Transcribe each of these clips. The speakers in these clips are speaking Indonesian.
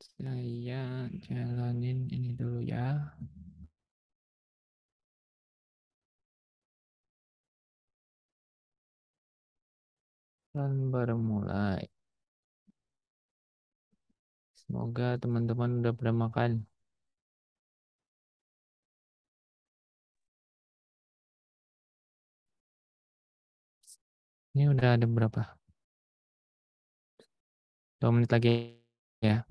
Saya jalanin ini dulu ya. Dan baru mulai. Semoga teman-teman udah pada makan. Ini udah ada berapa? Dua menit lagi ya.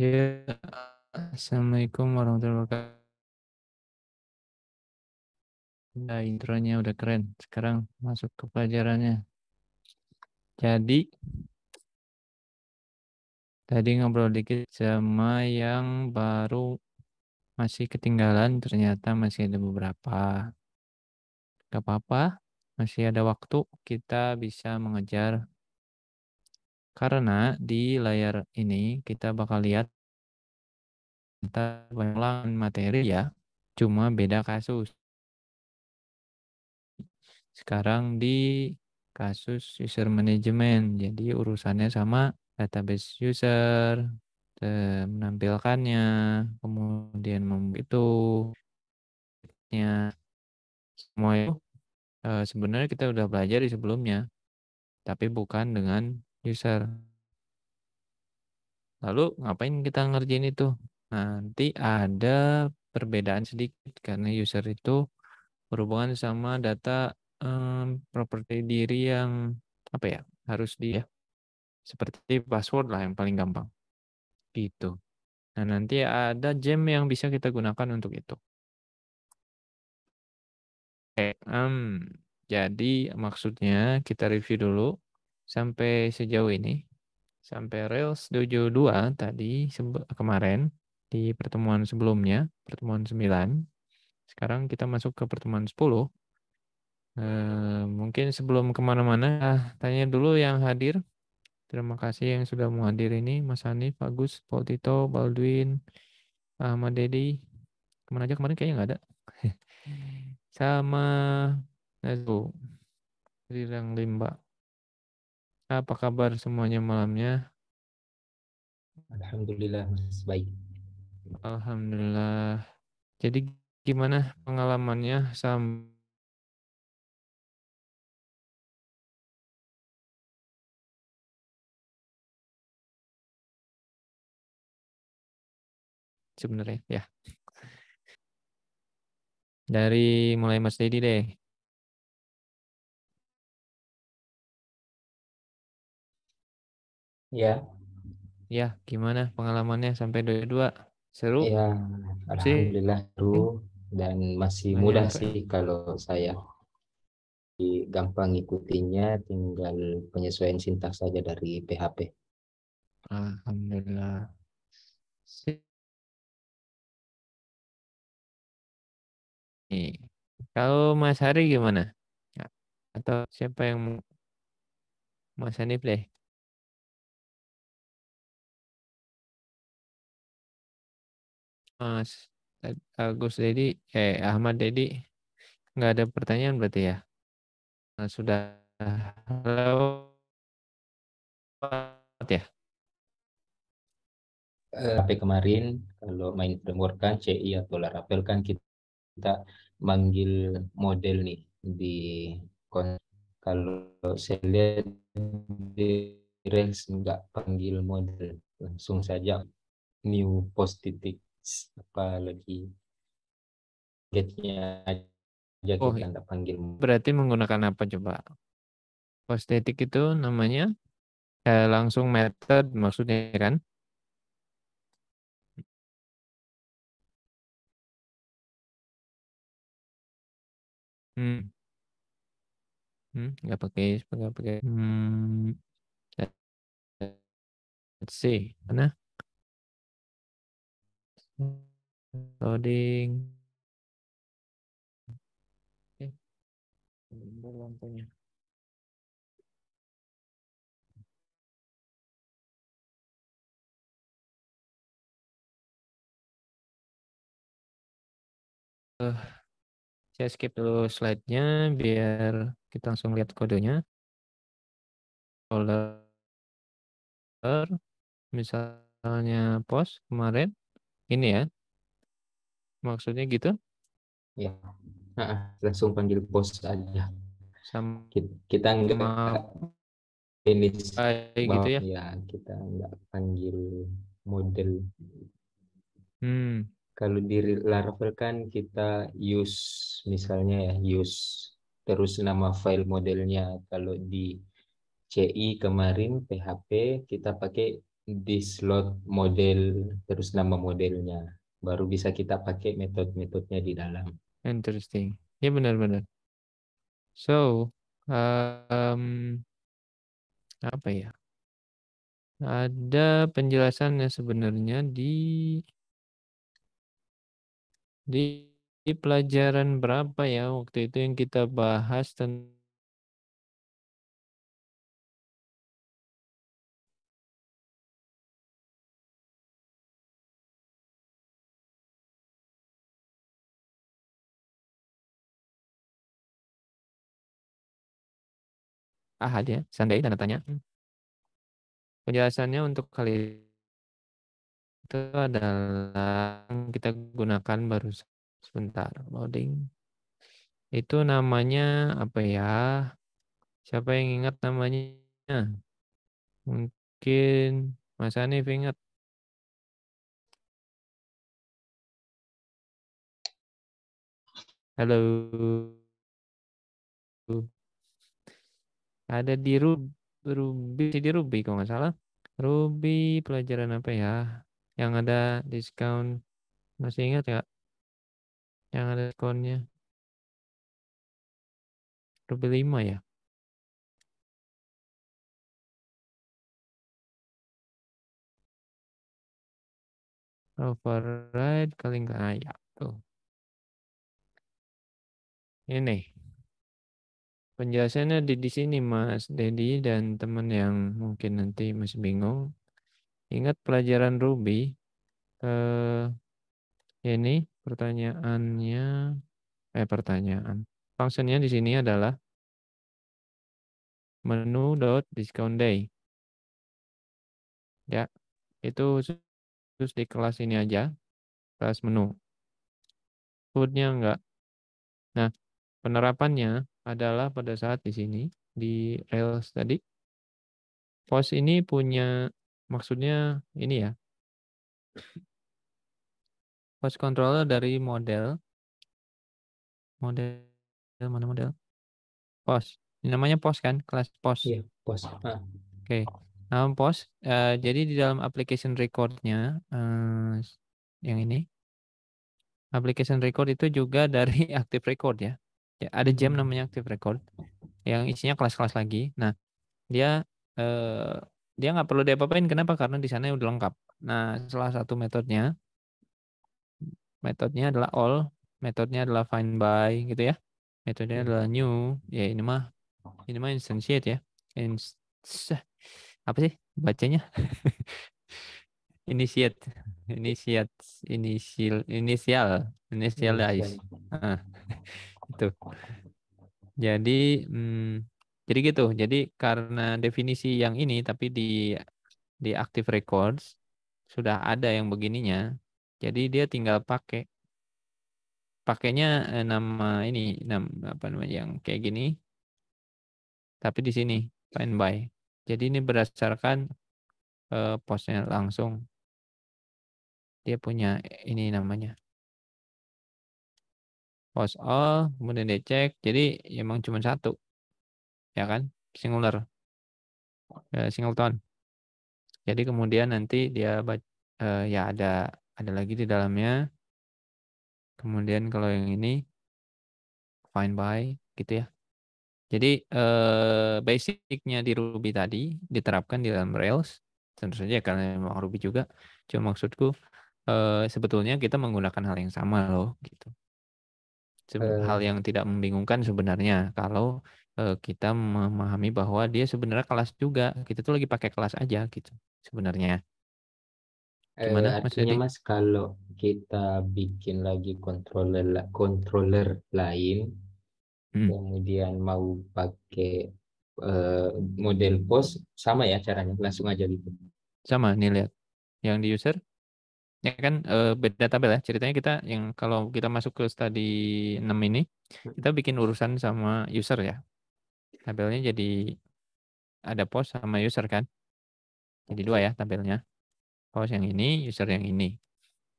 Ya, Assalamualaikum warahmatullahi wabarakatuh. Nah, intronya udah keren. Sekarang masuk ke pelajarannya. Jadi, tadi ngobrol dikit sama yang baru masih ketinggalan. Ternyata masih ada beberapa. Gak apa-apa, masih ada waktu. Kita bisa mengejar karena di layar ini kita bakal lihat kita pengulangan materi ya, cuma beda kasus. Sekarang di kasus user management, jadi urusannya sama database user, menampilkannya, kemudian membentuk semua itu eh, sebenarnya kita udah belajar di sebelumnya, tapi bukan dengan user. Lalu ngapain kita ngerjain itu? Nanti ada perbedaan sedikit karena user itu berhubungan sama data um, properti diri yang apa ya harus dia ya, seperti password lah yang paling gampang gitu. Nah nanti ada gem yang bisa kita gunakan untuk itu. Oke, um, jadi maksudnya kita review dulu sampai sejauh ini, sampai Rails 72 tadi kemarin di pertemuan sebelumnya, pertemuan 9. Sekarang kita masuk ke pertemuan 10. e, eh, mungkin sebelum kemana-mana, tanya dulu yang hadir. Terima kasih yang sudah mau hadir ini, Mas Hanif, Agus, Paul Tito, Baldwin, Ahmad Dedi. Kemana aja kemarin kayaknya nggak ada. Sama Nazbu, Rirang Limba. Apa kabar semuanya malamnya? Alhamdulillah, Mas. Baik. Alhamdulillah. Jadi gimana pengalamannya sama sebenarnya ya dari mulai Mas Dedi deh Ya. Ya, gimana pengalamannya sampai 22? Seru? Ya, alhamdulillah seru hmm. dan masih mudah apa? sih kalau saya. Gampang ikutinya, tinggal penyesuaian sintaks saja dari PHP. Alhamdulillah. Nih. Kalau Mas Hari gimana? Atau siapa yang Mas Hanif deh? Mas eh, Agus Dedi, eh Ahmad Dedi, nggak ada pertanyaan berarti ya? Nah, sudah lewat ya? Eh, tapi kemarin kalau main framework kan CI atau Laravel kan kita, kita manggil model nih di kalau saya lihat di Rails nggak panggil model langsung saja new post titik apa lagi gadgetnya aja oh, kita panggil. Berarti menggunakan apa coba? Postetik itu namanya eh, langsung method maksudnya kan? Hmm. Hmm, nggak pakai, nggak pakai. Hmm. Let's see. Mana? Loading. Oke. Okay. lampunya. Uh, saya skip dulu slide-nya biar kita langsung lihat kodenya. Folder misalnya post kemarin ini ya maksudnya gitu ya langsung panggil bos aja sama kita nggak ini gitu ya? ya kita nggak panggil model hmm. kalau di Laravel kan kita use misalnya ya use terus nama file modelnya kalau di CI kemarin PHP kita pakai di slot model terus nama modelnya baru bisa kita pakai metode-metodenya di dalam interesting ya yeah, benar-benar so um, apa ya ada penjelasannya sebenarnya di di pelajaran berapa ya waktu itu yang kita bahas tentang ahad ya, sandai tanda tanya. Hmm. Penjelasannya untuk kali itu adalah kita gunakan baru sebentar loading. Itu namanya apa ya? Siapa yang ingat namanya? Mungkin Mas Ani ingat. Halo. Ada di Ruby, Ruby, di Ruby kalau nggak salah. Ruby pelajaran apa ya? Yang ada diskon masih ingat nggak? Yang ada diskonnya. Ruby 5 ya? Override kali nggak ah, ya tuh. Ini nih. Penjelasannya di di sini Mas Dedi dan teman yang mungkin nanti masih bingung. Ingat pelajaran Ruby. Eh, ini pertanyaannya, eh pertanyaan. Fungsinya di sini adalah menu dot discount day. Ya, itu khusus di kelas ini aja, kelas menu. Foodnya enggak. Nah, penerapannya adalah pada saat di sini di Rails tadi pos ini punya maksudnya ini ya pos controller dari model model mana model pos ini namanya pos kan kelas pos iya pos oke ah. okay. Nama pos uh, eh, jadi di dalam application recordnya uh, yang ini application record itu juga dari active record ya ya, ada jam hmm. namanya active record yang isinya kelas-kelas lagi. Nah, dia eh, dia nggak perlu diapa-apain. Kenapa? Karena di sana udah lengkap. Nah, salah satu metodenya metodenya adalah all, metodenya adalah find by gitu ya. Metodenya hmm. adalah new. Ya ini mah ini mah instantiate ya. Inst apa sih bacanya? initiate initiate inisial inisial inisial Tuh. Gitu. Jadi hmm, jadi gitu. Jadi karena definisi yang ini tapi di di Active Records sudah ada yang begininya. Jadi dia tinggal pakai pakainya eh, nama ini nama apa namanya yang kayak gini. Tapi di sini find by. Jadi ini berdasarkan eh, posnya langsung. Dia punya ini namanya post oh, all kemudian dicek jadi emang cuma satu ya kan singular ya, singleton jadi kemudian nanti dia eh, ya ada ada lagi di dalamnya kemudian kalau yang ini find by gitu ya jadi uh, basicnya di Ruby tadi diterapkan di dalam Rails tentu saja karena memang Ruby juga cuma maksudku uh, sebetulnya kita menggunakan hal yang sama loh gitu Eh. hal yang tidak membingungkan sebenarnya kalau uh, kita memahami bahwa dia sebenarnya kelas juga kita tuh lagi pakai kelas aja gitu sebenarnya eh, gimana uh, mas, mas kalau kita bikin lagi controller controller lain hmm. kemudian mau pakai uh, model post sama ya caranya langsung aja gitu sama nih lihat yang di user ya kan uh, beda tabel ya ceritanya kita yang kalau kita masuk ke study 6 ini hmm. kita bikin urusan sama user ya tabelnya jadi ada post sama user kan jadi dua ya tabelnya post yang ini user yang ini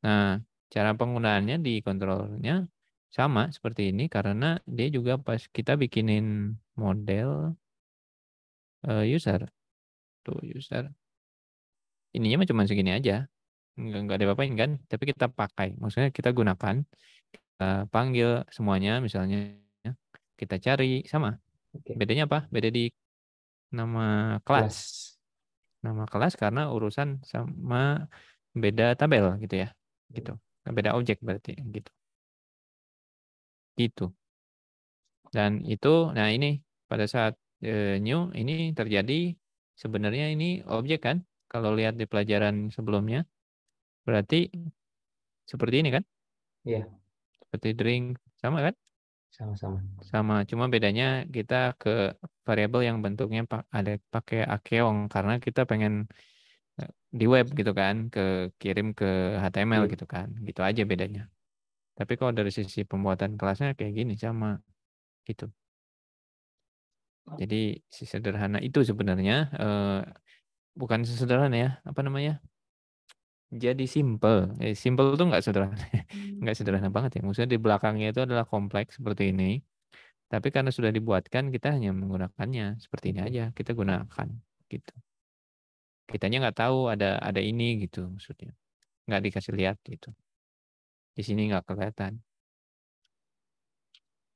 nah cara penggunaannya di kontrolnya sama seperti ini karena dia juga pas kita bikinin model uh, user tuh user ininya cuma segini aja nggak nggak ada apa-apa kan tapi kita pakai maksudnya kita gunakan kita panggil semuanya misalnya kita cari sama okay. bedanya apa beda di nama kelas yes. nama kelas karena urusan sama beda tabel gitu ya gitu beda objek berarti gitu gitu dan itu nah ini pada saat e, new ini terjadi sebenarnya ini objek kan kalau lihat di pelajaran sebelumnya Berarti seperti ini kan? Iya. Seperti drink, sama kan? Sama-sama. Sama, cuma bedanya kita ke variabel yang bentuknya ada pakai akeong karena kita pengen eh, di web gitu kan, ke kirim ke HTML hmm. gitu kan. Gitu aja bedanya. Tapi kalau dari sisi pembuatan kelasnya kayak gini sama gitu. Jadi sederhana itu sebenarnya eh, bukan sesederhana ya, apa namanya? jadi simple. Eh, simple tuh nggak sederhana, nggak hmm. sederhana banget ya. Maksudnya di belakangnya itu adalah kompleks seperti ini. Tapi karena sudah dibuatkan, kita hanya menggunakannya seperti ini aja. Hmm. Kita gunakan gitu. Kitanya nggak tahu ada ada ini gitu maksudnya. Nggak dikasih lihat gitu. Di sini nggak kelihatan.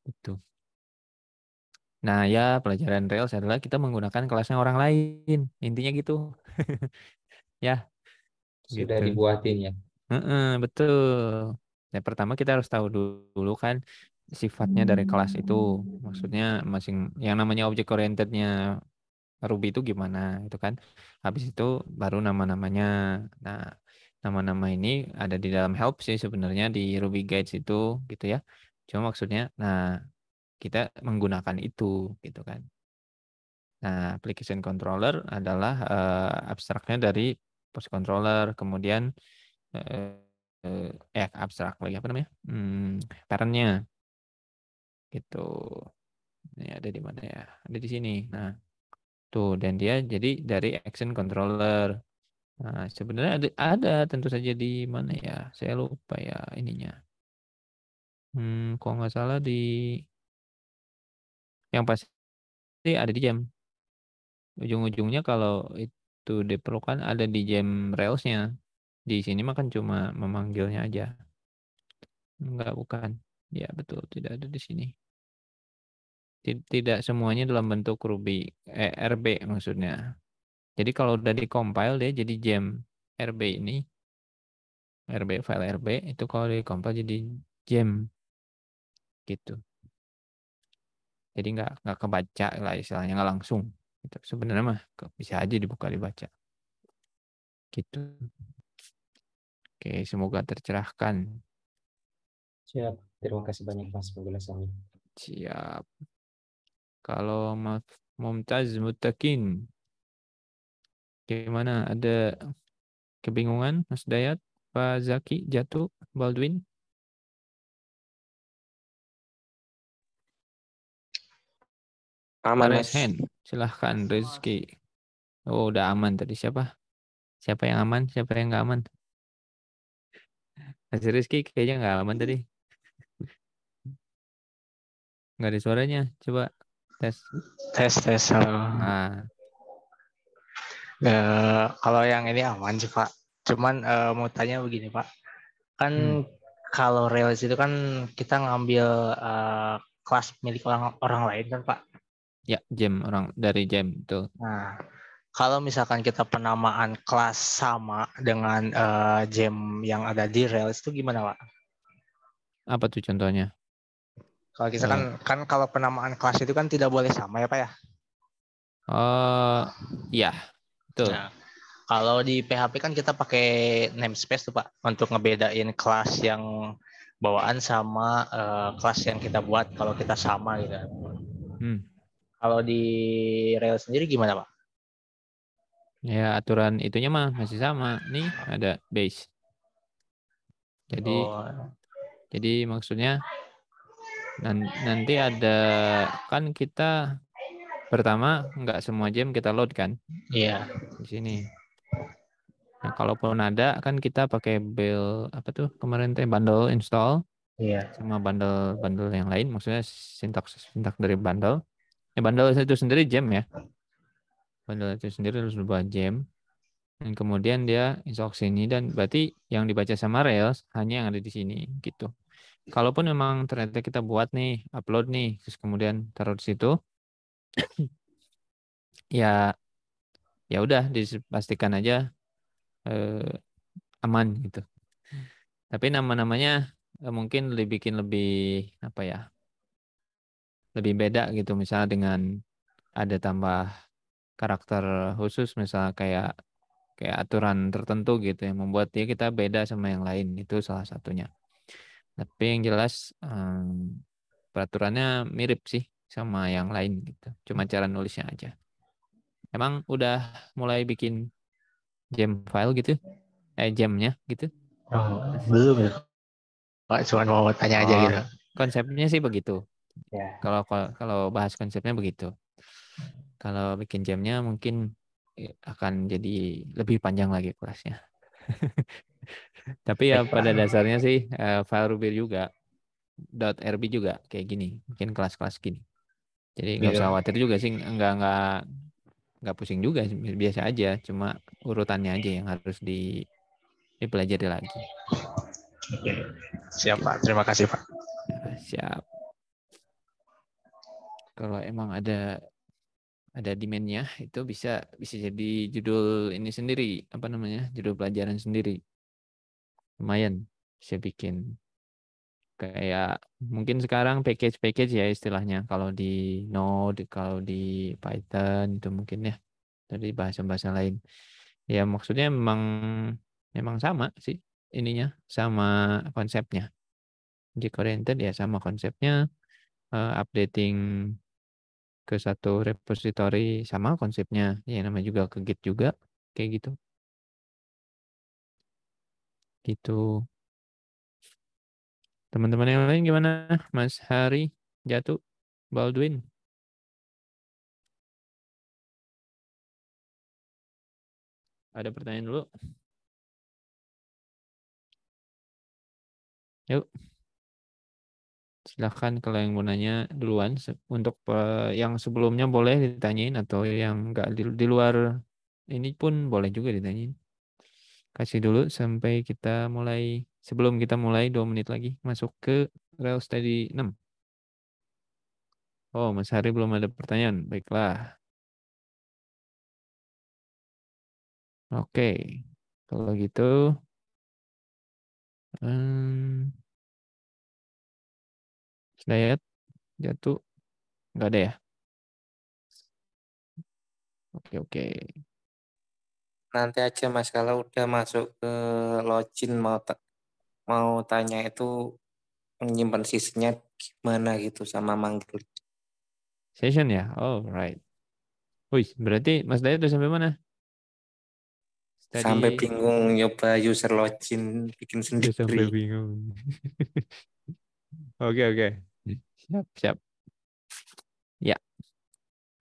Itu. Nah ya pelajaran Rails adalah kita menggunakan kelasnya orang lain. Intinya gitu. ya sudah gitu. dibuatin ya. Uh-uh, betul. Ya pertama kita harus tahu dulu, kan sifatnya dari kelas itu. Maksudnya masing yang namanya objek orientednya Ruby itu gimana itu kan. Habis itu baru nama-namanya. Nah, nama-nama ini ada di dalam help sih sebenarnya di Ruby Guides itu gitu ya. Cuma maksudnya nah kita menggunakan itu gitu kan. Nah, application controller adalah uh, abstraknya dari porsi controller, kemudian eh, eh abstrak lagi apa namanya? Hmm, parentnya. Gitu. Ini ada di mana ya? Ada di sini. Nah, tuh dan dia jadi dari action controller. Nah, sebenarnya ada, ada tentu saja di mana ya? Saya lupa ya ininya. Hmm, kalau nggak salah di yang pasti ada di jam. Ujung-ujungnya kalau tuh gitu, diperlukan ada di jam rails Di sini makan cuma memanggilnya aja. Enggak, bukan. Ya, betul. Tidak ada di sini. Tidak semuanya dalam bentuk Ruby, eh, RB maksudnya. Jadi kalau udah di-compile dia jadi jam RB ini. RB file RB itu kalau di-compile jadi jam gitu. Jadi nggak nggak kebaca lah istilahnya nggak langsung. Tapi gitu. sebenarnya mah bisa aja dibuka dibaca. Gitu. Oke, semoga tercerahkan. Siap. Terima kasih banyak Mas penjelasan. Siap. Kalau mas Mumtaz Mutakin, gimana? Ada kebingungan Mas Dayat, Pak Zaki, Jatuh, Baldwin? Aman, Mas. Silahkan Rizky. Oh, udah aman tadi siapa? Siapa yang aman? Siapa yang nggak aman? Mas Rizky kayaknya nggak aman tadi. Nggak ada suaranya. Coba tes. Tes tes halo. Nah. Uh, kalau yang ini aman sih Pak. Cuman uh, mau tanya begini Pak. Kan hmm. kalau reels itu kan kita ngambil uh, kelas milik orang orang lain kan Pak. Ya, jam orang dari jam itu. Nah, kalau misalkan kita penamaan kelas sama dengan uh, eh, jam yang ada di Rails itu gimana, Pak? Apa tuh contohnya? Kalau kita kan uh, kan kalau penamaan kelas itu kan tidak boleh sama ya, Pak ya? Eh, uh, ya. Betul. Nah, kalau di PHP kan kita pakai namespace tuh, Pak, untuk ngebedain kelas yang bawaan sama uh, kelas yang kita buat kalau kita sama gitu. Hmm. Kalau di Rail sendiri gimana Pak? Ya aturan itunya mah masih sama. Nih ada base. Jadi oh. jadi maksudnya nanti ada kan kita pertama nggak semua jam kita load kan? Iya. Di sini. Nah, kalaupun ada kan kita pakai build apa tuh kemarin teh bundle install. Iya. Sama bundle-bundle yang lain maksudnya sintaks sintak dari bundle. Ya, bandel itu sendiri jam ya. Bandel itu sendiri harus berubah jam. Dan kemudian dia insok sini dan berarti yang dibaca sama Rails hanya yang ada di sini gitu. Kalaupun memang ternyata kita buat nih, upload nih, terus kemudian taruh di situ, ya ya udah dipastikan aja eh, aman gitu. Tapi nama-namanya eh, mungkin dibikin lebih apa ya lebih beda gitu misalnya dengan ada tambah karakter khusus misalnya kayak kayak aturan tertentu gitu yang membuat dia kita beda sama yang lain itu salah satunya tapi yang jelas um, peraturannya mirip sih sama yang lain gitu cuma cara nulisnya aja emang udah mulai bikin jam file gitu eh jamnya gitu oh, belum ya Pak cuma mau tanya oh, aja gitu konsepnya sih begitu Ya. Kalau kalau bahas konsepnya begitu. Kalau bikin jamnya mungkin akan jadi lebih panjang lagi kelasnya. Tapi ya pada dasarnya sih uh, file Ruby juga dot .rb juga kayak gini, mungkin kelas-kelas gini. Jadi nggak iya. usah khawatir juga sih, nggak nggak nggak pusing juga, biasa aja. Cuma urutannya aja yang harus di dipelajari lagi. Oke. Siap Pak, terima kasih Pak. Siap kalau emang ada ada demandnya itu bisa bisa jadi judul ini sendiri apa namanya judul pelajaran sendiri lumayan bisa bikin kayak mungkin sekarang package-package ya istilahnya kalau di Node kalau di Python itu mungkin ya dari bahasa-bahasa lain ya maksudnya memang memang sama sih ininya sama konsepnya jadi oriented ya sama konsepnya uh, updating ke satu repository sama konsepnya ya namanya juga ke git juga kayak gitu gitu teman-teman yang lain gimana Mas Hari jatuh Baldwin ada pertanyaan dulu yuk silahkan kalau yang mau nanya duluan untuk eh, yang sebelumnya boleh ditanyain atau yang enggak di, luar ini pun boleh juga ditanyain kasih dulu sampai kita mulai sebelum kita mulai dua menit lagi masuk ke real study 6 Oh Mas Hari belum ada pertanyaan baiklah Oke kalau gitu hmm. Hidayat jatuh nggak ada ya? Oke oke. Nanti aja Mas kalau udah masuk ke login mau ta mau tanya itu menyimpan sisinya gimana gitu sama manggil. Session ya, oh right. Wih, berarti Mas Dayat udah sampai mana? Tadi... Sampai bingung nyoba user login bikin sendiri. Sampai bingung. Oke oke. Okay, okay siap siap ya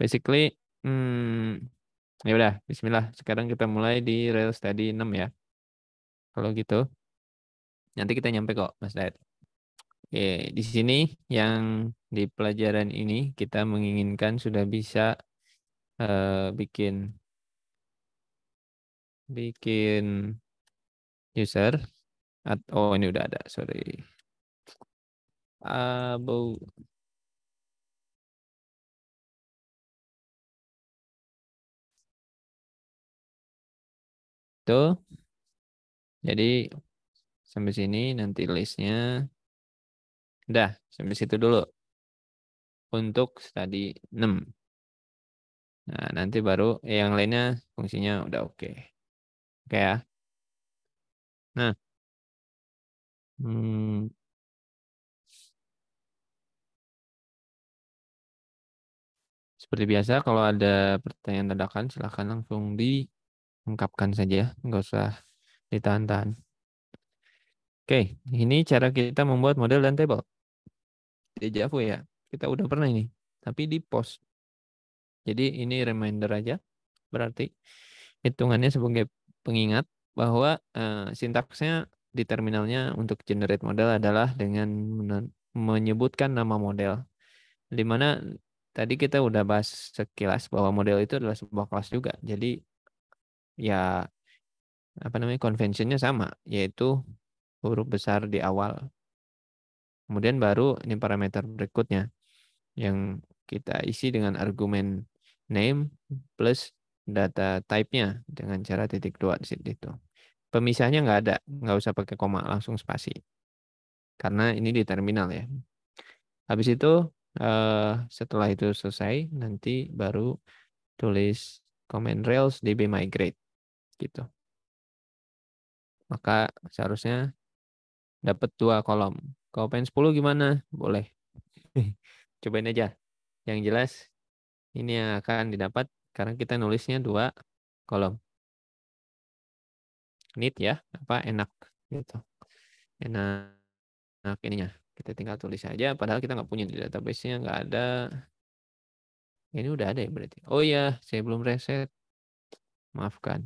basically hmm, ya udah Bismillah sekarang kita mulai di real Study 6 ya kalau gitu nanti kita nyampe kok Mas Dad Oke, di sini yang di pelajaran ini kita menginginkan sudah bisa uh, bikin bikin user at, oh ini udah ada sorry abu ah, itu jadi sampai sini nanti listnya udah sampai situ dulu untuk tadi 6 nah nanti baru yang lainnya fungsinya udah oke okay. oke okay, ya nah hmm, Seperti biasa, kalau ada pertanyaan dadakan, silahkan langsung diungkapkan saja, ya. nggak usah ditahan-tahan. Oke, ini cara kita membuat model dan table. Java ya, kita udah pernah ini, tapi di post. Jadi ini reminder aja, berarti hitungannya sebagai pengingat bahwa uh, sintaksnya di terminalnya untuk generate model adalah dengan menyebutkan nama model di mana tadi kita udah bahas sekilas bahwa model itu adalah sebuah kelas juga. Jadi ya apa namanya konvensinya sama, yaitu huruf besar di awal. Kemudian baru ini parameter berikutnya yang kita isi dengan argumen name plus data type-nya dengan cara titik dua di situ. Pemisahnya nggak ada, nggak usah pakai koma, langsung spasi. Karena ini di terminal ya. Habis itu uh, setelah itu selesai nanti baru tulis command rails db migrate gitu. Maka seharusnya dapat dua kolom. Kalau pengen 10 gimana? Boleh. Cobain aja. Yang jelas ini yang akan didapat karena kita nulisnya dua kolom. neat ya, apa enak gitu. Enak, enak ininya, kita tinggal tulis aja, padahal kita nggak punya di database-nya, nggak ada. Ya, ini udah ada ya berarti. Oh iya, saya belum reset. Maafkan.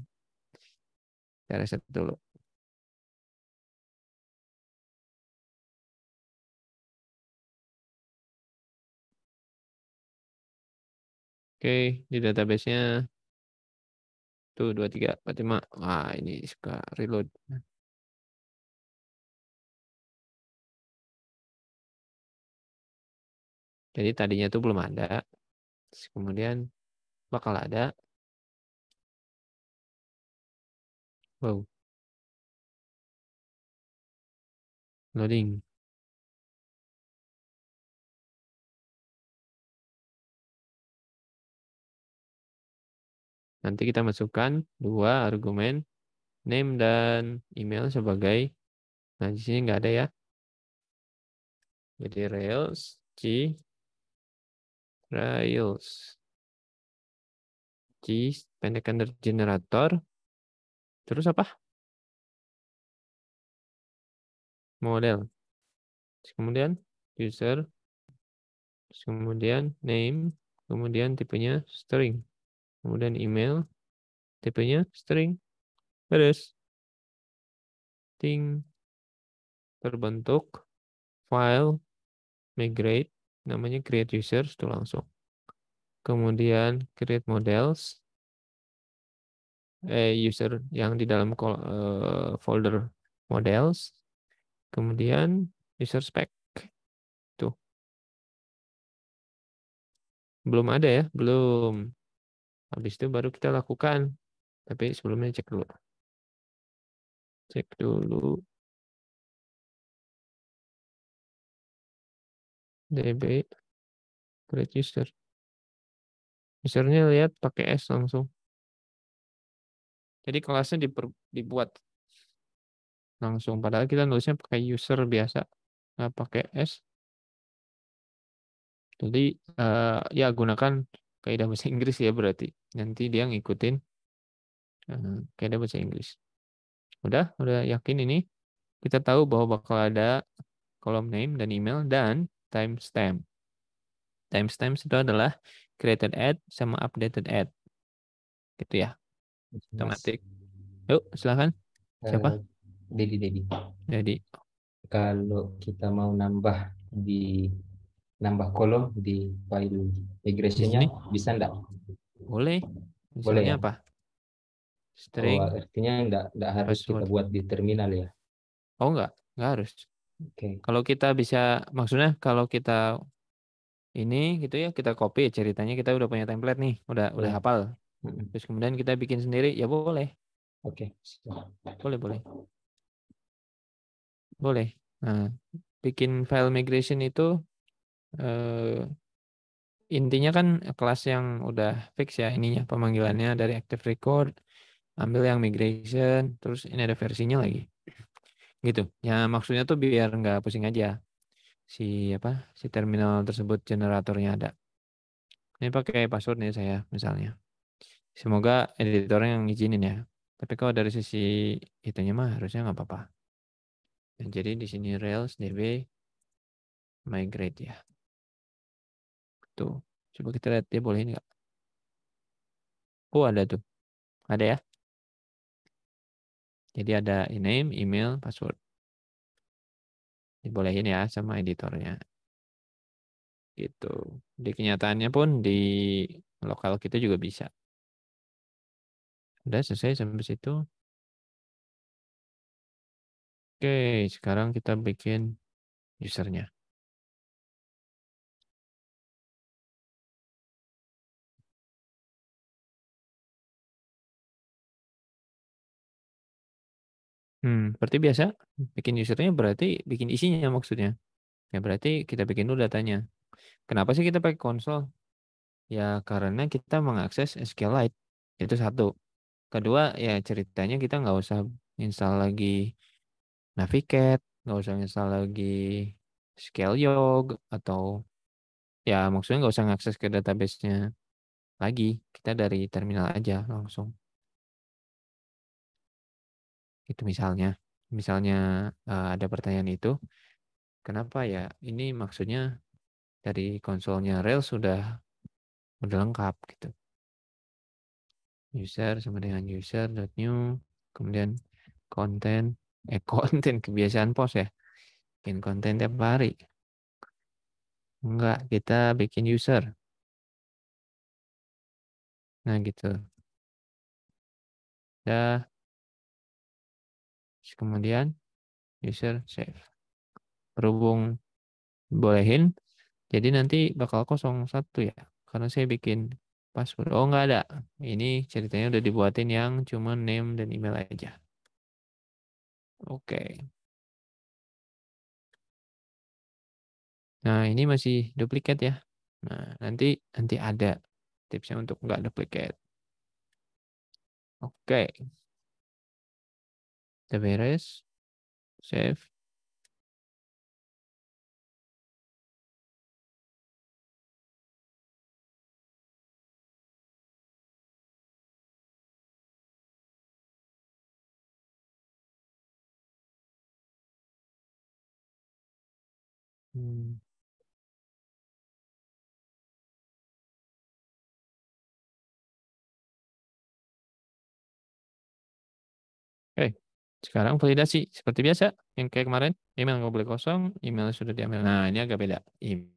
Saya reset dulu. Oke, di database-nya. Tuh, 4, 5. Wah, ini suka reload. Jadi tadinya itu belum ada. Terus kemudian bakal ada. Wow. Loading. Nanti kita masukkan dua argumen name dan email sebagai nah di sini nggak ada ya. Jadi Rails C Rails. G, pendekan dari generator. Terus apa? Model. Kemudian user. Kemudian name. Kemudian tipenya string. Kemudian email. Tipenya string. Beres. Ting. Terbentuk. File. Migrate namanya create users itu langsung. Kemudian create models, eh, user yang di dalam eh, folder models. Kemudian user spec. Tuh. Belum ada ya? Belum. Habis itu baru kita lakukan. Tapi sebelumnya cek dulu. Cek dulu DB create user. Usernya lihat pakai S langsung. Jadi kelasnya diper, dibuat langsung. Padahal kita nulisnya pakai user biasa, nggak pakai S. Jadi uh, ya gunakan kaidah bahasa Inggris ya berarti. Nanti dia ngikutin uh, eh, kaidah bahasa Inggris. Udah, udah yakin ini. Kita tahu bahwa bakal ada kolom name dan email dan timestamp. Timestamp itu adalah created at sama updated at. Gitu ya. Otomatis. Yuk, silakan. Eh, Siapa? Dedi Dedi. Dedi. Kalau kita mau nambah di nambah kolom di file migration-nya bisa enggak? Boleh. Misalnya Boleh ya? apa? String. Oh, artinya enggak enggak harus, password. kita buat di terminal ya. Oh enggak, enggak harus. Okay. Kalau kita bisa, maksudnya kalau kita ini gitu ya, kita copy ceritanya kita udah punya template nih, udah ya. udah hafal. Terus kemudian kita bikin sendiri, ya boleh. Oke. Okay. Boleh boleh. Boleh. Nah, bikin file migration itu eh, intinya kan kelas yang udah fix ya ininya pemanggilannya dari active record, ambil yang migration, terus ini ada versinya lagi gitu. Ya maksudnya tuh biar nggak pusing aja si apa si terminal tersebut generatornya ada. Ini pakai password nih saya misalnya. Semoga editor yang izinin ya. Tapi kalau dari sisi itunya mah harusnya nggak apa-apa. Nah, jadi di sini Rails DB migrate ya. Tuh, coba kita lihat dia boleh nggak? Oh ada tuh, ada ya. Jadi ada name, email, password. Dibolehin ya sama editornya. Gitu. Di kenyataannya pun di lokal kita juga bisa. Udah selesai sampai situ. Oke, sekarang kita bikin usernya. Hmm, berarti biasa bikin usernya berarti bikin isinya maksudnya. Ya berarti kita bikin dulu datanya. Kenapa sih kita pakai konsol? Ya karena kita mengakses SQLite. Itu satu. Kedua, ya ceritanya kita nggak usah install lagi Navigator, nggak usah install lagi Scaleyog, atau ya maksudnya nggak usah mengakses ke databasenya lagi. Kita dari terminal aja langsung. Itu misalnya. Misalnya uh, ada pertanyaan itu, kenapa ya? Ini maksudnya dari konsolnya Rails sudah udah lengkap gitu. User sama dengan user dot new kemudian konten eh konten kebiasaan post ya. Bikin konten tiap hari. Enggak, kita bikin user. Nah, gitu. Udah kemudian user save. Berhubung bolehin, jadi nanti bakal kosong satu ya. Karena saya bikin password. Oh nggak ada. Ini ceritanya udah dibuatin yang cuma name dan email aja. Oke. Okay. Nah ini masih duplikat ya. Nah nanti nanti ada tipsnya untuk nggak duplikat. Oke. Okay. The virus save. Mm. Sekarang validasi seperti biasa yang kayak kemarin email nggak boleh kosong, email sudah diambil. Nah ini agak beda, email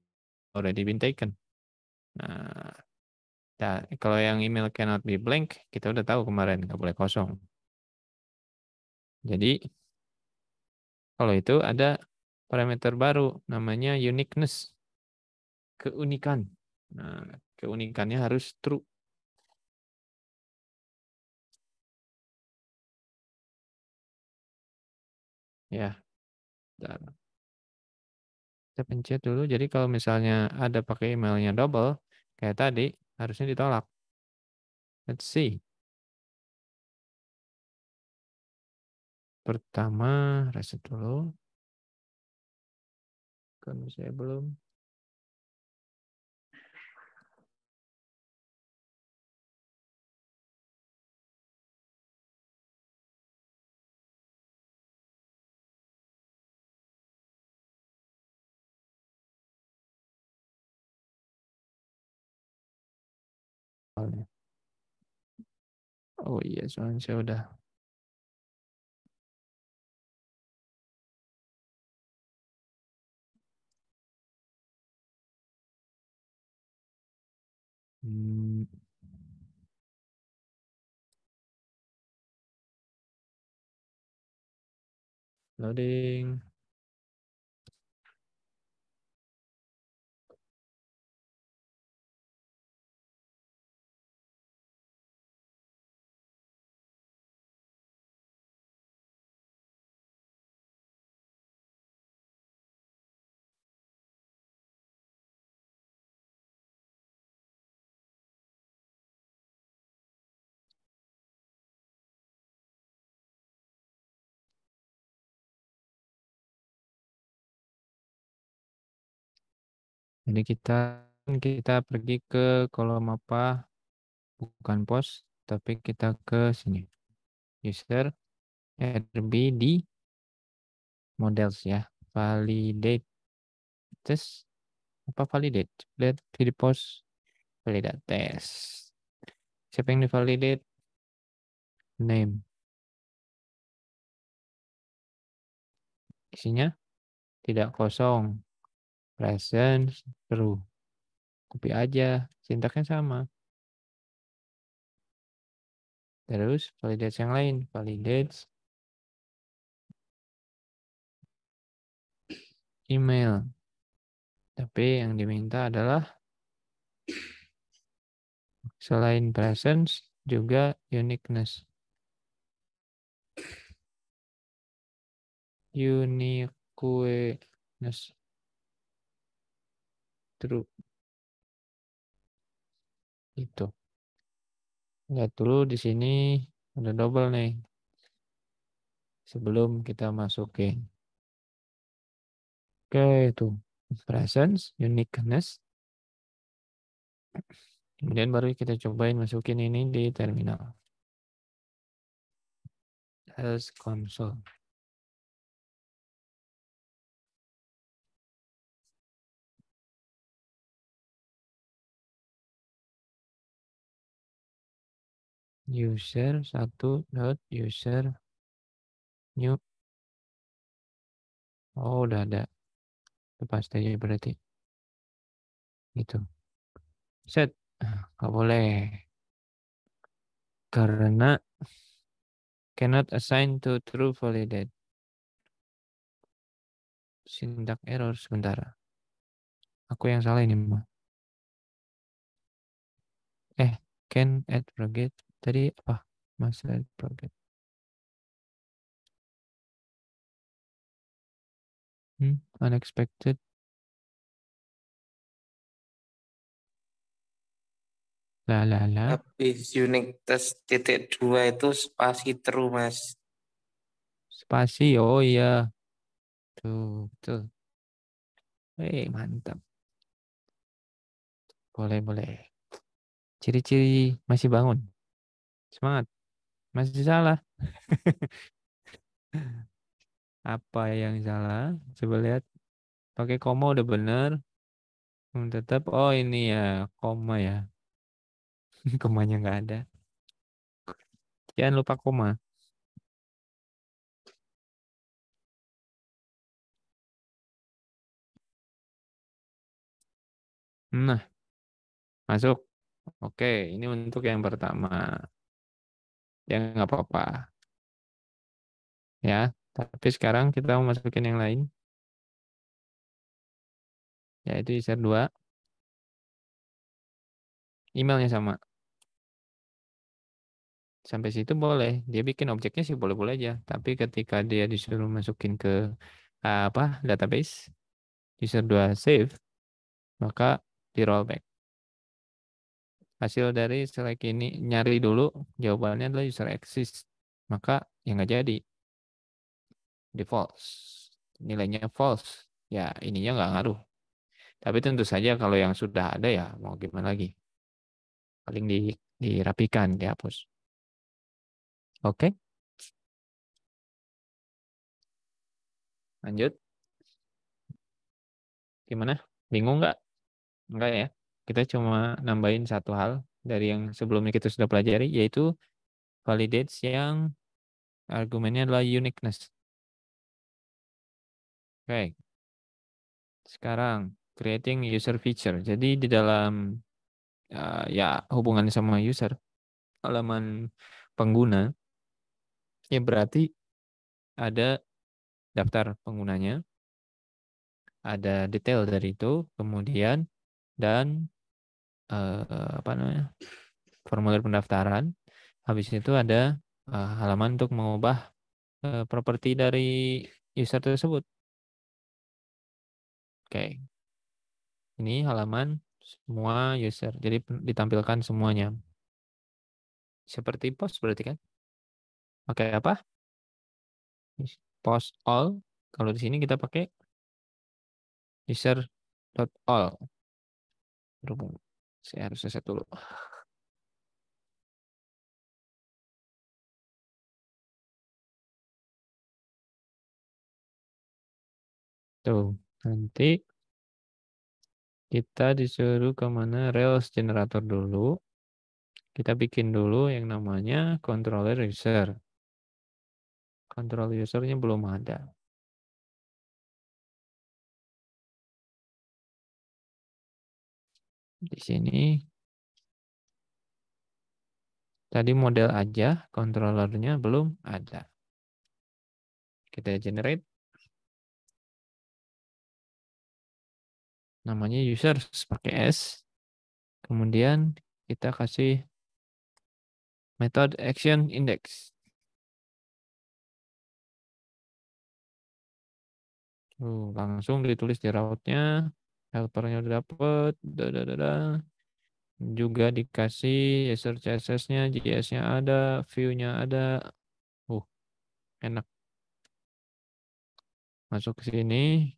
already been taken. Nah, ya, kalau yang email cannot be blank kita udah tahu kemarin nggak boleh kosong. Jadi kalau itu ada parameter baru namanya uniqueness keunikan. Nah, keunikannya harus true. ya. Dan kita pencet dulu. Jadi kalau misalnya ada pakai emailnya double, kayak tadi, harusnya ditolak. Let's see. Pertama, reset dulu. Kalau saya belum. Oh iya, soalnya saya udah Hmm. Loading. Jadi kita kita pergi ke kolom apa bukan post tapi kita ke sini user rbd models ya validate test apa validate lihat the post validate test siapa yang validate name isinya tidak kosong present, true. Copy aja, sintaknya sama. Terus validate yang lain, validate email. Tapi yang diminta adalah selain presence juga uniqueness. Uniqueness true. Itu. Enggak dulu di sini ada double nih. Sebelum kita masukin. Oke, itu. Presence, uniqueness. Kemudian baru kita cobain masukin ini di terminal. As console. user satu dot user new oh udah ada lepas aja berarti gitu set nggak boleh karena cannot assign to true validated sindak error sebentar aku yang salah ini mah eh can add forget Tadi apa? masalah project. Hmm, unexpected. Lah, lah, lah. tapi unit test titik dua itu spasi true, Mas. Spasi, oh iya. Tuh, betul. Hey, eh, mantap. Boleh, boleh. Ciri-ciri masih bangun. Semangat. Masih salah. Apa yang salah? Coba lihat. Pakai koma udah bener. Hmm, Tetap, oh ini ya, koma ya. Komanya nggak ada. Jangan lupa koma. Nah, masuk. Oke, ini untuk yang pertama ya nggak apa-apa ya tapi sekarang kita mau masukin yang lain yaitu user 2 emailnya sama sampai situ boleh dia bikin objeknya sih boleh-boleh aja tapi ketika dia disuruh masukin ke ah, apa database user 2 save maka di rollback hasil dari select ini nyari dulu jawabannya adalah user exist maka yang nggak jadi di false nilainya false ya ininya nggak ngaruh tapi tentu saja kalau yang sudah ada ya mau gimana lagi paling di, dirapikan dihapus oke okay. lanjut gimana bingung nggak enggak ya kita cuma nambahin satu hal dari yang sebelumnya kita sudah pelajari, yaitu validates yang argumennya adalah uniqueness. Oke. Okay. Sekarang, creating user feature. Jadi di dalam uh, ya hubungan sama user, halaman pengguna, ya berarti ada daftar penggunanya, ada detail dari itu, kemudian dan uh, apa namanya formulir pendaftaran. Habis itu ada uh, halaman untuk mengubah uh, properti dari user tersebut. Oke, okay. ini halaman semua user. Jadi ditampilkan semuanya. Seperti post berarti kan? Oke, okay, apa? Post all. Kalau di sini kita pakai user.all. Berhubung saya harus reset dulu. Tuh, nanti kita disuruh kemana Rails generator dulu. Kita bikin dulu yang namanya controller user. controller usernya belum ada. Di sini tadi model aja, kontrolernya belum ada. Kita generate. Namanya user pakai S. Kemudian kita kasih method action index. tuh langsung ditulis di route-nya helpernya udah dapet dadadada. juga dikasih user CSS-nya JS-nya ada view-nya ada uh enak masuk ke sini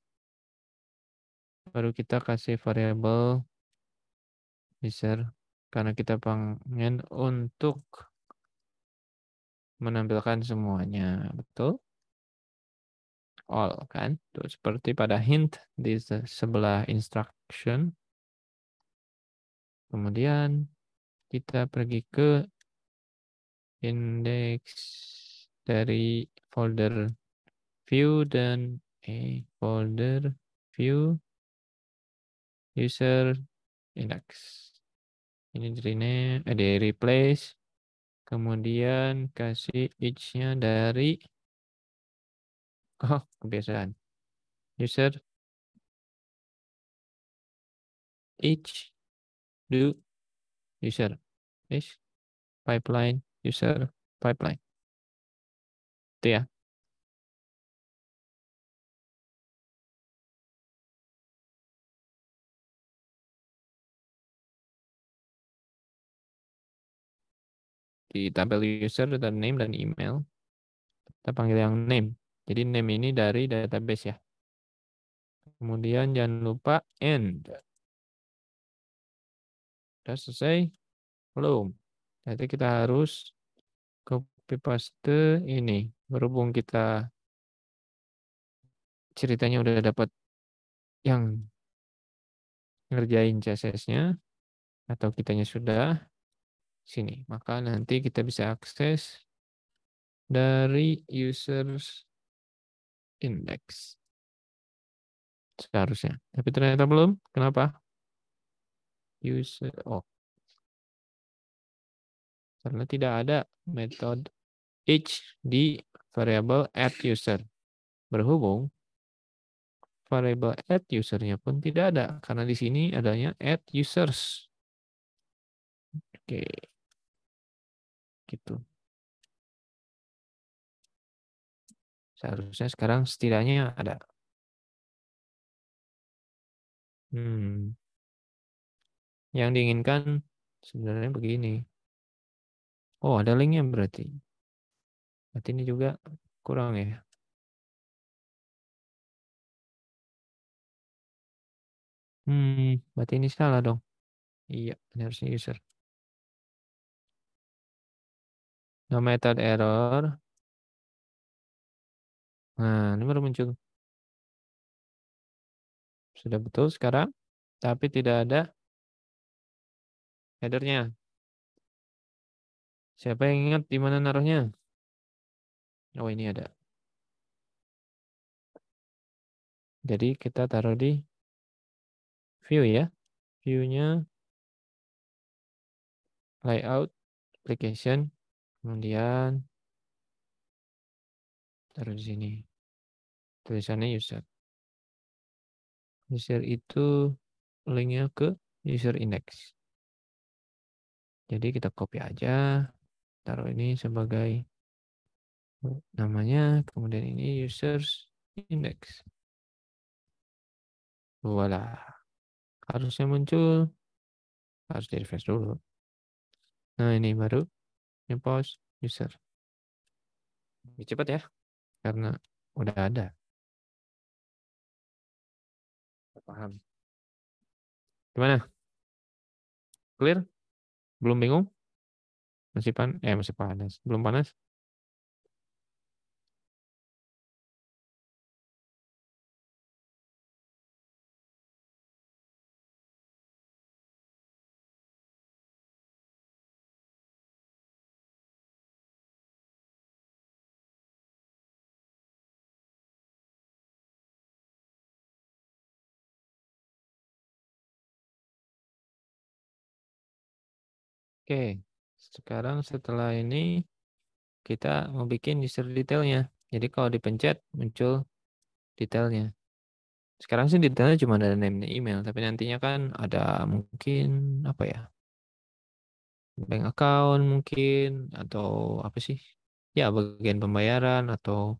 baru kita kasih variable, user karena kita pengen untuk menampilkan semuanya betul all kan Tuh, seperti pada hint di sebelah instruction kemudian kita pergi ke index dari folder view dan eh, folder view user index ini dirinya eh, di replace kemudian kasih each-nya dari Oh, kebiasaan. User each do user each pipeline user pipeline. Itu ya. di tabel user dan name dan email kita panggil yang name jadi name ini dari database ya. Kemudian jangan lupa end. Sudah selesai? Belum. Nanti kita harus copy paste ini. Berhubung kita ceritanya udah dapat yang ngerjain CSS-nya atau kitanya sudah sini. Maka nanti kita bisa akses dari users index. Seharusnya. Tapi ternyata belum. Kenapa? User oh. Karena tidak ada metode each di variable add user. Berhubung variable add usernya pun tidak ada karena di sini adanya add users. Oke. Okay. Gitu. Seharusnya sekarang setidaknya ada. Hmm. Yang diinginkan sebenarnya begini. Oh, ada linknya berarti. Berarti ini juga kurang ya. Hmm, berarti ini salah dong. Iya, ini harusnya user. No method error. Nah, ini baru muncul. Sudah betul sekarang, tapi tidak ada headernya. Siapa yang ingat di mana naruhnya? Oh, ini ada. Jadi kita taruh di view ya. View-nya layout application, kemudian taruh di sini tulisannya user user itu linknya ke user index jadi kita copy aja taruh ini sebagai namanya kemudian ini users index voila harusnya muncul harus di refresh dulu nah ini baru ini post user lebih cepat ya karena udah ada. Paham. Gimana? Clear? Belum bingung? Masih pan eh masih panas. Belum panas? Oke, sekarang setelah ini kita mau bikin user detailnya. Jadi kalau dipencet muncul detailnya. Sekarang sih detailnya cuma ada name dan email, tapi nantinya kan ada mungkin apa ya? Bank account mungkin atau apa sih? Ya bagian pembayaran atau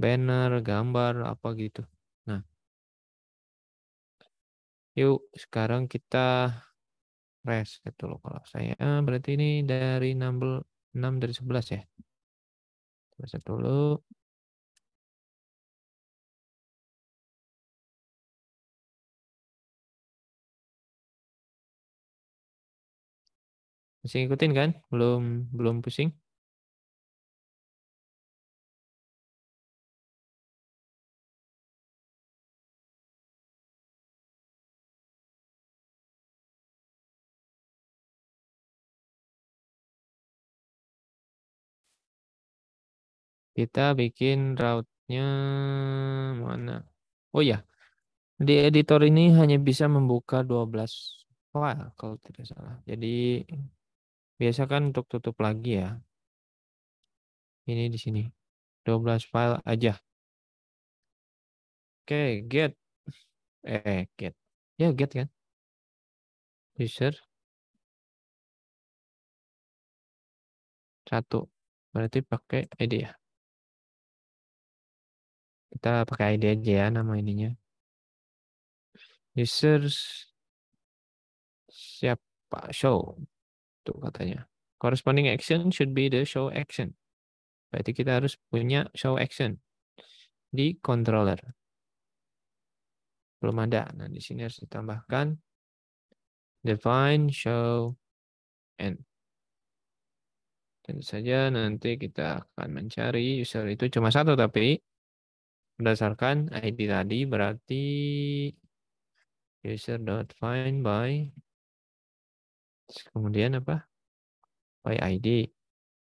banner, gambar apa gitu. Nah. Yuk, sekarang kita Reset dulu gitu kalau saya eh, berarti ini dari 6, 6 dari 11 ya Reset dulu masih ngikutin kan belum belum pusing Kita bikin route-nya mana? Oh ya, di editor ini hanya bisa membuka 12 file kalau tidak salah. Jadi biasa kan untuk tutup lagi ya. Ini di sini. 12 file aja. Oke, okay, get. Eh, get. Ya, yeah, get kan? User. Satu. Berarti pakai id ya. Kita pakai ID aja ya nama ininya. Users siapa show. Tuh katanya. Corresponding action should be the show action. Berarti kita harus punya show action di controller. Belum ada. Nah, di sini harus ditambahkan define show and tentu saja nanti kita akan mencari user itu cuma satu tapi berdasarkan ID tadi berarti user.find by kemudian apa? by ID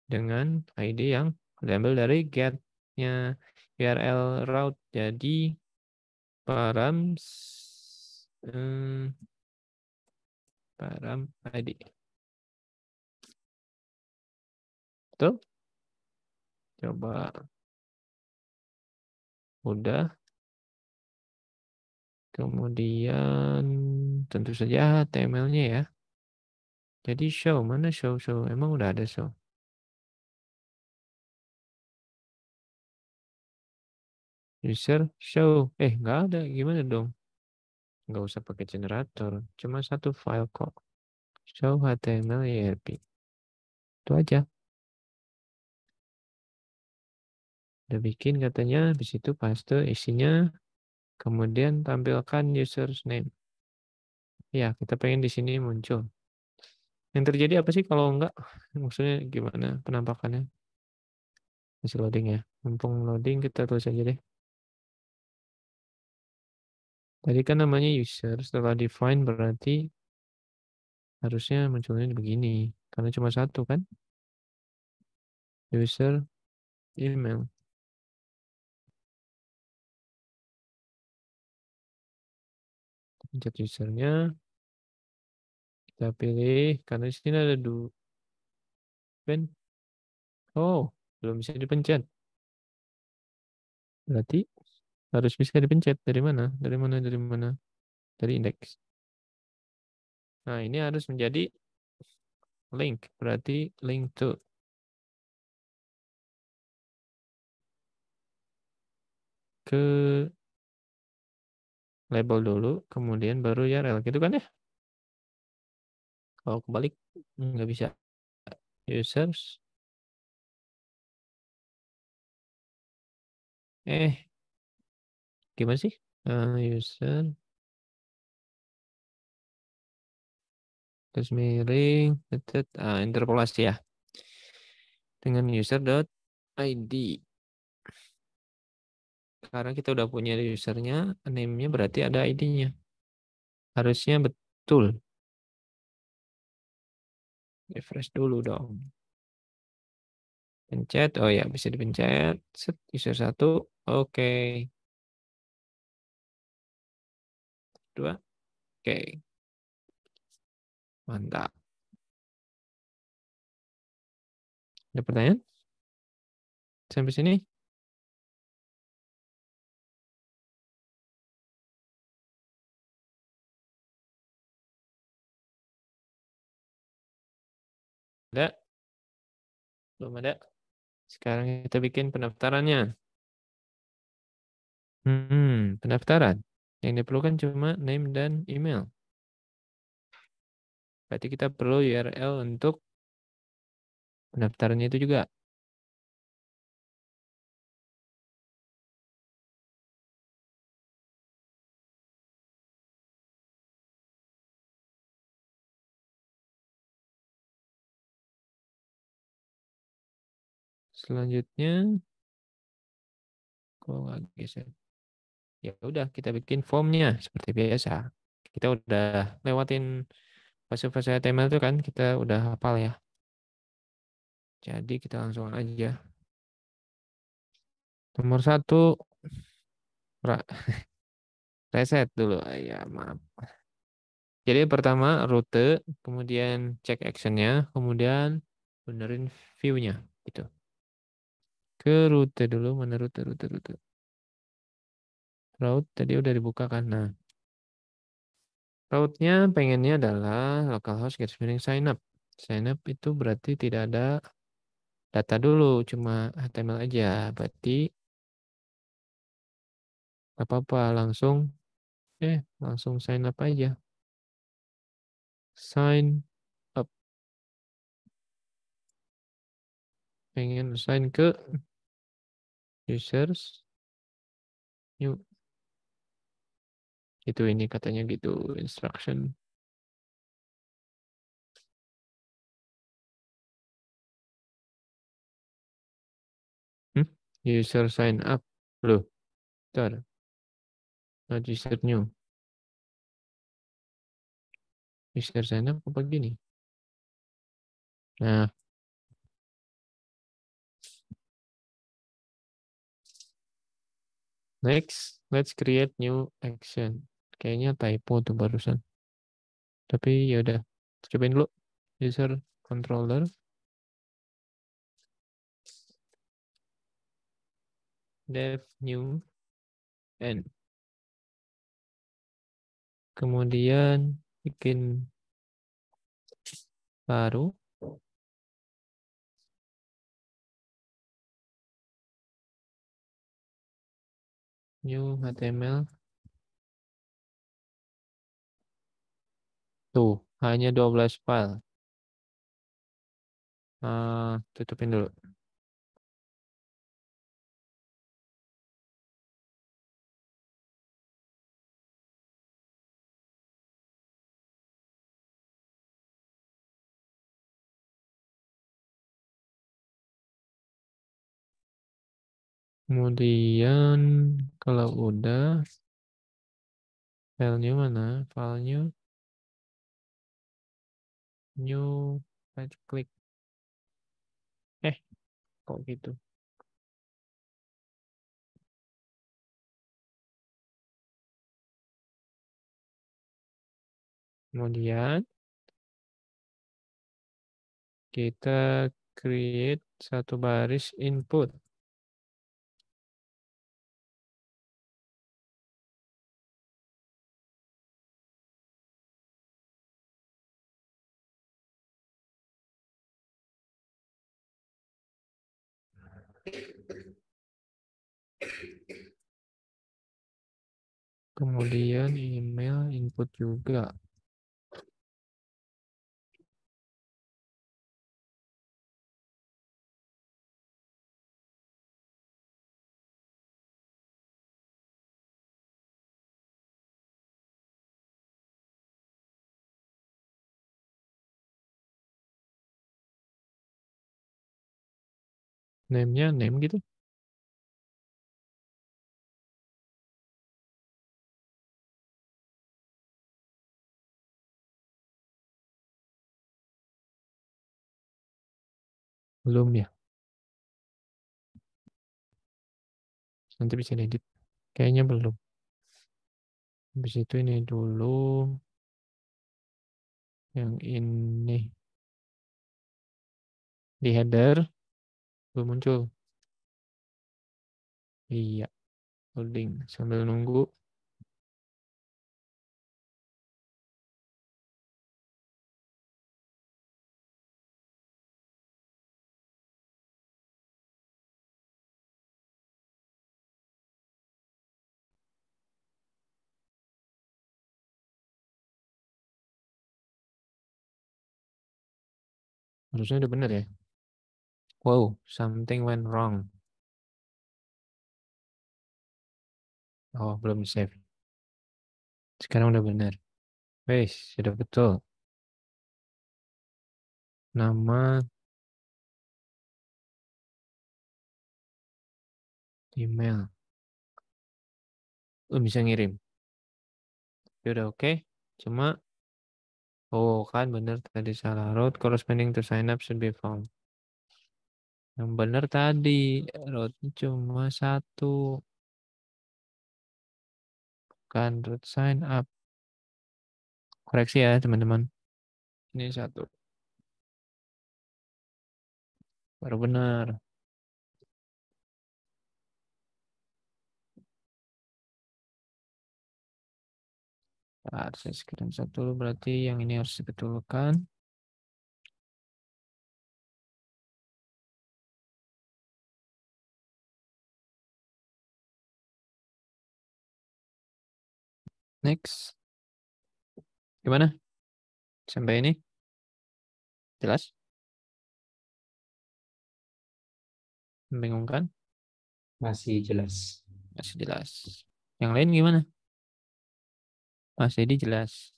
dengan ID yang diambil dari get-nya URL route. Jadi params hmm, param eh, ID. Betul? Coba udah. Kemudian tentu saja HTML-nya ya. Jadi show, mana show show? Emang udah ada show. User show. Eh, nggak ada. Gimana dong? Nggak usah pakai generator. Cuma satu file kok. Show HTML YRP ya, Itu aja. Udah bikin katanya, habis itu paste isinya, kemudian tampilkan user's name. Ya, kita pengen di sini muncul. Yang terjadi apa sih kalau enggak? Maksudnya gimana penampakannya? Masih loading ya. Mumpung loading kita tulis aja deh. Tadi kan namanya user, setelah define berarti harusnya munculnya begini. Karena cuma satu kan? User email. pencet usernya. Kita pilih, karena di sini ada dua. Pen. Oh, belum bisa dipencet. Berarti harus bisa dipencet. Dari mana? Dari mana? Dari mana? Dari indeks. Nah, ini harus menjadi link. Berarti link to. Ke label dulu, kemudian baru ya rel gitu kan ya? Kalau kebalik nggak bisa. Users. Eh, gimana sih? Uh, user. Terus miring, uh, interpolasi ya. Dengan user.id. Sekarang kita udah punya usernya, name-nya berarti ada ID-nya. Harusnya betul. Refresh dulu dong. Pencet, oh ya bisa dipencet. Set, user 1, oke. Okay. Dua, oke. Okay. Mantap. Ada pertanyaan? Sampai sini? Ada? Belum ada? Sekarang kita bikin pendaftarannya. Hmm, pendaftaran. Yang diperlukan cuma name dan email. Berarti kita perlu URL untuk pendaftarannya itu juga. Selanjutnya, kalau nggak geser, ya udah kita bikin formnya seperti biasa. Kita udah lewatin fase-fase HTML itu kan, kita udah hafal ya. Jadi kita langsung aja. Nomor satu, reset dulu. Ya maaf. Jadi pertama rute, kemudian cek actionnya, kemudian benerin viewnya nya gitu ke rute dulu mana rute rute rute route tadi udah dibuka kan nah route-nya pengennya adalah localhost get miring sign up sign up itu berarti tidak ada data dulu cuma HTML aja berarti apa-apa langsung eh langsung sign up aja sign up, pengen sign ke users new itu ini katanya gitu instruction hmm? user sign up lo ter register new user sign up apa gini nah Next, let's create new action. Kayaknya typo tuh barusan. Tapi ya udah, cobain dulu. User controller. Dev new and Kemudian bikin baru new HTML. Tuh, hanya 12 file. Uh, tutupin dulu. Kemudian kalau udah filenya mana? new. new right click. Eh, kok gitu? Kemudian kita create satu baris input. kemudian email input juga name-nya name gitu Belum ya. Nanti bisa edit. Kayaknya belum. Habis itu ini dulu. Yang ini. Di header. Belum muncul. Iya. loading. Sambil nunggu. Harusnya udah bener ya. Wow, something went wrong. Oh, belum save. Sekarang udah bener. Wes, sudah betul. Nama email. lu bisa ngirim. Ya udah oke. Okay. Cuma Oh kan bener tadi salah. Road corresponding to sign up should be found. Yang bener tadi road cuma satu. Bukan road sign up. Koreksi ya teman-teman. Ini satu. Baru benar. Nah, saya satu dulu berarti yang ini harus dibetulkan. Next. Gimana? Sampai ini? Jelas? bingung kan Masih jelas. Masih jelas. Yang lain gimana? Mas Dedi jelas.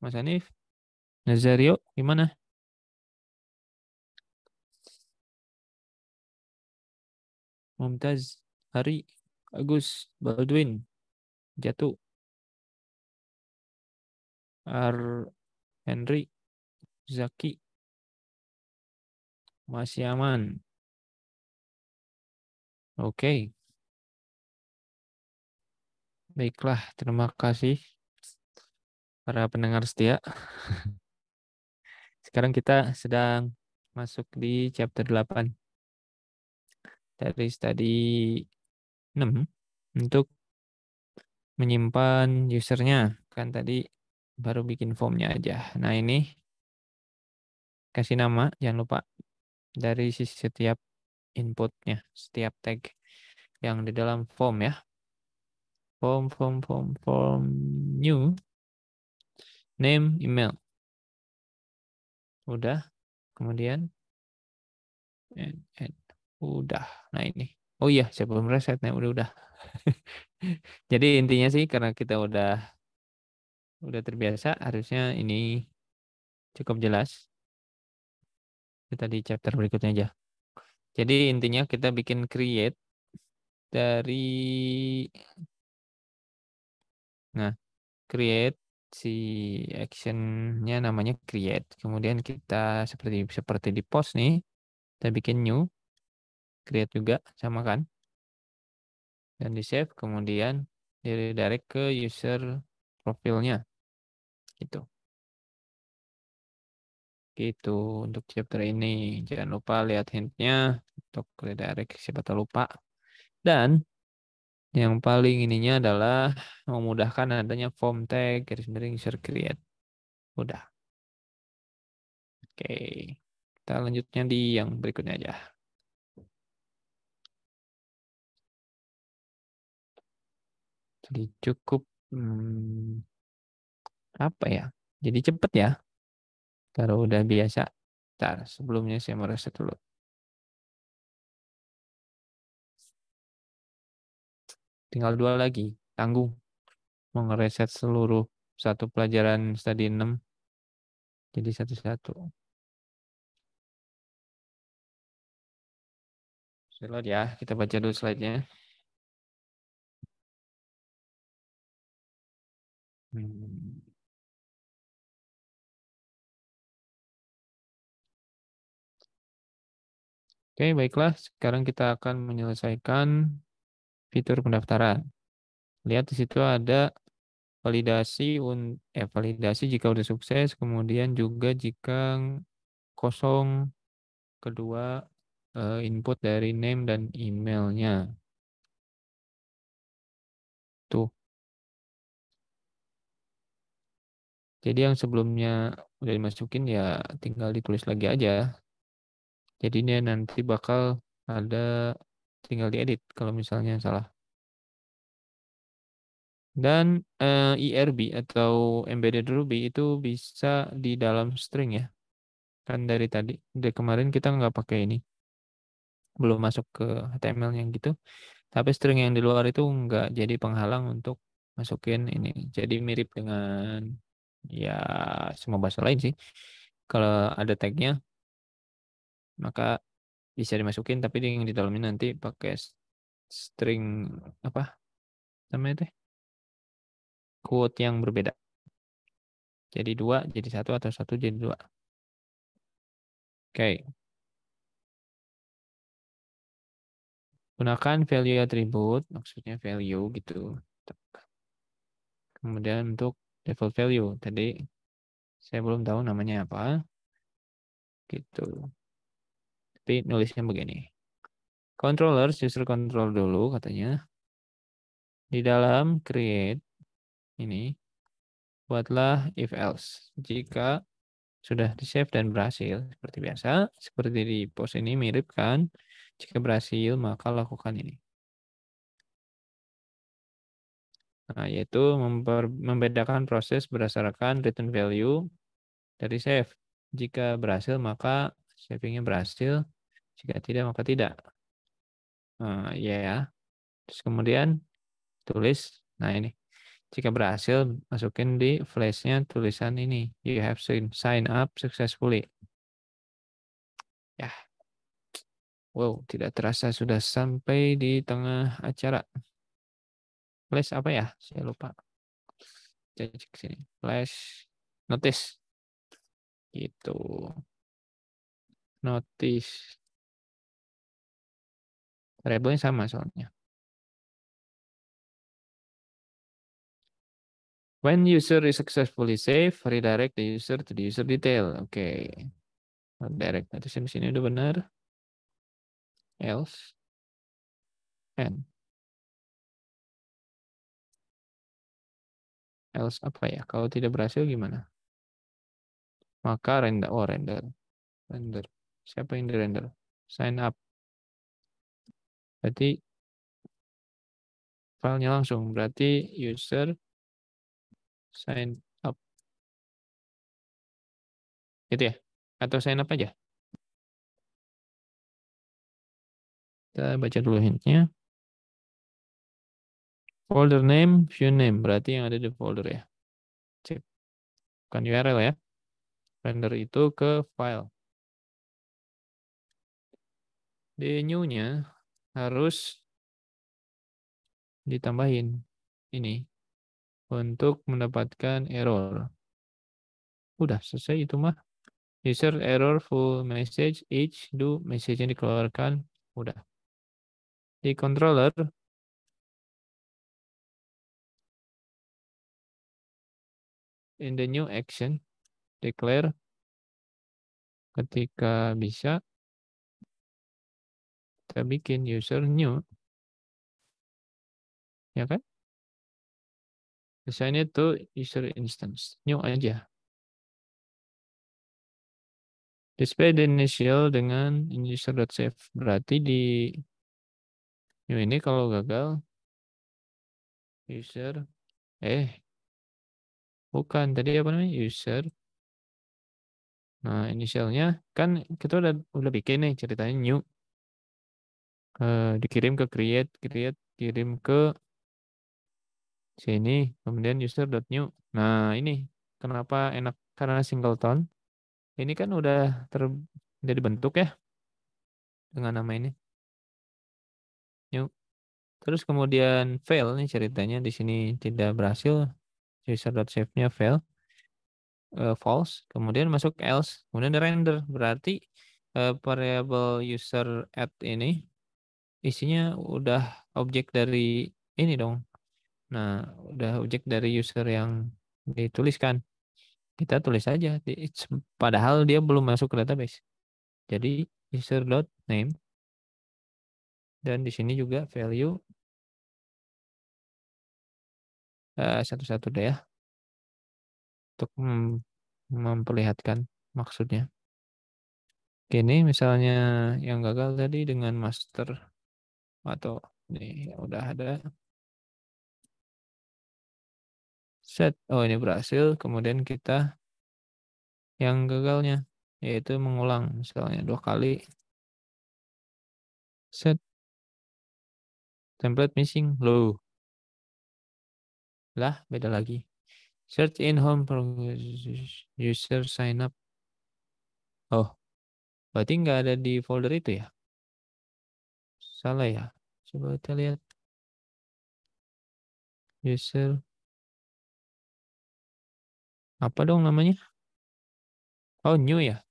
Mas Hanif, Nazario gimana? Mumtaz, Hari, Agus, Baldwin, Jatuh, ar Henry, Zaki, masih aman. Oke. Okay. Baiklah, terima kasih para pendengar setia. Sekarang kita sedang masuk di chapter 8 dari tadi 6 untuk menyimpan usernya. Kan tadi baru bikin formnya aja. Nah ini kasih nama, jangan lupa dari setiap inputnya, setiap tag yang di dalam form ya form form form form new name email udah kemudian and, eh, and. Eh, udah nah ini oh iya saya belum reset nah, udah udah jadi intinya sih karena kita udah udah terbiasa harusnya ini cukup jelas kita di chapter berikutnya aja jadi intinya kita bikin create dari Nah, create si actionnya namanya create. Kemudian kita seperti seperti di post nih, kita bikin new, create juga sama kan? Dan di save, kemudian direct ke user profilnya, gitu. Gitu untuk chapter ini. Jangan lupa lihat hintnya untuk redirect siapa tahu lupa. Dan yang paling ininya adalah memudahkan adanya form tag garis miring share create. Udah. Oke, kita lanjutnya di yang berikutnya aja. Jadi cukup hmm, apa ya? Jadi cepet ya. Kalau udah biasa. sebelumnya saya mereset dulu. tinggal dua lagi, tanggung. mengereset seluruh satu pelajaran studi 6 jadi satu-satu. reload ya, kita baca dulu slide-nya. Hmm. Oke, baiklah. Sekarang kita akan menyelesaikan fitur pendaftaran. Lihat di situ ada validasi un eh, validasi jika udah sukses, kemudian juga jika kosong kedua eh, input dari name dan emailnya. Tuh. Jadi yang sebelumnya udah dimasukin ya tinggal ditulis lagi aja. Jadi ini nanti bakal ada tinggal diedit kalau misalnya salah. Dan uh, eh, IRB atau embedded Ruby itu bisa di dalam string ya. Kan dari tadi, dari kemarin kita nggak pakai ini. Belum masuk ke HTML yang gitu. Tapi string yang di luar itu nggak jadi penghalang untuk masukin ini. Jadi mirip dengan ya semua bahasa lain sih. Kalau ada tagnya, maka bisa dimasukin tapi yang di dalamnya nanti pakai string apa namanya itu quote yang berbeda jadi dua jadi satu atau satu jadi dua oke okay. gunakan value atribut maksudnya value gitu kemudian untuk default value tadi saya belum tahu namanya apa gitu tapi nulisnya begini. Controllers, user control dulu katanya. Di dalam create ini buatlah if else. Jika sudah di save dan berhasil seperti biasa, seperti di post ini mirip kan? Jika berhasil maka lakukan ini. Nah, yaitu membedakan proses berdasarkan return value dari save. Jika berhasil, maka savingnya berhasil. Jika tidak, maka tidak. Uh, ya. Yeah. Terus kemudian tulis. Nah ini. Jika berhasil, masukin di flashnya tulisan ini. You have sign, sign up successfully. Ya. Yeah. Wow, tidak terasa sudah sampai di tengah acara. Flash apa ya? Saya lupa. Cek sini. Flash notice. Gitu. Notice variabelnya sama soalnya. When user is successfully saved, redirect the user to the user detail. Oke. Okay. Redirect. di sini udah benar. Else. And. Else apa ya? Kalau tidak berhasil gimana? Maka render. Oh, render. Render. Siapa yang di render? Sign up. Berarti filenya langsung. Berarti user sign up. Gitu ya? Atau sign up aja? Kita baca dulu hintnya. Folder name, view name. Berarti yang ada di folder ya. Cek. Bukan URL ya. Render itu ke file. Di new-nya, harus ditambahin ini untuk mendapatkan error. Udah selesai itu mah. User error full message each do message yang dikeluarkan udah. Di controller in the new action declare ketika bisa kita bikin user new. Ya kan? biasanya itu user instance. New aja. Display the initial dengan user dot user.save. Berarti di new ini kalau gagal, user, eh, bukan. Tadi apa namanya? User Nah, inisialnya kan kita udah udah bikin nih ceritanya new uh, dikirim ke create, create kirim ke sini, kemudian user new Nah, ini kenapa enak karena singleton. Ini kan udah ter jadi bentuk ya dengan nama ini. New. Terus kemudian fail nih ceritanya di sini tidak berhasil user save nya fail. Uh, false, kemudian masuk else, kemudian render. Berarti uh, variable user at ini isinya udah objek dari ini dong. Nah, udah objek dari user yang dituliskan. Kita tulis saja. Padahal dia belum masuk ke database. Jadi user name dan di sini juga value eh, satu-satu uh, deh ya untuk mem memperlihatkan maksudnya. Oke, ini misalnya yang gagal tadi dengan master atau nih udah ada set oh ini berhasil kemudian kita yang gagalnya yaitu mengulang misalnya dua kali set template missing low lah beda lagi search in home user sign up oh berarti nggak ada di folder itu ya salah ya coba kita lihat user apa dong namanya oh new ya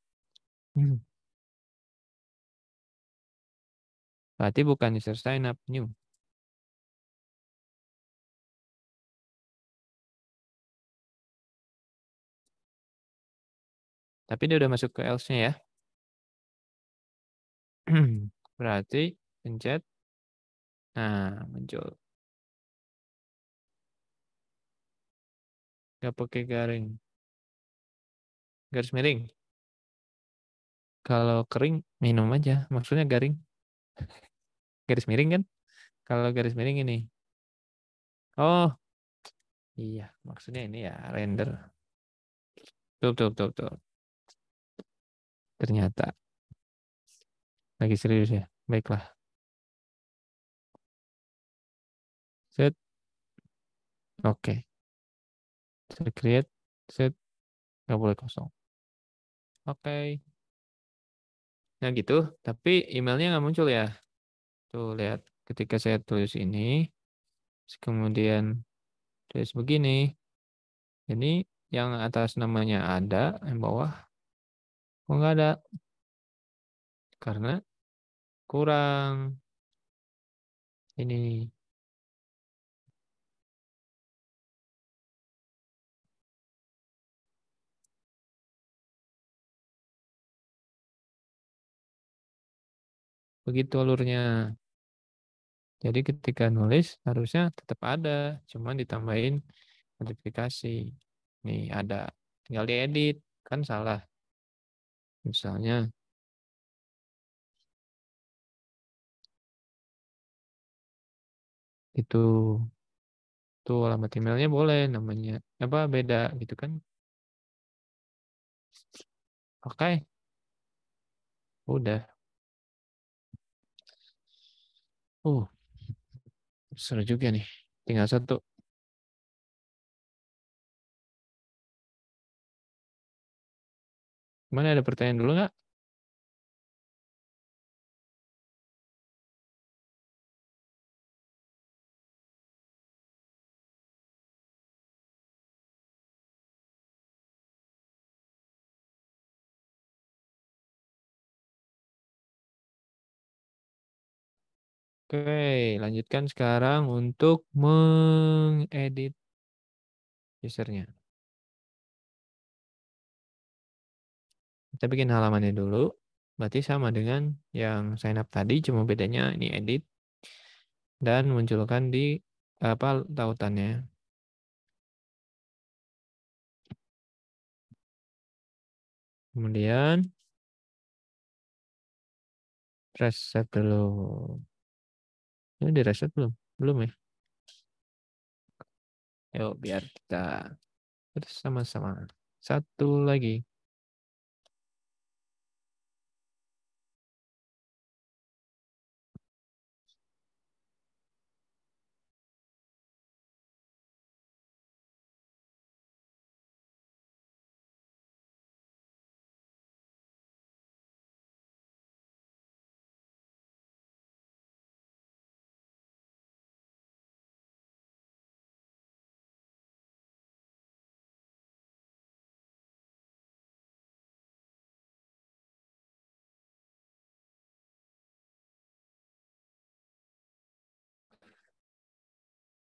hmm. berarti bukan user sign up new tapi dia udah masuk ke else-nya ya berarti pencet Nah, muncul. Gak pakai garing. Garis miring. Kalau kering, minum aja. Maksudnya garing. garis miring kan? Kalau garis miring ini. Oh, iya. Maksudnya ini ya render. Tuh, tuh, tuh, tuh. Ternyata. Lagi serius ya? Baiklah. set oke okay. set create set nggak boleh kosong oke okay. nah gitu tapi emailnya nggak muncul ya tuh lihat ketika saya tulis ini kemudian tulis begini ini yang atas namanya ada yang bawah kok nggak ada karena kurang ini Begitu alurnya. Jadi ketika nulis harusnya tetap ada, cuman ditambahin modifikasi. Nih ada, tinggal diedit, kan salah. Misalnya itu tuh alamat emailnya boleh namanya apa beda gitu kan oke okay. udah Uh, besar juga nih. Tinggal satu. Mana ada pertanyaan dulu nggak? Oke, lanjutkan sekarang untuk mengedit usernya. Kita bikin halamannya dulu. Berarti sama dengan yang sign up tadi, cuma bedanya ini edit dan munculkan di apa tautannya. Kemudian reset dulu. Ini di reset belum? Belum ya? Yuk biar kita bersama sama Satu lagi.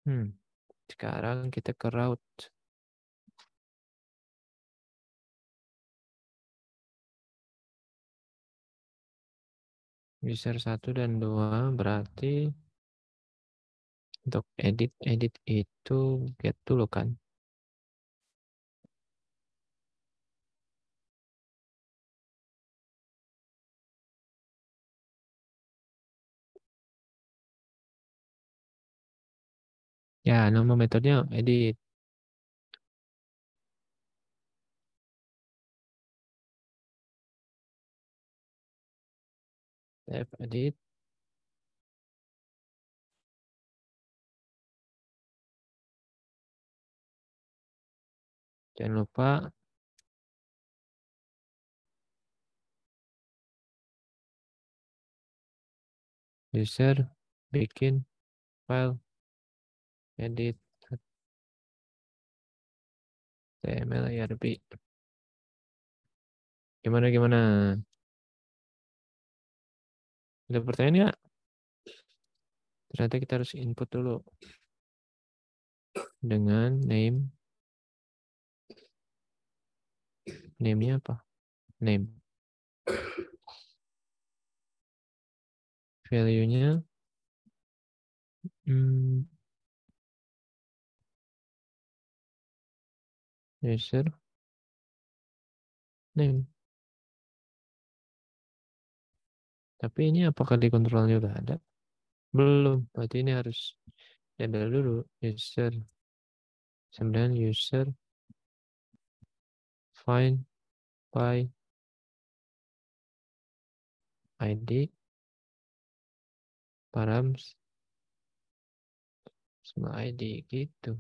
Hmm. Sekarang kita ke route. User 1 dan dua berarti untuk edit edit itu get dulu kan Ya, nama metodenya edit. F edit. Jangan lupa user bikin file edit HTML ya, IRB gimana gimana ada pertanyaan nggak ternyata kita harus input dulu dengan name name-nya apa name value-nya hmm, user name. Tapi ini apakah di kontrolnya udah ada? Belum, berarti ini harus ada dulu user. Kemudian user find by ID params sama ID gitu.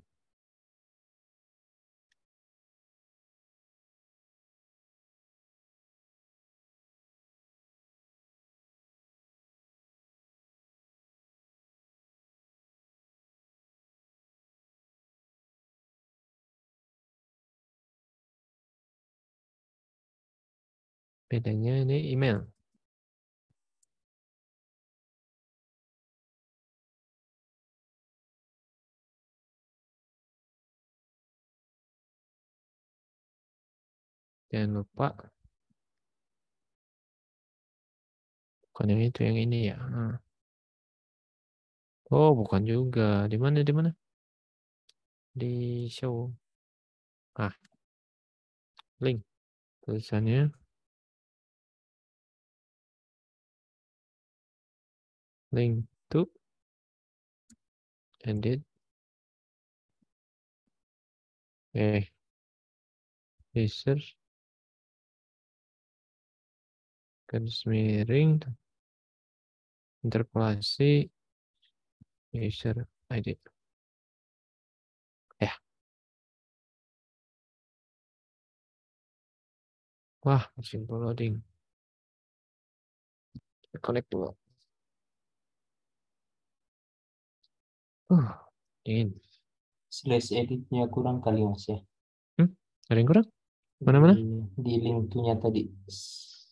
bedanya ini email jangan lupa bukan yang itu yang ini ya ah. oh bukan juga di mana di mana di show ah link tulisannya link to edit eh research, garis miring interpolasi user ID ya wah simple loading connect dulu Uh, dingin. Slash editnya kurang kali mas ya. Hmm? Ada yang kurang? Mana-mana? Di, di link tuhnya tadi.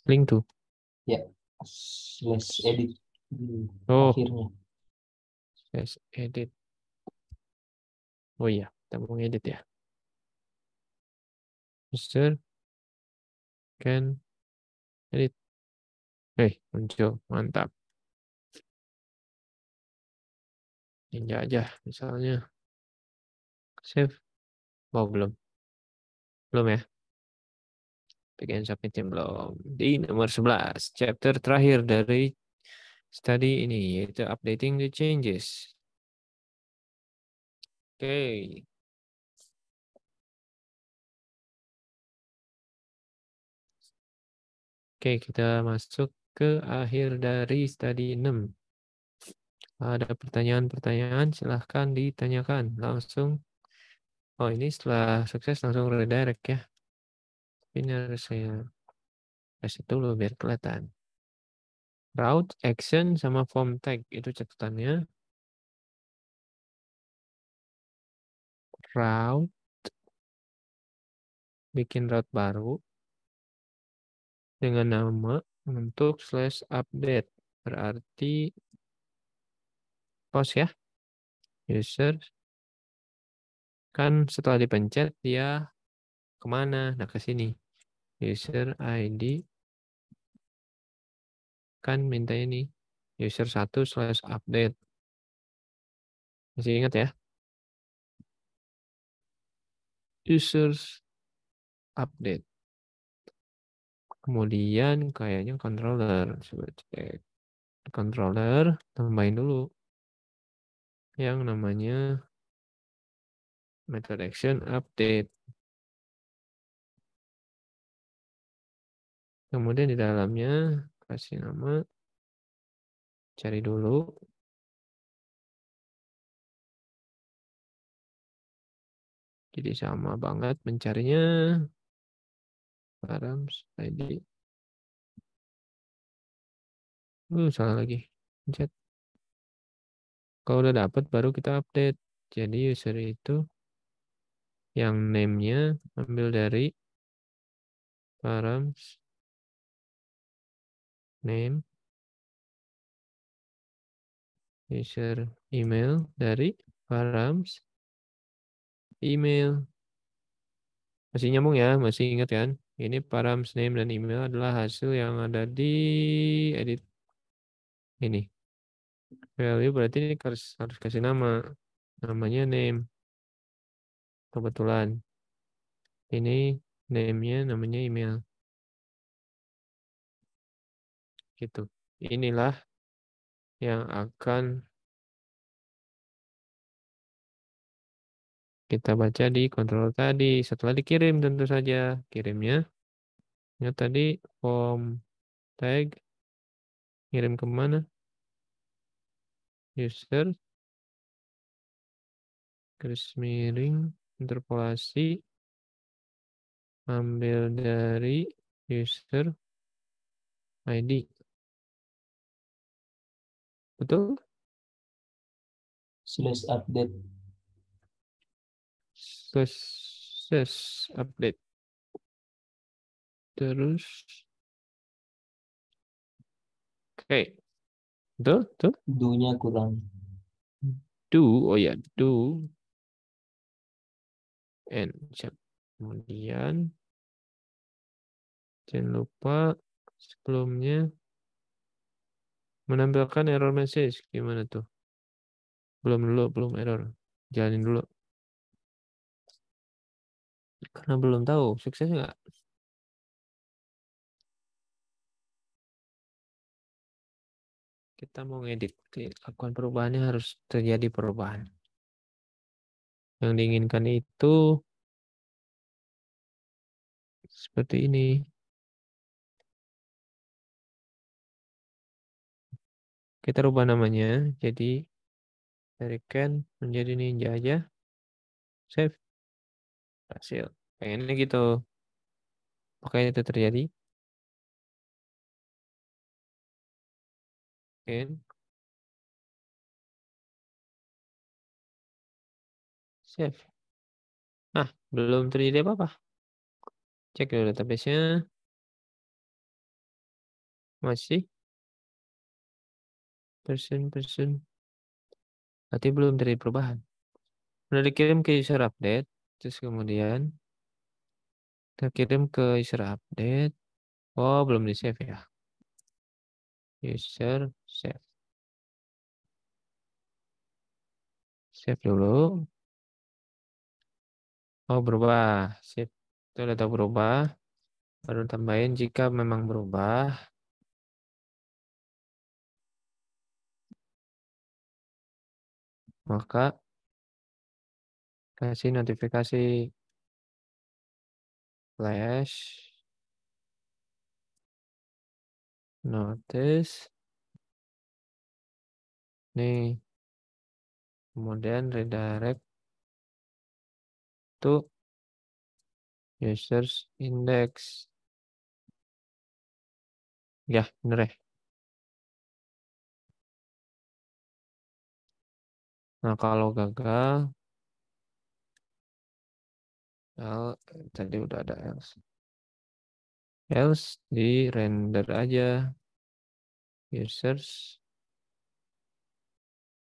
Link tuh? Ya. Slash edit. oh. Akhirnya. Slash edit. Oh iya, kita mau edit ya. Mister can edit. Hey, eh, muncul. Mantap. ninja aja misalnya. Save. Mau oh, belum? Belum ya? Bagian submitting belum. Di nomor 11, chapter terakhir dari study ini, yaitu updating the changes. Oke. Okay. Oke, kita masuk ke akhir dari study 6 ada pertanyaan-pertanyaan silahkan ditanyakan langsung. Oh ini setelah sukses langsung redirect ya. Ini harus saya kasih dulu biar kelihatan. Route, action, sama form tag itu catatannya. Route, bikin route baru dengan nama untuk slash update. Berarti pause ya. User. Kan setelah dipencet dia kemana? Nah, ke sini. User ID. Kan minta ini. User 1 slash update. Masih ingat ya? Users update. Kemudian kayaknya controller. Coba cek. Controller, tambahin dulu yang namanya method action update. Kemudian di dalamnya kasih nama, cari dulu. Jadi sama banget mencarinya. Param ID. Uh, salah lagi. Pencet. Kalau udah dapat baru kita update. Jadi user itu yang name-nya ambil dari params name user email dari params email masih nyambung ya masih ingat kan ini params name dan email adalah hasil yang ada di edit ini value berarti ini harus, harus kasih nama. Namanya name. Kebetulan. Ini name-nya namanya email. Gitu. Inilah yang akan kita baca di kontrol tadi. Setelah dikirim tentu saja kirimnya. Ya tadi form tag kirim kemana? user garis miring interpolasi ambil dari user ID betul slash update slash, slash update terus oke okay. Do, do? Do-nya kurang. Do, oh ya, do. And, siap. Kemudian, jangan lupa sebelumnya menampilkan error message. Gimana tuh? Belum dulu, belum error. Jalanin dulu. Karena belum tahu, sukses nggak? kita mau ngedit lakukan perubahannya harus terjadi perubahan yang diinginkan itu seperti ini kita rubah namanya jadi dari Ken menjadi ninja aja save hasil pengennya gitu makanya itu terjadi in save. Nah, belum terjadi apa-apa. Cek dulu database-nya. Masih. Person, person. Berarti belum terjadi perubahan. Udah dikirim ke user update. Terus kemudian terkirim ke user update. Oh, belum di save ya. User save save dulu oh berubah sip itu data berubah baru tambahin jika memang berubah maka kasih notifikasi flash notice nih kemudian redirect to users index ya bener ya nah kalau gagal L, tadi udah ada else else di render aja users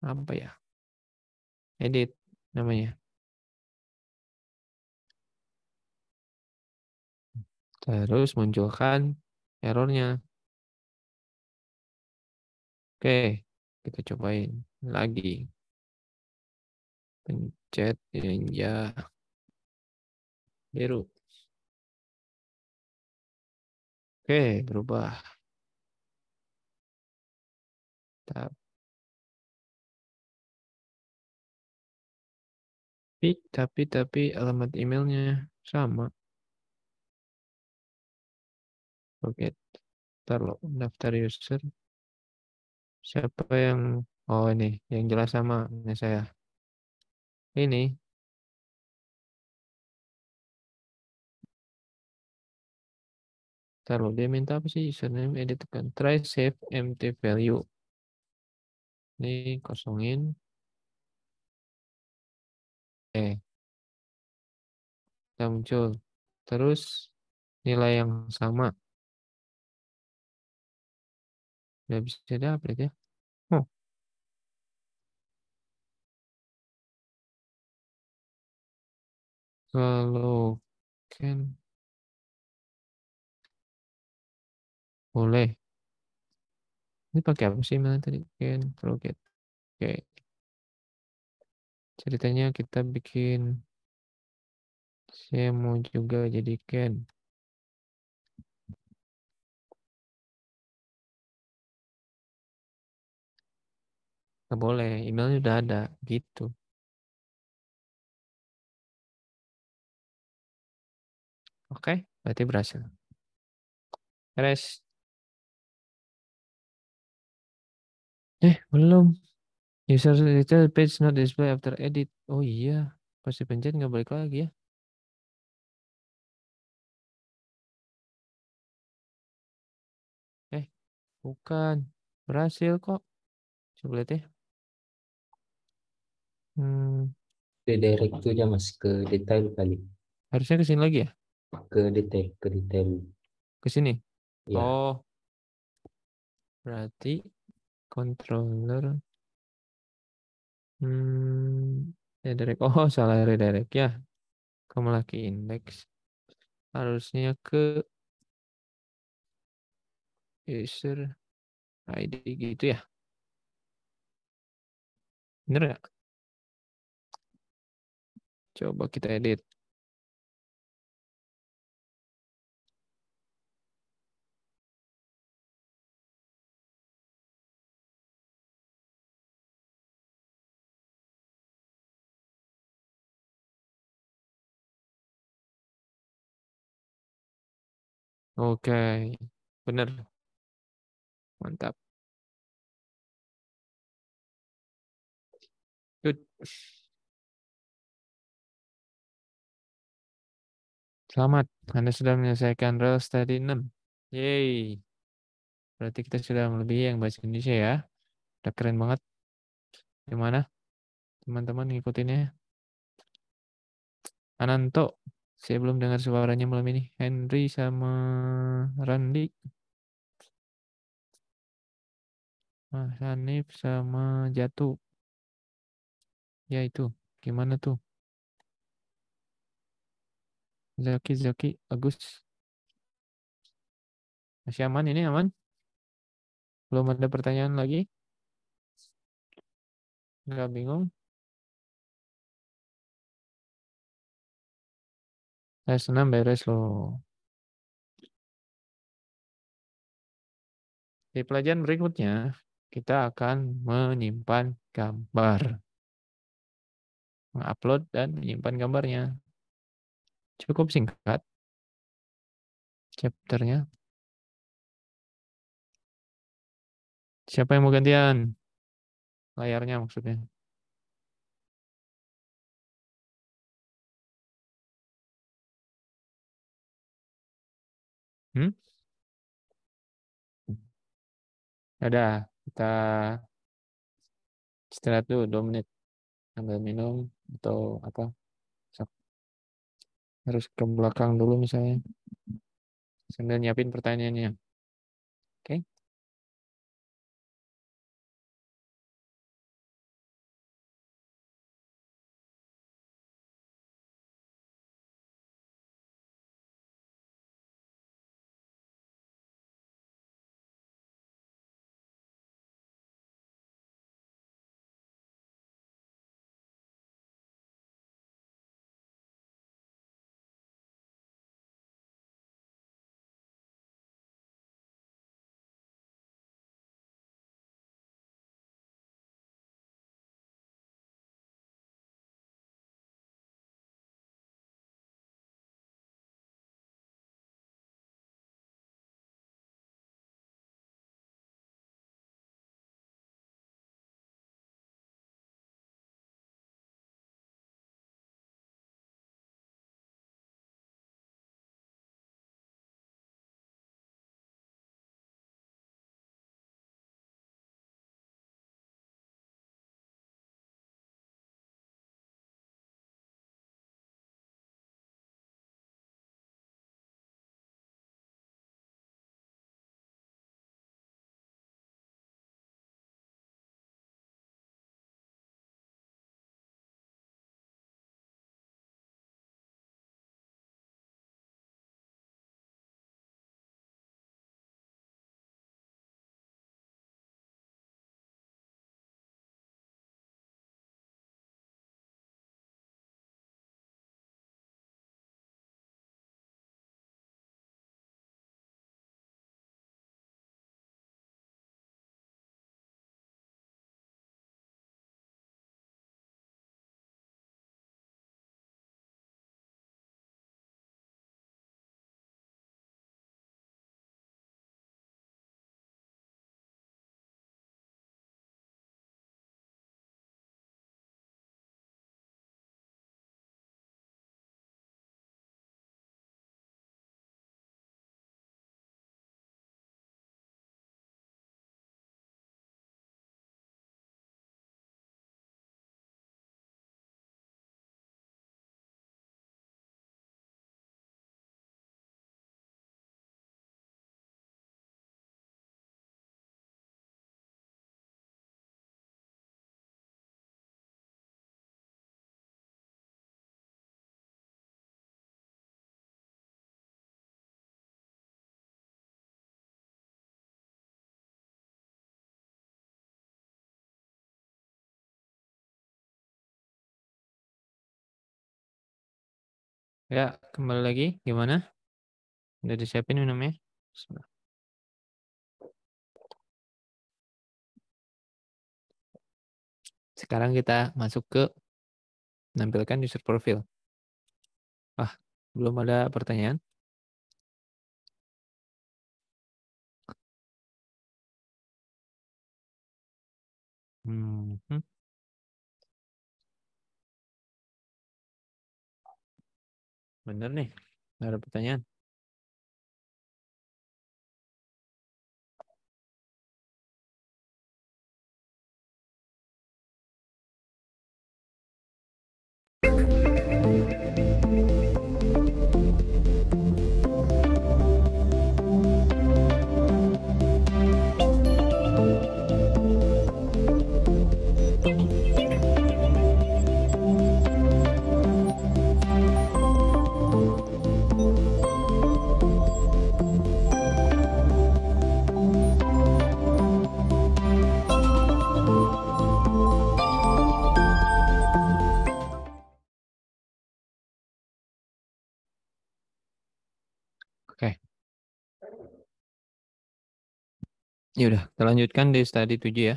apa ya edit namanya terus munculkan errornya oke kita cobain lagi pencet ya biru oke berubah tapi tapi tapi tapi alamat emailnya sama oke ntar daftar user siapa yang oh ini yang jelas sama ini saya ini Taruh dia minta apa sih username edit tekan try save empty value. Ini kosongin. Sudah muncul. Terus nilai yang sama. Sudah bisa ada update ya. Oh. Kalau kan boleh. Ini pakai apa sih mana tadi? Can, Oke. Okay ceritanya kita bikin saya mau juga jadi Ken. Gak boleh, emailnya udah ada, gitu. Oke, berarti berhasil. Res, Eh, belum. Ya, User detail page not display after edit. Oh iya, pasti pencet nggak balik lagi ya. Eh, bukan. Berhasil kok. Coba lihat ya. Hmm. Redirect itu aja mas ke detail kali. Harusnya ke sini lagi ya? Ke detail, ke detail. Ke sini? Ya. Oh. Berarti controller Hmm, ya direct. Oh, salah redirect ya. Kamu lagi indeks. Harusnya ke user ID gitu ya. Bener nggak? Coba kita edit. Oke, benar, Mantap. Good. Selamat, Anda sudah menyelesaikan Real Study 6. Yeay. Berarti kita sudah melebihi yang bahasa Indonesia ya. Udah keren banget. Gimana? Teman-teman ngikutinnya? Ananto, saya belum dengar suaranya malam ini. Henry sama Randi. Mas Hanif sama Jatuh. Ya itu. Gimana tuh? Zaki, Zaki, Agus. Masih aman ini aman? Belum ada pertanyaan lagi? Nggak bingung? Les 6 beres loh. Di pelajaran berikutnya, kita ya, akan menyimpan gambar. Mengupload ah, ah, dan menyimpan gambarnya. Cukup singkat chapternya. Siapa yang mau gantian? Layarnya maksudnya. Hmm? Ada, kita istirahat dulu 2 menit. Ambil minum atau apa. Harus ke belakang dulu misalnya. Sambil nyiapin pertanyaannya. Ya, kembali lagi. Gimana? Udah disiapin minumnya? Bismillah. Sekarang kita masuk ke menampilkan user profile. Ah, belum ada pertanyaan. Hmm. hmm. Bener nih, Nggak ada pertanyaan. Thank you. Ya udah, kita lanjutkan di study 7 ya.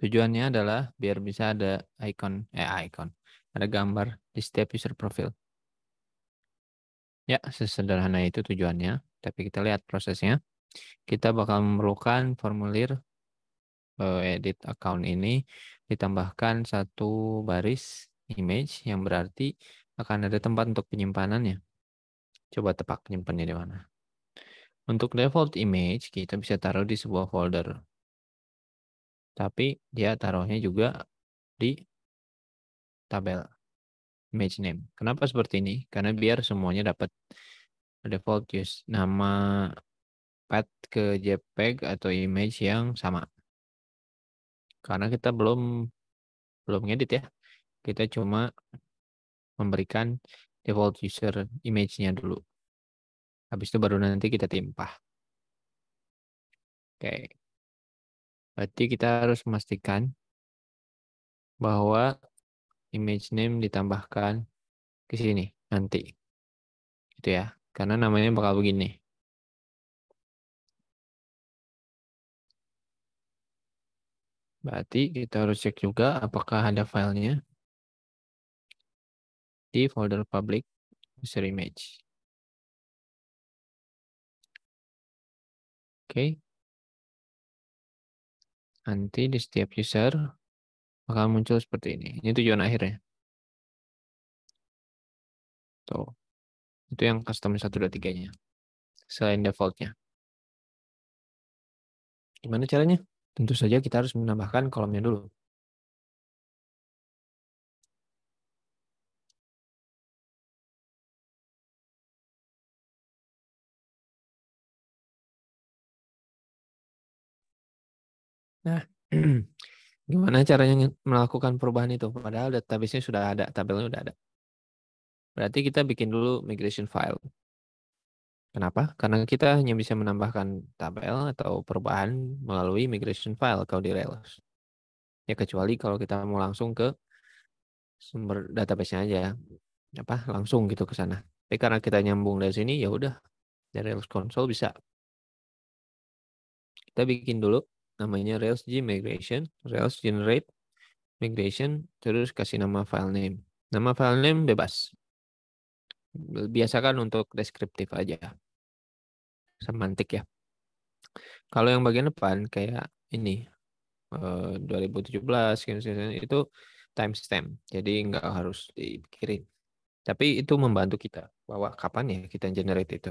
Tujuannya adalah biar bisa ada icon, eh icon, ada gambar di setiap user profile. Ya, sesederhana itu tujuannya. Tapi kita lihat prosesnya. Kita bakal memerlukan formulir eh, edit account ini ditambahkan satu baris image yang berarti akan ada tempat untuk penyimpanannya. Coba tepak penyimpannya di mana. Untuk default image, kita bisa taruh di sebuah folder. Tapi dia taruhnya juga di tabel image name. Kenapa seperti ini? Karena biar semuanya dapat default use nama path ke JPEG atau image yang sama. Karena kita belum belum ngedit ya. Kita cuma memberikan default user image-nya dulu. Habis itu baru nanti kita timpah. Oke. Berarti kita harus memastikan bahwa image name ditambahkan ke sini nanti. Gitu ya. Karena namanya bakal begini. Berarti kita harus cek juga apakah ada filenya di folder public user image. okay. nanti di setiap user bakal muncul seperti ini. Ini tujuan akhirnya. Tuh. Itu yang custom 13 nya Selain defaultnya. Gimana caranya? Tentu saja kita harus menambahkan kolomnya dulu. Nah, gimana caranya melakukan perubahan itu? Padahal database-nya sudah ada, tabelnya sudah ada. Berarti kita bikin dulu migration file. Kenapa? Karena kita hanya bisa menambahkan tabel atau perubahan melalui migration file kalau di Rails. Ya kecuali kalau kita mau langsung ke sumber database-nya aja apa langsung gitu ke sana. Tapi karena kita nyambung dari sini ya udah dari Rails console bisa. Kita bikin dulu namanya Rails G migration, Rails generate migration, terus kasih nama file name. Nama file name bebas. Biasakan untuk deskriptif aja. Semantik ya. Kalau yang bagian depan kayak ini 2017 eh, itu timestamp. Jadi nggak harus dipikirin. Tapi itu membantu kita bahwa kapan ya kita generate itu.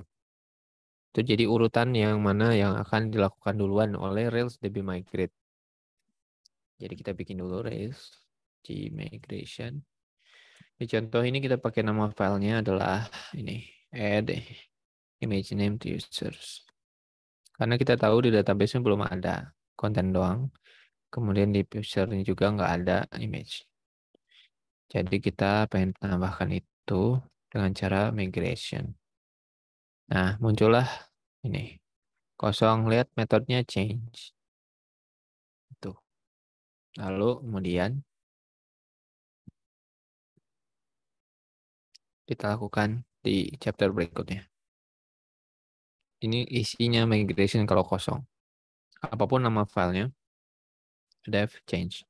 Itu jadi urutan yang mana yang akan dilakukan duluan oleh Rails DB Migrate. Jadi kita bikin dulu Rails G Migration. Di contoh ini kita pakai nama filenya adalah ini add image name to users. Karena kita tahu di database-nya belum ada konten doang. Kemudian di usernya juga nggak ada image. Jadi kita pengen tambahkan itu dengan cara migration. Nah, muncullah ini. Kosong, lihat metodenya change. Itu. Lalu kemudian kita lakukan di chapter berikutnya. Ini isinya migration kalau kosong. Apapun nama filenya, dev change.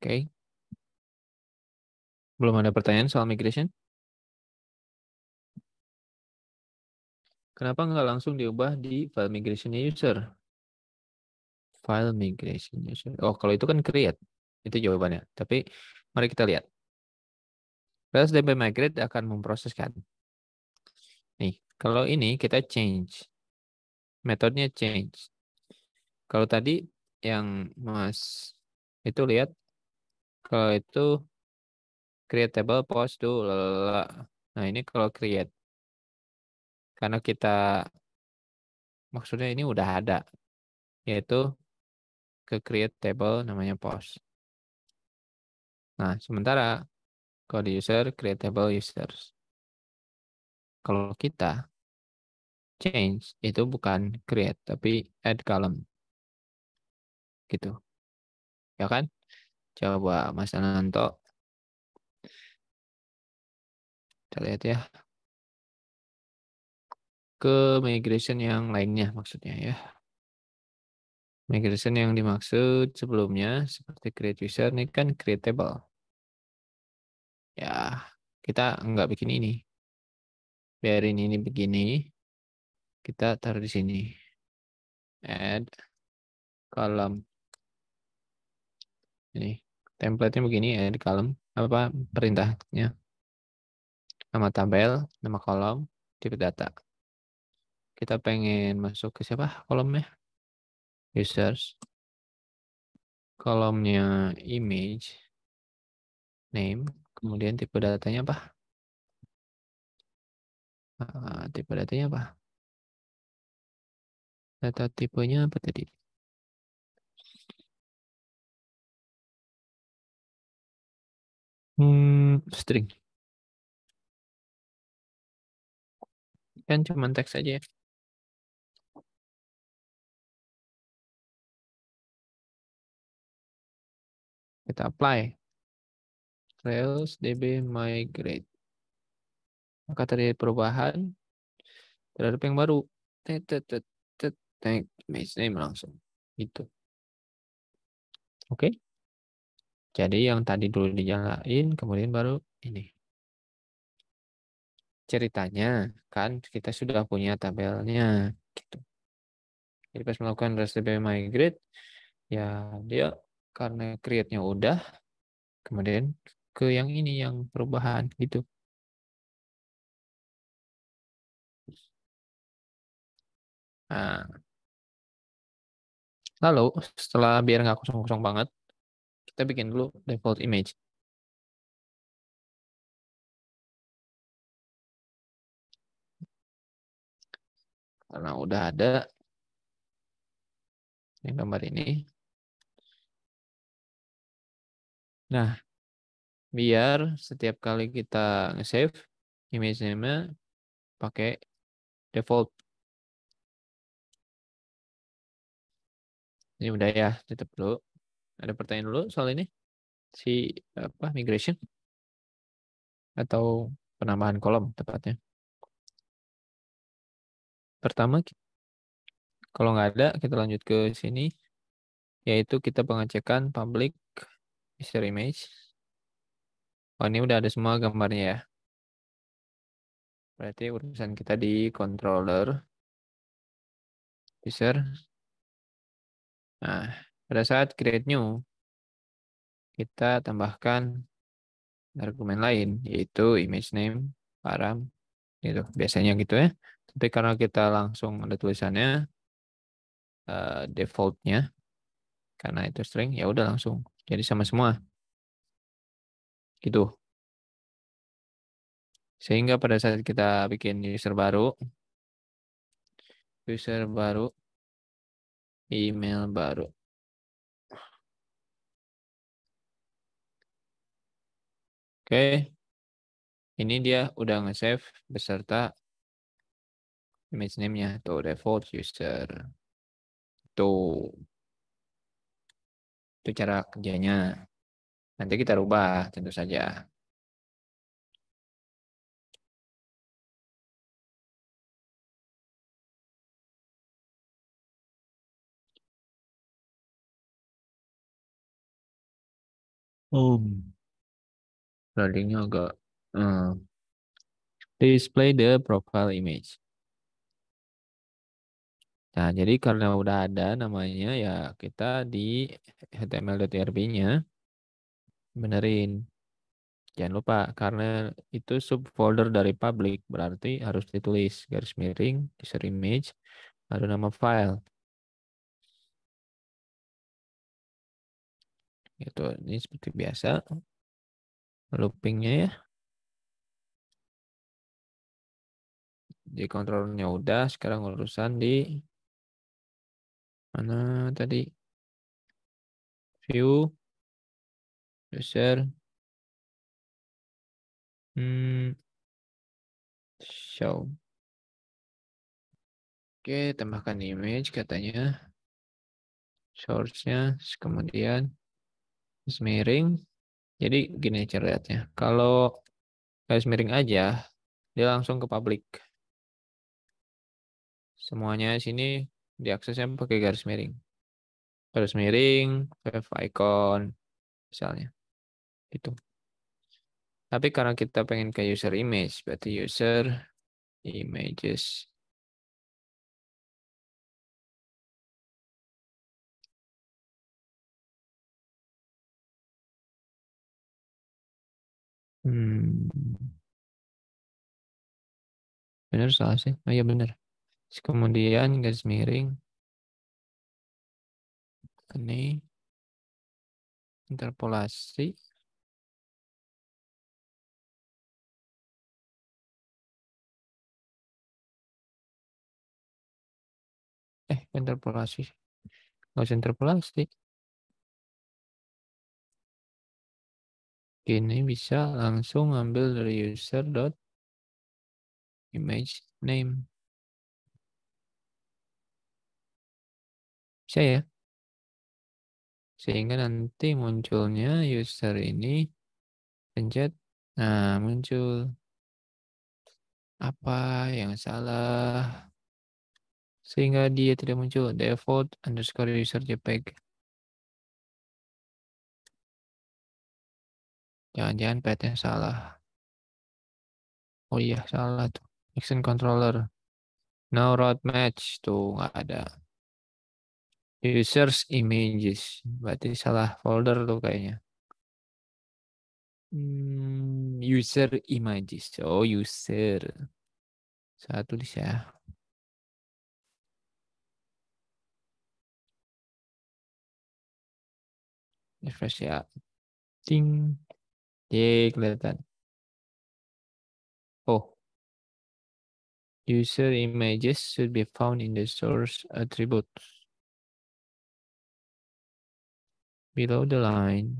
Oke. Okay. Belum ada pertanyaan soal migration? Kenapa nggak langsung diubah di file migration user? File migration user. Oh, kalau itu kan create. Itu jawabannya. Tapi mari kita lihat. DB migrate akan memproseskan. Nih, kalau ini kita change. Metodenya change. Kalau tadi yang Mas itu lihat, kalau itu create table post do lalala. Nah, ini kalau create. Karena kita maksudnya ini udah ada yaitu ke create table namanya post. Nah, sementara kalau di user create table users. Kalau kita change itu bukan create tapi add column. Gitu. Ya kan? Coba Mas Ananto kita lihat ya. Ke migration yang lainnya maksudnya ya. Migration yang dimaksud sebelumnya seperti create user ini kan create table. Ya, kita nggak bikin ini. Biarin ini begini. Kita taruh di sini. Add kolom Ini templatenya nya begini, di kolom Apa perintahnya? nama tabel, nama kolom, tipe data. Kita pengen masuk ke siapa kolomnya? Users. Kolomnya image, name, kemudian tipe datanya apa? Uh, tipe datanya apa? Data tipenya apa tadi? Hmm, string. kan cuma teks aja ya. Kita apply. Rails DB migrate. Maka terjadi perubahan terhadap yang baru. tag match name langsung. Gitu. Oke. Okay? Jadi yang tadi dulu dijalain, kemudian baru ini ceritanya kan kita sudah punya tabelnya gitu. Jadi pas melakukan recipe migrate ya dia karena create-nya udah kemudian ke yang ini yang perubahan gitu. Nah, lalu setelah biar nggak kosong-kosong banget, kita bikin dulu default image. karena udah ada yang gambar ini. Nah, biar setiap kali kita nge-save image name pakai default. Ini udah ya, tutup dulu. Ada pertanyaan dulu soal ini? Si apa migration atau penambahan kolom tepatnya? Pertama, kalau nggak ada, kita lanjut ke sini, yaitu kita pengecekan public user image. Oh, ini udah ada semua gambarnya ya. Berarti urusan kita di controller user. Nah, pada saat create new, kita tambahkan argumen lain, yaitu image name, param, gitu. Biasanya gitu ya. Tapi karena kita langsung ada tulisannya uh, defaultnya, karena itu string, ya udah langsung. Jadi sama semua. Gitu. Sehingga pada saat kita bikin user baru, user baru, email baru. Oke, okay. ini dia udah nge-save beserta image name-nya tuh default user tuh itu cara kerjanya nanti kita rubah tentu saja Oh, loadingnya agak. Hmm. Display the profile image. Nah, jadi karena udah ada namanya ya kita di html.irb-nya benerin. Jangan lupa karena itu subfolder dari public berarti harus ditulis garis miring user image baru nama file. Gitu, ini seperti biasa loopingnya ya. di kontrolnya udah, sekarang urusan di Mana tadi? View. User. Hmm. Show. Oke, tambahkan image katanya. Source-nya, kemudian smearing. Jadi gini ceritanya. Kalau garis miring aja, dia langsung ke public. Semuanya sini diaksesnya pakai garis miring. Garis miring, wave icon, misalnya. Itu. Tapi karena kita pengen ke user image, berarti user images. Hmm. Bener salah sih? Oh iya bener kemudian garis miring ini interpolasi eh interpolasi nggak usah interpolasi ini bisa langsung ambil dari user dot image name Bisa ya? Sehingga nanti munculnya user ini pencet, nah muncul. Apa yang salah? Sehingga dia tidak muncul default underscore user JPEG. Jangan-jangan petnya salah. Oh iya, salah tuh. Action controller. No route match. Tuh, nggak ada. Users images. Berarti salah folder tuh kayaknya. Hmm, user images. Oh, user. Saya tulis ya. Refresh ya. Ting. ya kelihatan. Oh. User images should be found in the source attributes. below the line.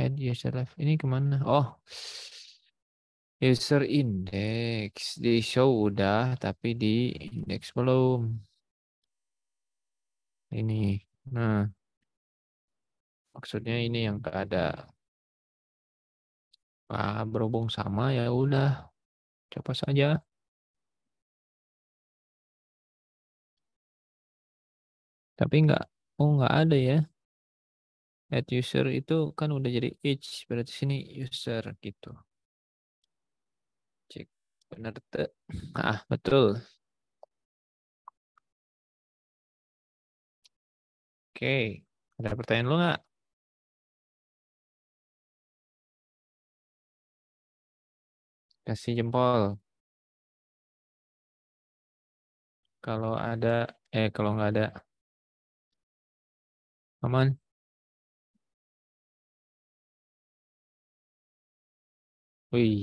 Add user e left. Ini kemana? Oh, user index. Di show udah, tapi di index belum. Ini. Nah, maksudnya ini yang ada. Ah, berhubung sama ya udah. Coba saja. Tapi nggak, oh nggak ada ya. Add user itu kan udah jadi each, berarti sini user gitu. Cek benar Ah, betul. Oke, ada pertanyaan lu nggak? Kasih jempol. Kalau ada, eh kalau nggak ada, Come on. Wih,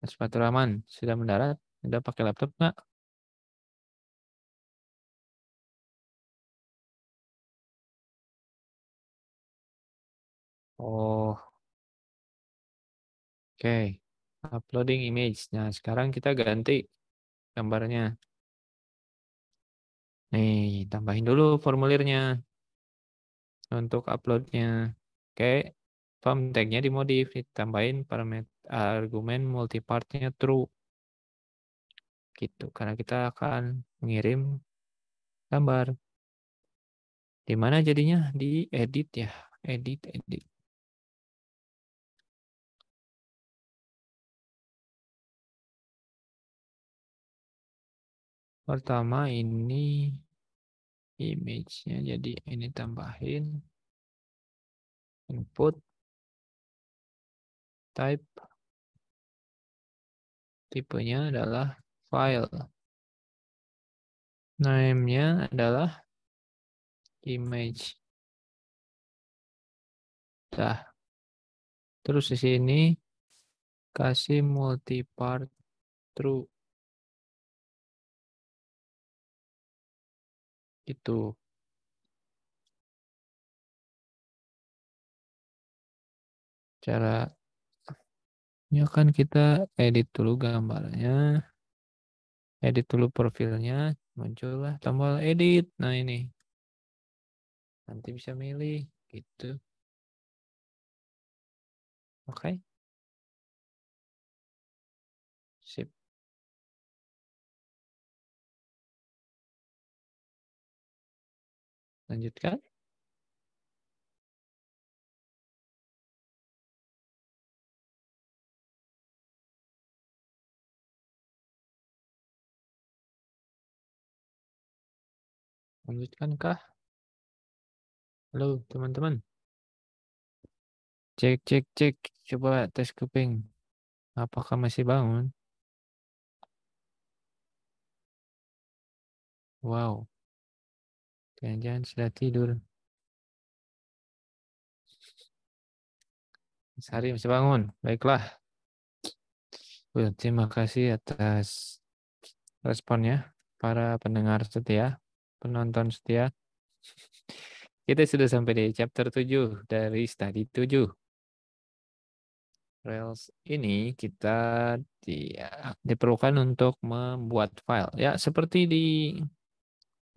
Mas Rahman sudah mendarat. Sudah pakai laptop nggak? Oh, oke. Okay. Uploading image. Nah, sekarang kita ganti gambarnya. Nih, tambahin dulu formulirnya untuk uploadnya. Oke, form tag-nya dimodif, ditambahin parameter argumen multipartnya true. Gitu, karena kita akan mengirim gambar. Di mana jadinya? Di edit ya, edit, edit. Pertama ini image-nya jadi ini tambahin input type tipenya adalah file name-nya adalah image dah terus di sini kasih multipart true Gitu. Cara ya kan kita edit dulu gambarnya. Edit dulu profilnya, muncullah tombol edit. Nah, ini. Nanti bisa milih gitu. Oke. Okay. Lanjutkan. lanjutkan kah Halo, teman-teman. Cek, cek, cek. Coba tes kuping. Apakah masih bangun? Wow. Jangan-jangan sudah tidur. Mas Hari masih bangun. Baiklah. Well, terima kasih atas responnya para pendengar setia, penonton setia. Kita sudah sampai di chapter 7 dari study 7. Rails ini kita di, diperlukan untuk membuat file. Ya, seperti di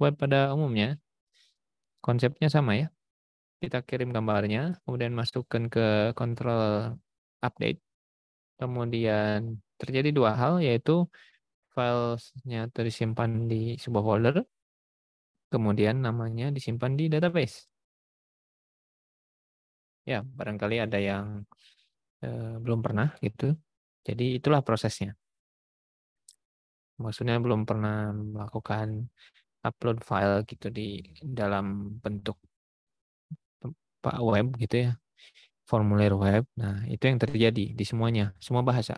web pada umumnya, Konsepnya sama ya. Kita kirim gambarnya, kemudian masukkan ke kontrol update. Kemudian terjadi dua hal yaitu filesnya tersimpan di sebuah folder, kemudian namanya disimpan di database. Ya, barangkali ada yang eh, belum pernah gitu. Jadi itulah prosesnya. Maksudnya belum pernah melakukan upload file gitu di dalam bentuk web gitu ya formulir web nah itu yang terjadi di semuanya semua bahasa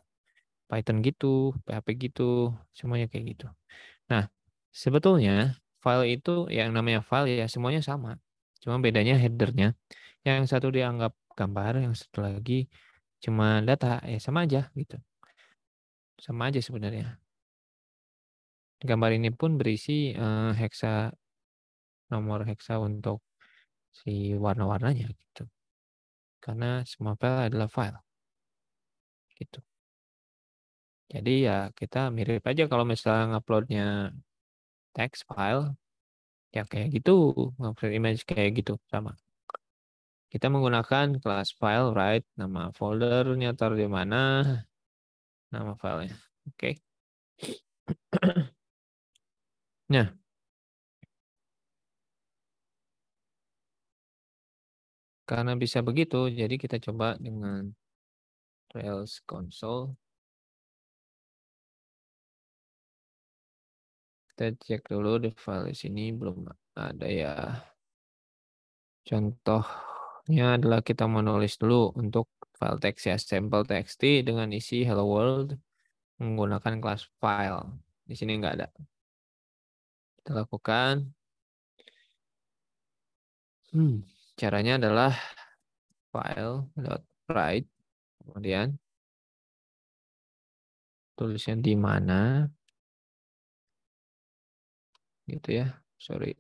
Python gitu PHP gitu semuanya kayak gitu nah sebetulnya file itu yang namanya file ya semuanya sama cuma bedanya headernya yang satu dianggap gambar yang satu lagi cuma data ya sama aja gitu sama aja sebenarnya gambar ini pun berisi uh, heksa nomor heksa untuk si warna-warnanya gitu. Karena semua file adalah file. Gitu. Jadi ya kita mirip aja kalau misalnya nguploadnya text file ya kayak gitu, ngupload image kayak gitu sama. Kita menggunakan kelas file write nama foldernya taruh di mana, nama filenya. Oke. Okay. Ja. Iya. Karena bisa begitu, jadi kita coba dengan Rails console. Kita cek dulu di file di sini belum ada ya. Contohnya adalah kita menulis dulu untuk file text ya, sample txt dengan isi hello world menggunakan class file. Di sini nggak ada. Kita lakukan. Hmm, caranya adalah file.write. Kemudian tulisnya di mana. Gitu ya. Sorry.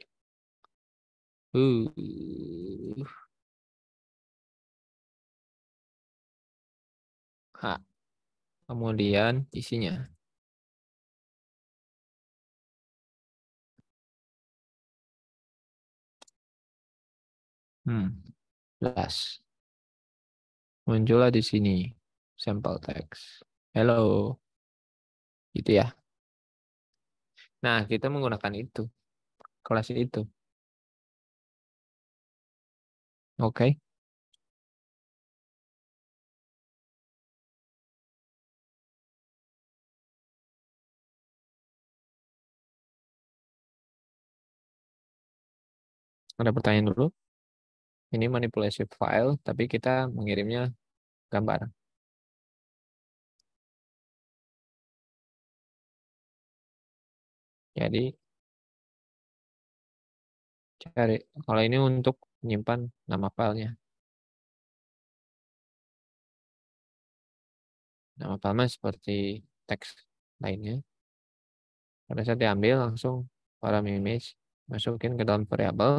Uh. Ha. Nah, kemudian isinya. Hmm. Jelas. Muncullah di sini sampel text. Hello. Gitu ya. Nah, kita menggunakan itu. Kelas itu. Oke. Okay. Ada pertanyaan dulu? ini manipulasi file, tapi kita mengirimnya gambar. Jadi, cari kalau ini untuk menyimpan nama filenya. Nama filenya seperti teks lainnya. Pada saat diambil langsung para image masukin ke dalam variable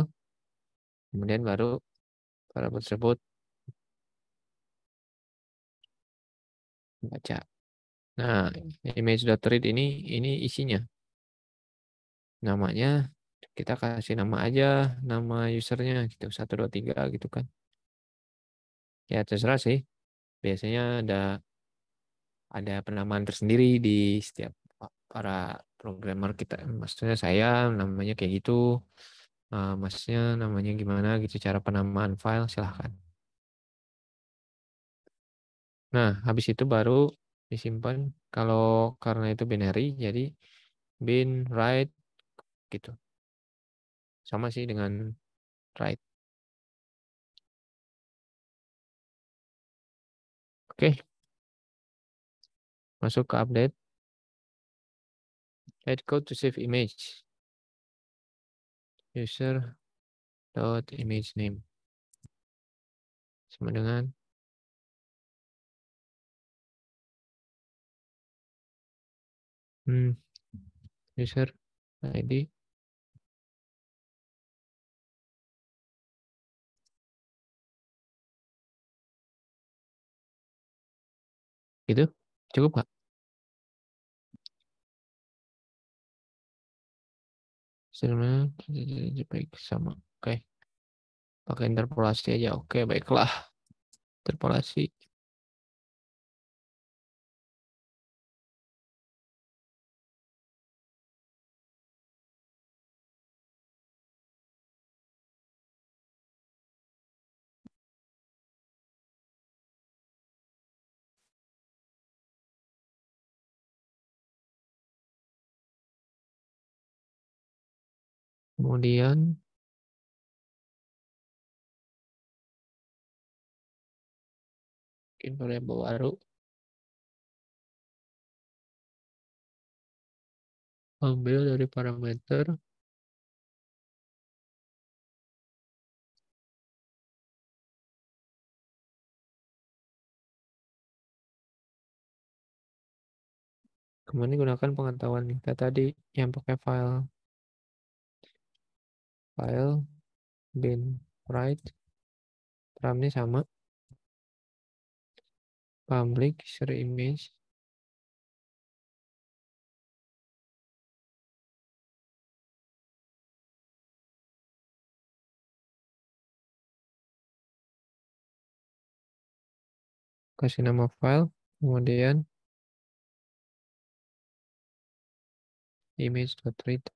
kemudian baru para tersebut baca. Nah, hmm. image read ini ini isinya. Namanya kita kasih nama aja, nama usernya gitu satu dua tiga gitu kan. Ya terserah sih. Biasanya ada ada penamaan tersendiri di setiap para programmer kita. Maksudnya saya namanya kayak gitu uh, eh, masnya namanya gimana gitu cara penamaan file silahkan. Nah, habis itu baru disimpan. Kalau karena itu binary, jadi bin write gitu. Sama sih dengan write. Oke. Masuk ke update. Add code to save image user dot image name sama dengan hmm, user ID gitu cukup nggak statement baik sama. Oke. Okay. Pakai interpolasi aja. Oke, okay, baiklah. Interpolasi. Kemudian mungkin variabel baru. Ambil dari parameter Kemudian gunakan pengetahuan kita tadi yang pakai file file bin write ram ini sama public share image kasih nama file kemudian image.read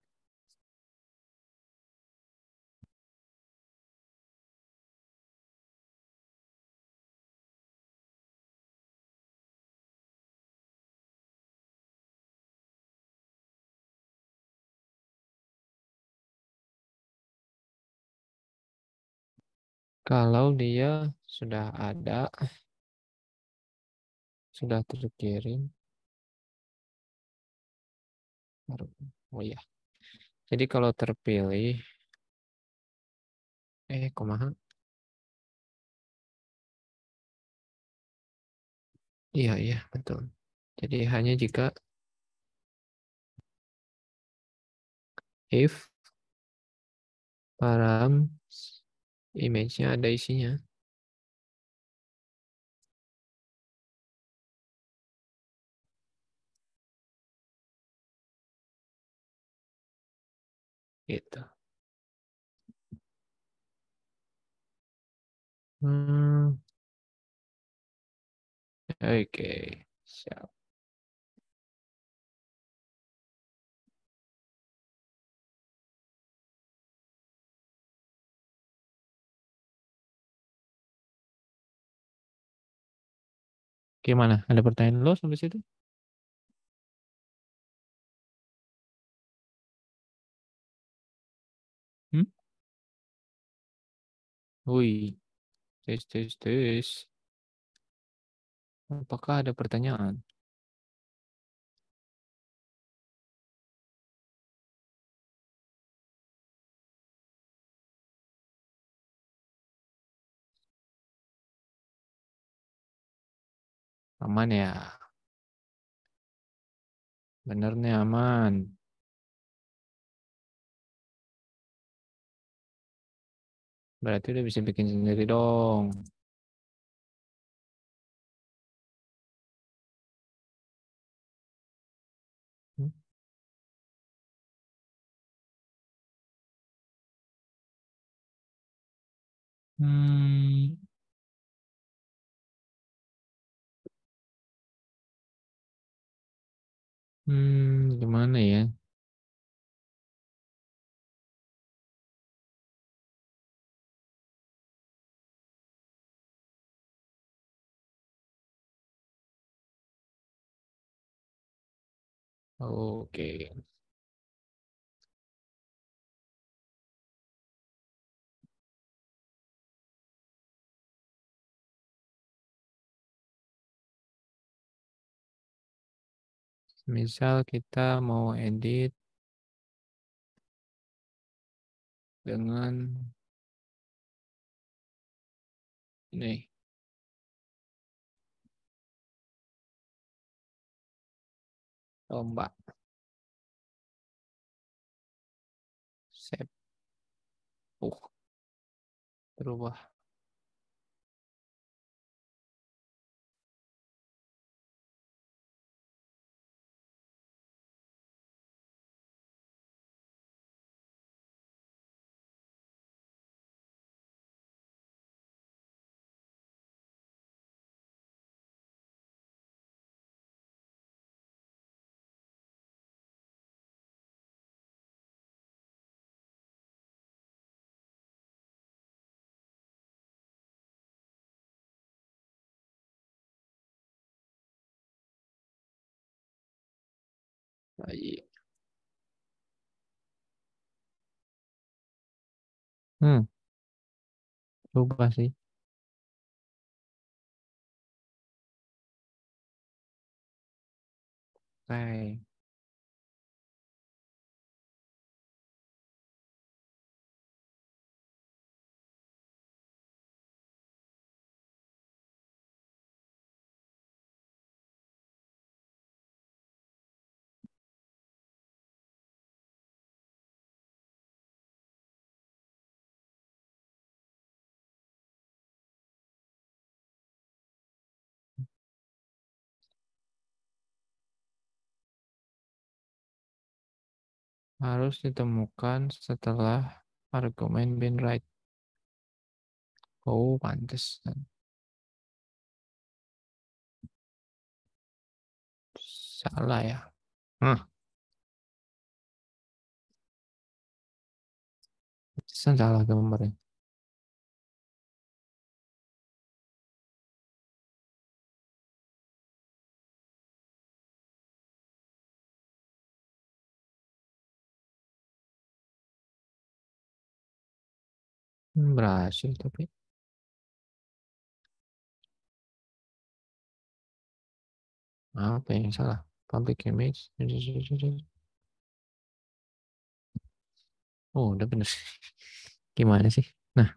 Kalau dia sudah ada, sudah terkirim. Oh iya. Jadi kalau terpilih, eh kumaha? Iya, iya, betul. Jadi hanya jika if param image-nya ada isinya. Gitu. Hmm. Oke, okay. siap. Gimana? Ada pertanyaan lo sampai situ? Hmm? Wih, tes, tes, tes. Apakah ada pertanyaan? Aman ya. Bener nih aman. Berarti udah bisa bikin sendiri dong. Hmm, hmm. Hmm, gimana ya? Oke. Misal kita mau edit dengan ini. Tombak. Save. Uh. Berubah. ayo, Hmm. Lupa sih. Oke. Okay. harus ditemukan setelah argumen bin right. Oh, pantes. Salah ya. Hmm. Pantesan salah gambarnya. Hmm, berhasil tapi apa yang salah public image oh udah bener gimana sih nah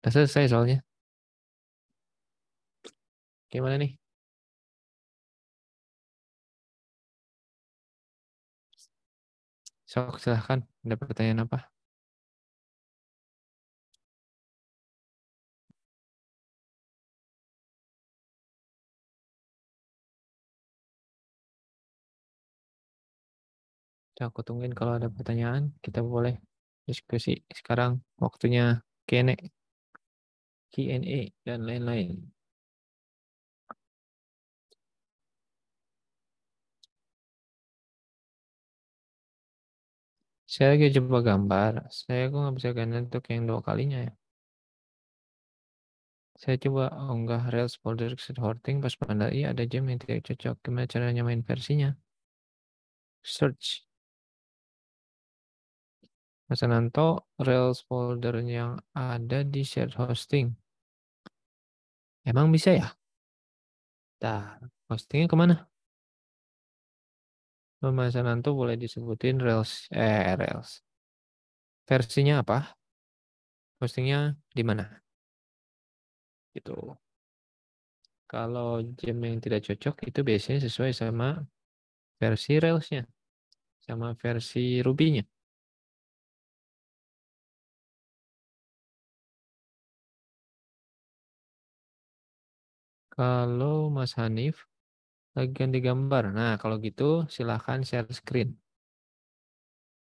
udah selesai soalnya gimana nih sok silahkan ada pertanyaan apa aku tungguin kalau ada pertanyaan kita boleh diskusi sekarang waktunya kene. Q&A dan lain-lain saya lagi coba gambar saya kok nggak bisa ganti untuk yang dua kalinya ya saya coba unggah Rails folder sorting pas pandai iya, ada jam yang tidak cocok gimana caranya main versinya search Mas Ananto, Rails folder yang ada di shared hosting. Emang bisa ya? Nah, hostingnya kemana? Oh, Mas Ananto boleh disebutin Rails, eh Rails. Versinya apa? Hostingnya di mana? Gitu. Kalau jam yang tidak cocok itu biasanya sesuai sama versi Rails-nya. Sama versi Ruby-nya. Kalau Mas Hanif lagi ganti gambar. Nah, kalau gitu silahkan share screen.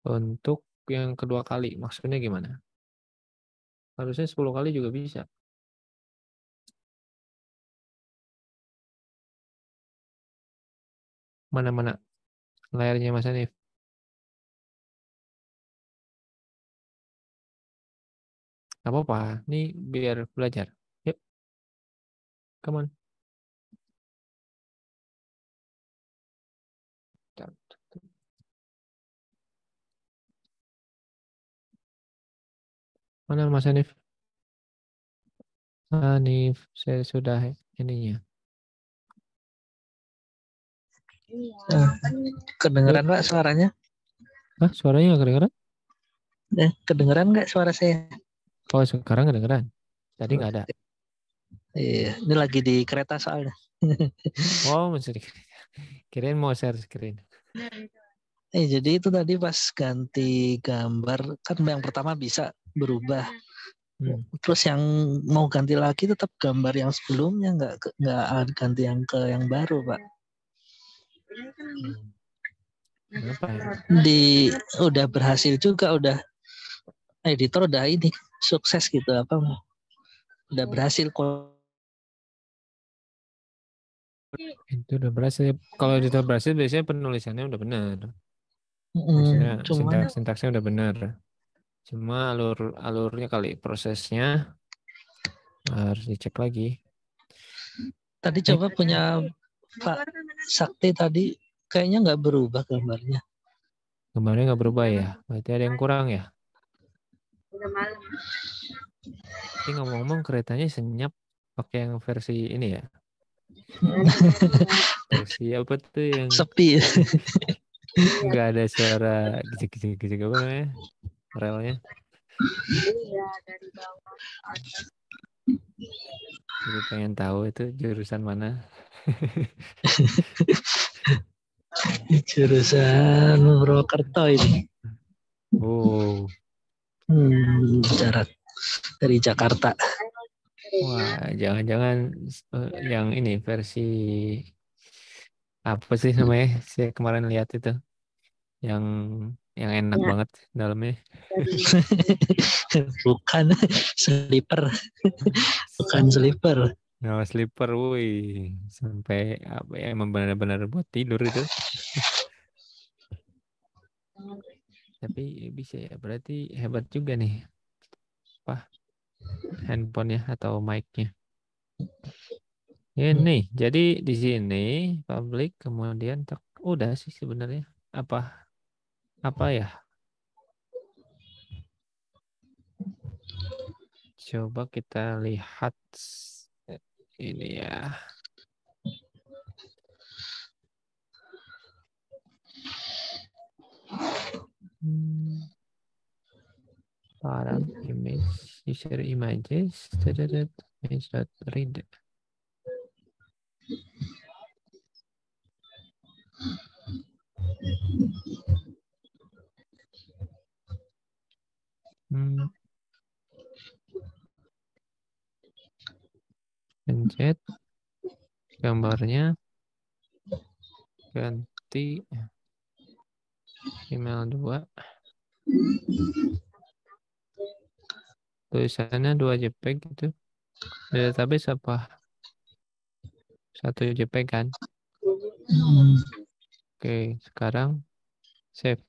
Untuk yang kedua kali, maksudnya gimana? Harusnya 10 kali juga bisa. Mana-mana layarnya Mas Hanif. Gak apa-apa, ini biar belajar. Yuk, come on. Mana Mas Hanif? Hanif, saya sudah ininya. Ah, kedengeran nggak suaranya? Hah, suaranya nggak kedengeran? Nah, kedengeran nggak suara saya? Oh, sekarang kedengeran. Tadi nggak ada. Iya, ini lagi di kereta soalnya. oh, masih di kereta. Kirain mau share screen. Eh, jadi itu tadi pas ganti gambar, kan yang pertama bisa berubah. Hmm. hmm. Terus yang mau ganti lagi tetap gambar yang sebelumnya nggak nggak ganti yang ke yang baru pak. Hmm. Di udah berhasil juga udah editor udah ini sukses gitu apa udah berhasil itu udah berhasil kalau editor berhasil biasanya penulisannya udah benar. Hmm, sintaksnya udah benar Cuma alur alurnya kali prosesnya eh, harus dicek lagi. Tadi coba kan punya ya. Pak Sakti tadi kayaknya nggak berubah gambarnya. Gambarnya nggak berubah ya? Berarti ada yang kurang ya? Ini ngomong-ngomong keretanya senyap pakai yang versi ini ya? versi apa tuh yang sepi? Nggak ada suara gitu-gitu apa namanya? relnya. Iya, dari bawah atas. Jadi pengen tahu itu jurusan mana? jurusan Purwokerto ini. Oh. Hmm, jarak dari Jakarta. Wah, jangan-jangan eh, yang ini versi apa sih namanya? Saya kemarin lihat itu yang yang enak ya. banget dalamnya. Bukan slipper. Bukan slipper. No slipper, woi. Sampai apa ya emang benar-benar buat tidur itu. Tapi bisa ya, berarti hebat juga nih. Apa? Handphonenya atau mic-nya. Ini, jadi di sini public kemudian udah sih sebenarnya apa apa ya? Coba kita lihat ini ya. Parang image, user images, image.read. Thank you. Hmm. Pencet gambarnya ganti email 2 tulisannya 2 JPEG gitu di database apa satu JPEG kan hmm. oke sekarang save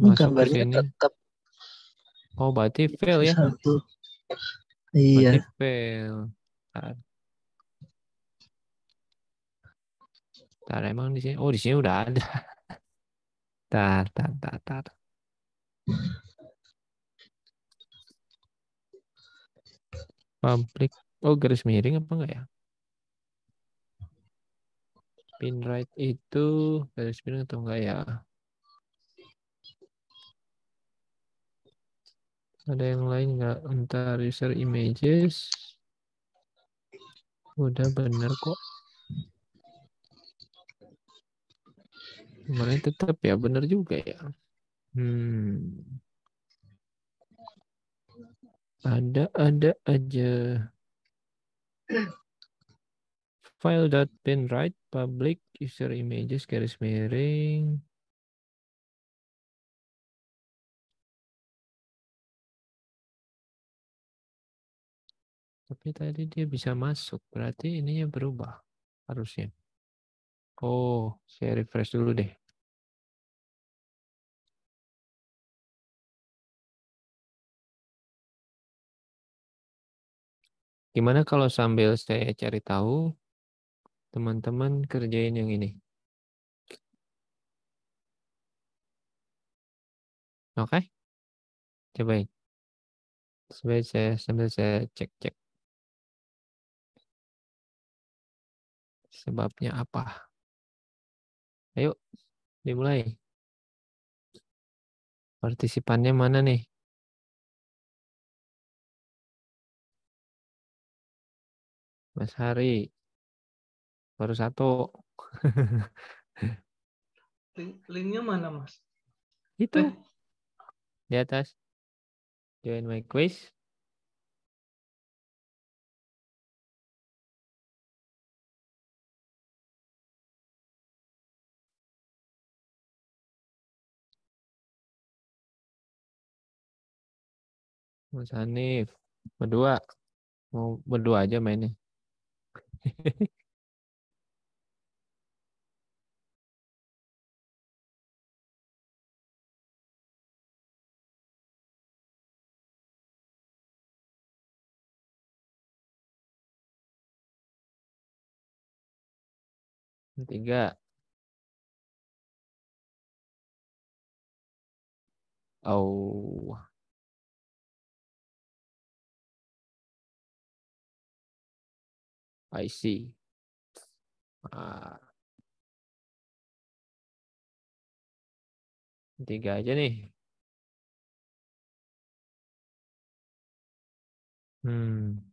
Masuk gambarnya ke sini. tetap Oh, berarti fail ya? Satu. Iya. Berarti fail. Tar, emang di sini. Oh, di sini udah ada. Tar, tar, tar, tar. Public. Oh, garis miring apa enggak ya? Pin right itu garis miring atau enggak ya? Ada yang lain nggak? Ntar user images. Udah bener kok. Kemarin tetap ya, bener juga ya. Hmm. Ada-ada aja. File.pinwrite public user images garis miring Tapi tadi dia bisa masuk. Berarti ininya berubah harusnya. Oh, saya refresh dulu deh. Gimana kalau sambil saya cari tahu, teman-teman kerjain yang ini. Oke? Okay? Cobain. Sambil sambil saya cek-cek. Sebabnya apa? Ayo, dimulai. Partisipannya mana nih? Mas Hari. Baru satu. linknya mana, Mas? Itu. Eh. Di atas. Join my quiz. Mas Hanif. Berdua. Mau berdua aja mainnya. Tiga. Oh. I see. Ah. tiga aja nih. Hmm.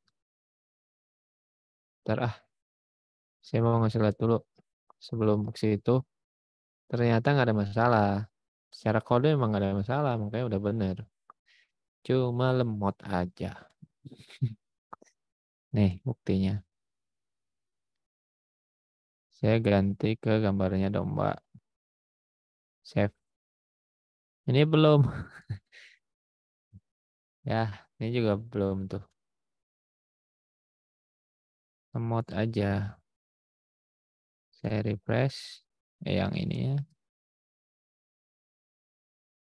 Bentar ah, saya mau ngasih lihat dulu sebelum ke situ. Ternyata nggak ada masalah. Secara kode emang nggak ada masalah, makanya udah bener. Cuma lemot aja. Nih buktinya. Saya ganti ke gambarnya domba. Save. Ini belum. ya, ini juga belum tuh. mod aja. Saya refresh yang ini ya.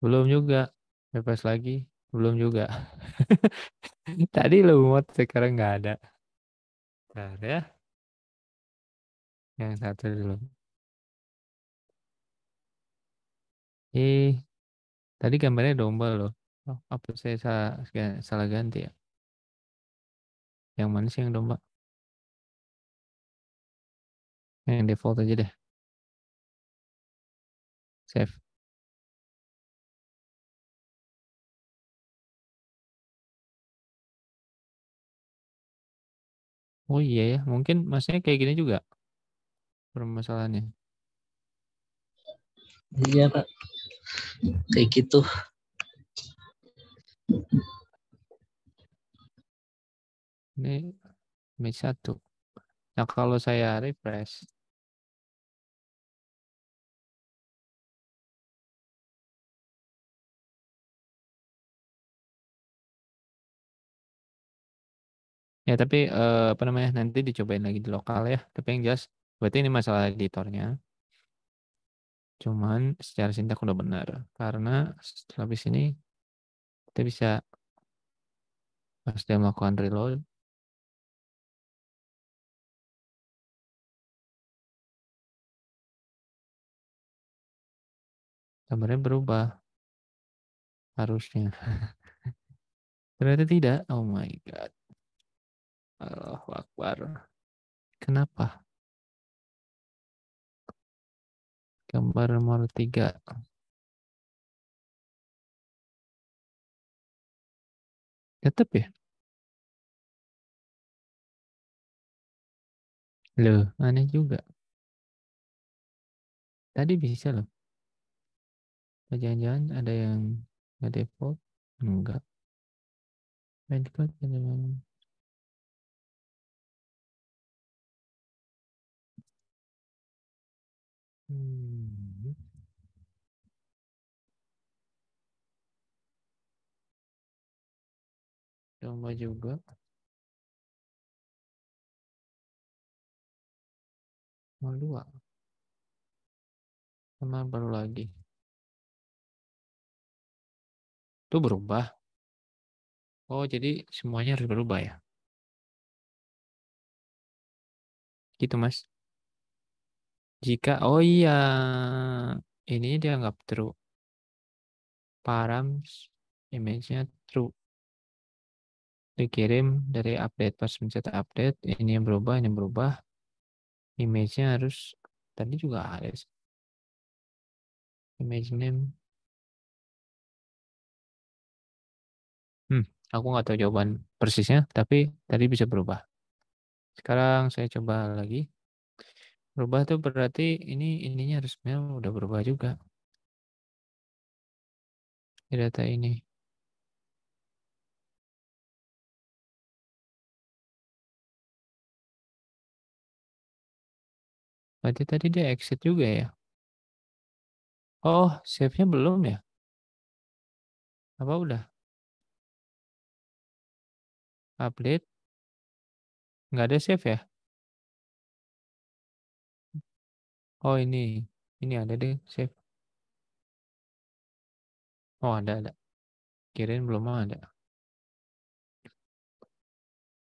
Belum juga. Refresh lagi. Belum juga. Tadi lo mod sekarang nggak ada. Nah, ya yang satu dulu eh tadi gambarnya domba loh oh, apa saya salah, salah ganti ya yang mana sih yang domba yang default aja deh save Oh iya ya, mungkin maksudnya kayak gini juga permasalahannya. Iya Pak, kayak gitu. Ini match satu. Nah kalau saya refresh, Ya, tapi eh, apa namanya? Nanti dicobain lagi di lokal ya. Tapi yang jelas Berarti ini masalah editornya. Cuman secara sintak udah benar. Karena setelah habis ini kita bisa pas dia melakukan reload gambarnya berubah harusnya ternyata tidak oh my god Allah Akbar kenapa Gambar nomor tiga. Tetap ya? Loh, aneh juga. Tadi bisa loh. Jangan-jangan ada yang nggak default? Enggak. Main card Domba hmm. juga. Nol dua. Sama baru lagi. Itu berubah. Oh, jadi semuanya harus berubah ya? Gitu, Mas. Jika oh iya ini dianggap true. Params image-nya true. Dikirim dari update pas mencet update ini yang berubah ini yang berubah. Image-nya harus tadi juga ada sih. Image name Hmm, aku nggak tahu jawaban persisnya, tapi tadi bisa berubah. Sekarang saya coba lagi. Berubah tuh berarti ini ininya harusnya udah berubah juga. Di data ini. Berarti tadi dia exit juga ya. Oh, save-nya belum ya? Apa udah? Update. Nggak ada save ya? Oh ini, ini ada deh save. Oh ada ada. Kirain belum ada.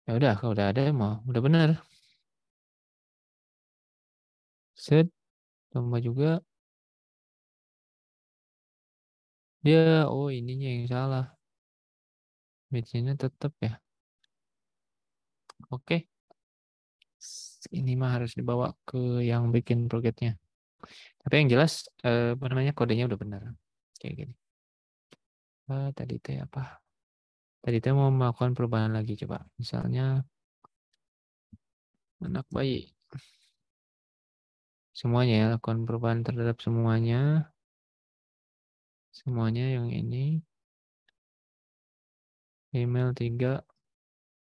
Ya udah kalau udah ada mah udah benar. Set tambah juga. Dia ya, oh ininya yang salah. Matchnya tetap ya. Oke. Okay ini mah harus dibawa ke yang bikin projectnya tapi yang jelas eh, namanya kodenya udah benar kayak gini ah, tadi teh apa tadi teh mau melakukan perubahan lagi coba misalnya anak bayi semuanya ya lakukan perubahan terhadap semuanya semuanya yang ini email 3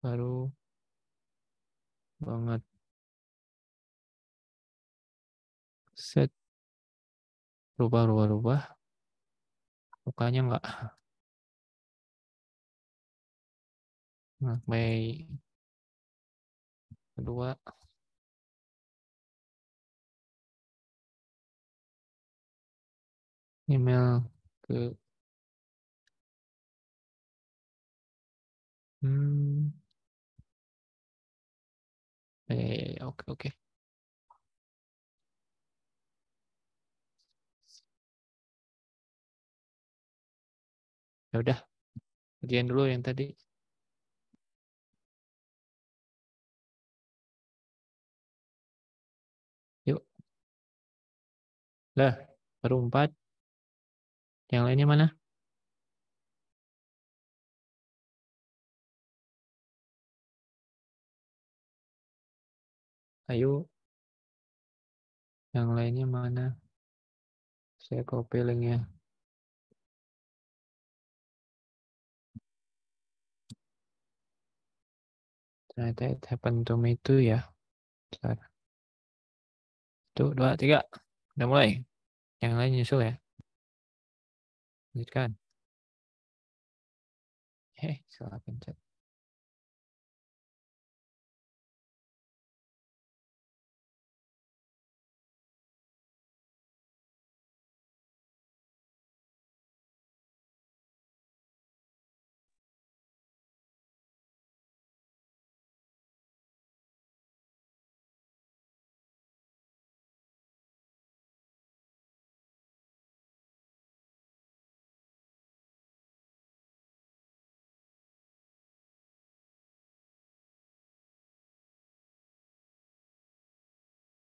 baru banget set rubah rubah rubah mukanya enggak nah, Mei kedua email ke hmm eh oke okay, oke okay. ya udah bagian dulu yang tadi yuk lah baru empat yang lainnya mana ayo yang lainnya mana saya copy linknya Nah, Ternyata it happened to me too ya. Bentar. Tuh, dua, tiga. Udah mulai. Yang lain nyusul ya. Lanjutkan. Hei, salah pencet.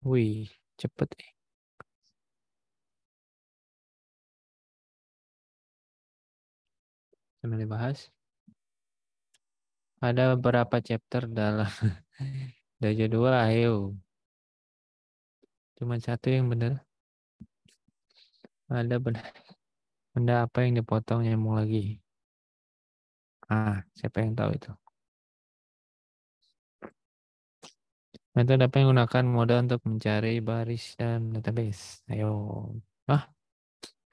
Wih, cepet eh. Sambil dibahas. Ada beberapa chapter dalam Dojo 2, ayo. Cuma satu yang benar. Ada benda, benda apa yang dipotong nyamuk lagi? Ah, siapa yang tahu itu? Metode apa yang menggunakan modal untuk mencari baris dan database? Ayo. Ah,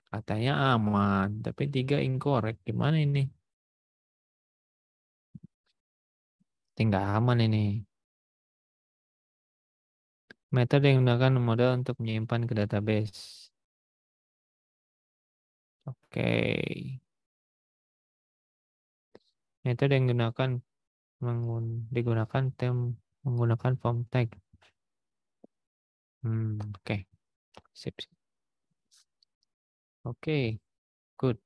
katanya aman, tapi tiga incorrect. Gimana ini? Tinggal aman ini. Metode yang menggunakan modal untuk menyimpan ke database. Oke. Okay. Metode yang gunakan menggun digunakan tem menggunakan form tag. Hmm, oke. Okay. Sip. sip. Oke. Okay. Good.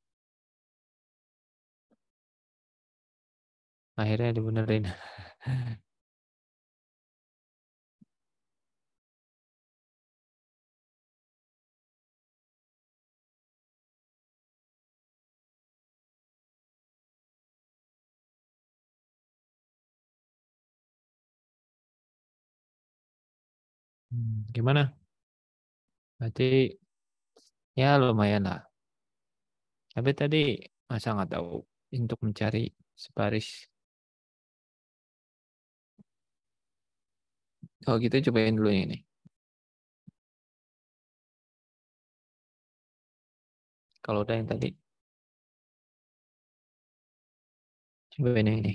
Akhirnya dibenerin. Hmm, gimana? Berarti ya lumayan lah. Tapi tadi masa nggak tahu untuk mencari separis. Kalau oh, gitu cobain dulu ini. Kalau udah yang tadi. Cobain yang ini.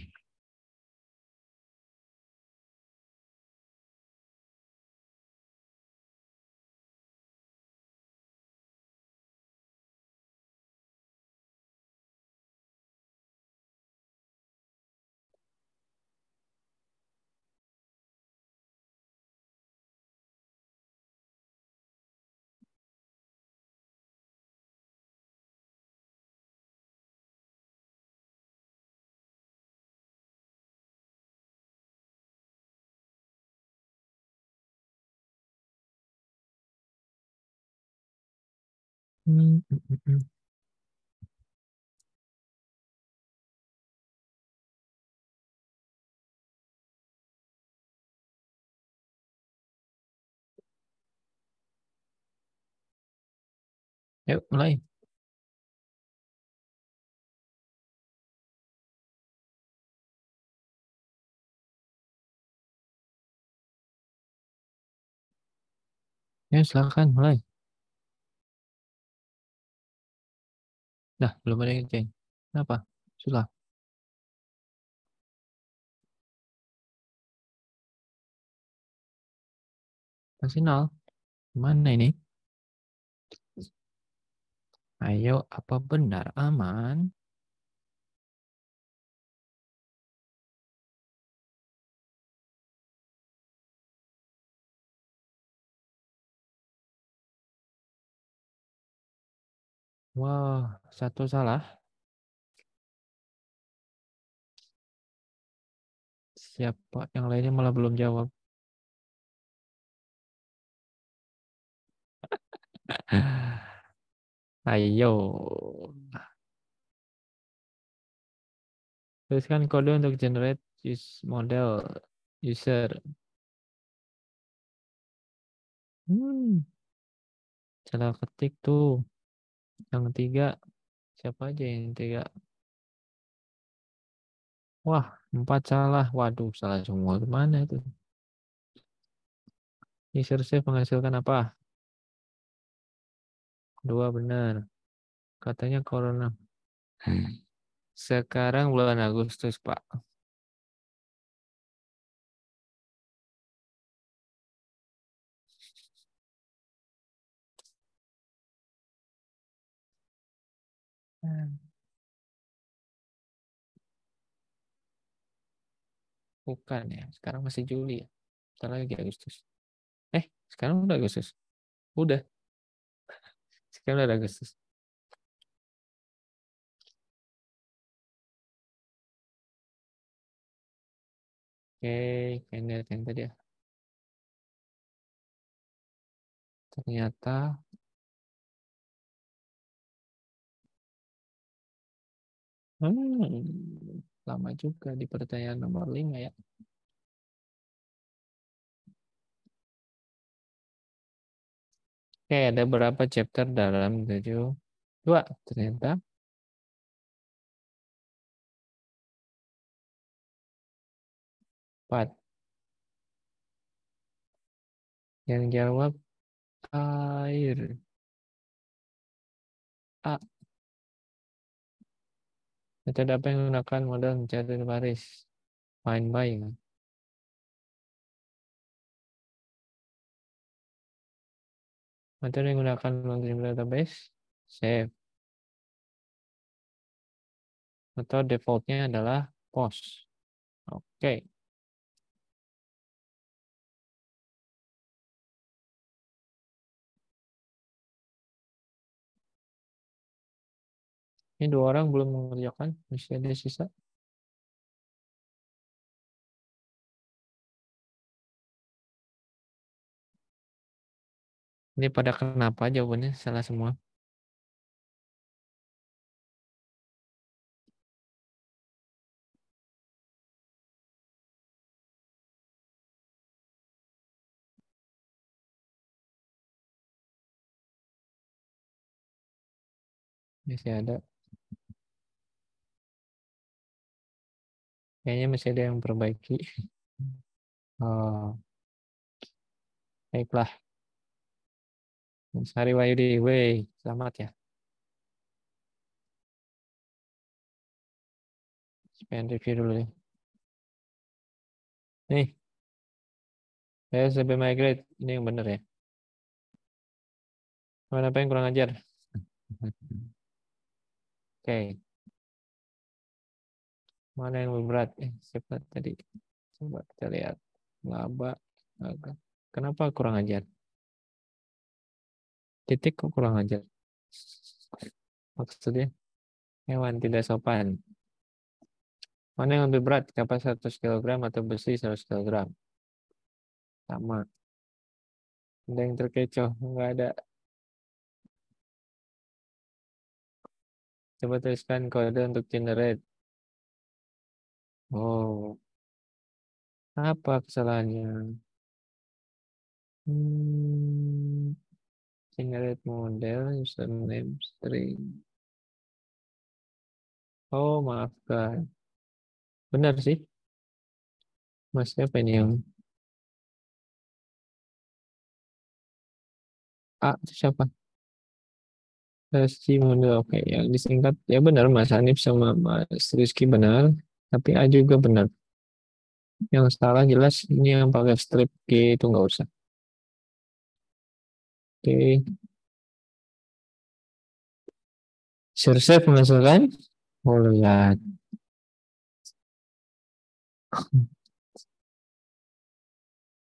Yuk, mulai. Ya, silakan mulai. Nah, belum ada yang change. Kenapa? sudah Arsenal. Mana ini? Ayo, apa benar aman? Wah, wow. Satu salah. Siapa yang lainnya malah belum jawab. Ayo. Tuliskan kode untuk generate use model user. Hmm. Cara ketik tuh. Yang ketiga. Siapa aja yang tiga? Wah, empat salah. Waduh, salah semua. Gimana itu? User save menghasilkan apa? Dua benar. Katanya corona. Hmm. Sekarang bulan Agustus, Pak. Hmm. Bukan ya, sekarang masih Juli ya. Bentar lagi Agustus. Eh, sekarang udah Agustus. Udah. Sekarang udah Agustus. Oke, yang tadi ya. Ternyata Hmm, lama juga di pertanyaan nomor lima ya. Oke, ada berapa chapter dalam tujuh? Dua, ternyata. Empat. Yang jawab air. A. Kita apa yang menggunakan model mencari baris? Find by. Kan? Metode menggunakan multi database, save. Atau defaultnya adalah post. Oke. Okay. Ini dua orang belum mengerjakan, masih ada sisa. Ini pada kenapa jawabannya salah semua. Masih ada. Kayaknya masih ada yang perbaiki. Oh. Baiklah. Sari Hari Wayudi, wey, selamat ya. Pengen review dulu deh. Nih, saya migrate. Ini yang benar ya. Mana apa yang kurang ajar? Oke. Okay. Mana yang lebih berat? Eh, siapa tadi? Coba kita lihat. Laba. Kenapa kurang ajar? Titik kok kurang ajar? Maksudnya hewan tidak sopan. Mana yang lebih berat? Kapas 100 kg atau besi 100 kg? Sama. Ada yang terkecoh? Enggak ada. Coba tuliskan kode untuk generate. Oh. Apa kesalahannya? Hmm. singlet model username string. Oh, maafkan. Benar sih. Mas, apa ini yang A itu siapa? Rizky model oke. Okay. Yang disingkat, ya benar Mas Hanif sama Mas Rizky benar tapi A juga benar. Yang salah jelas ini yang pakai strip G itu nggak usah. Oke. Okay. Share save menghasilkan lihat. Ya.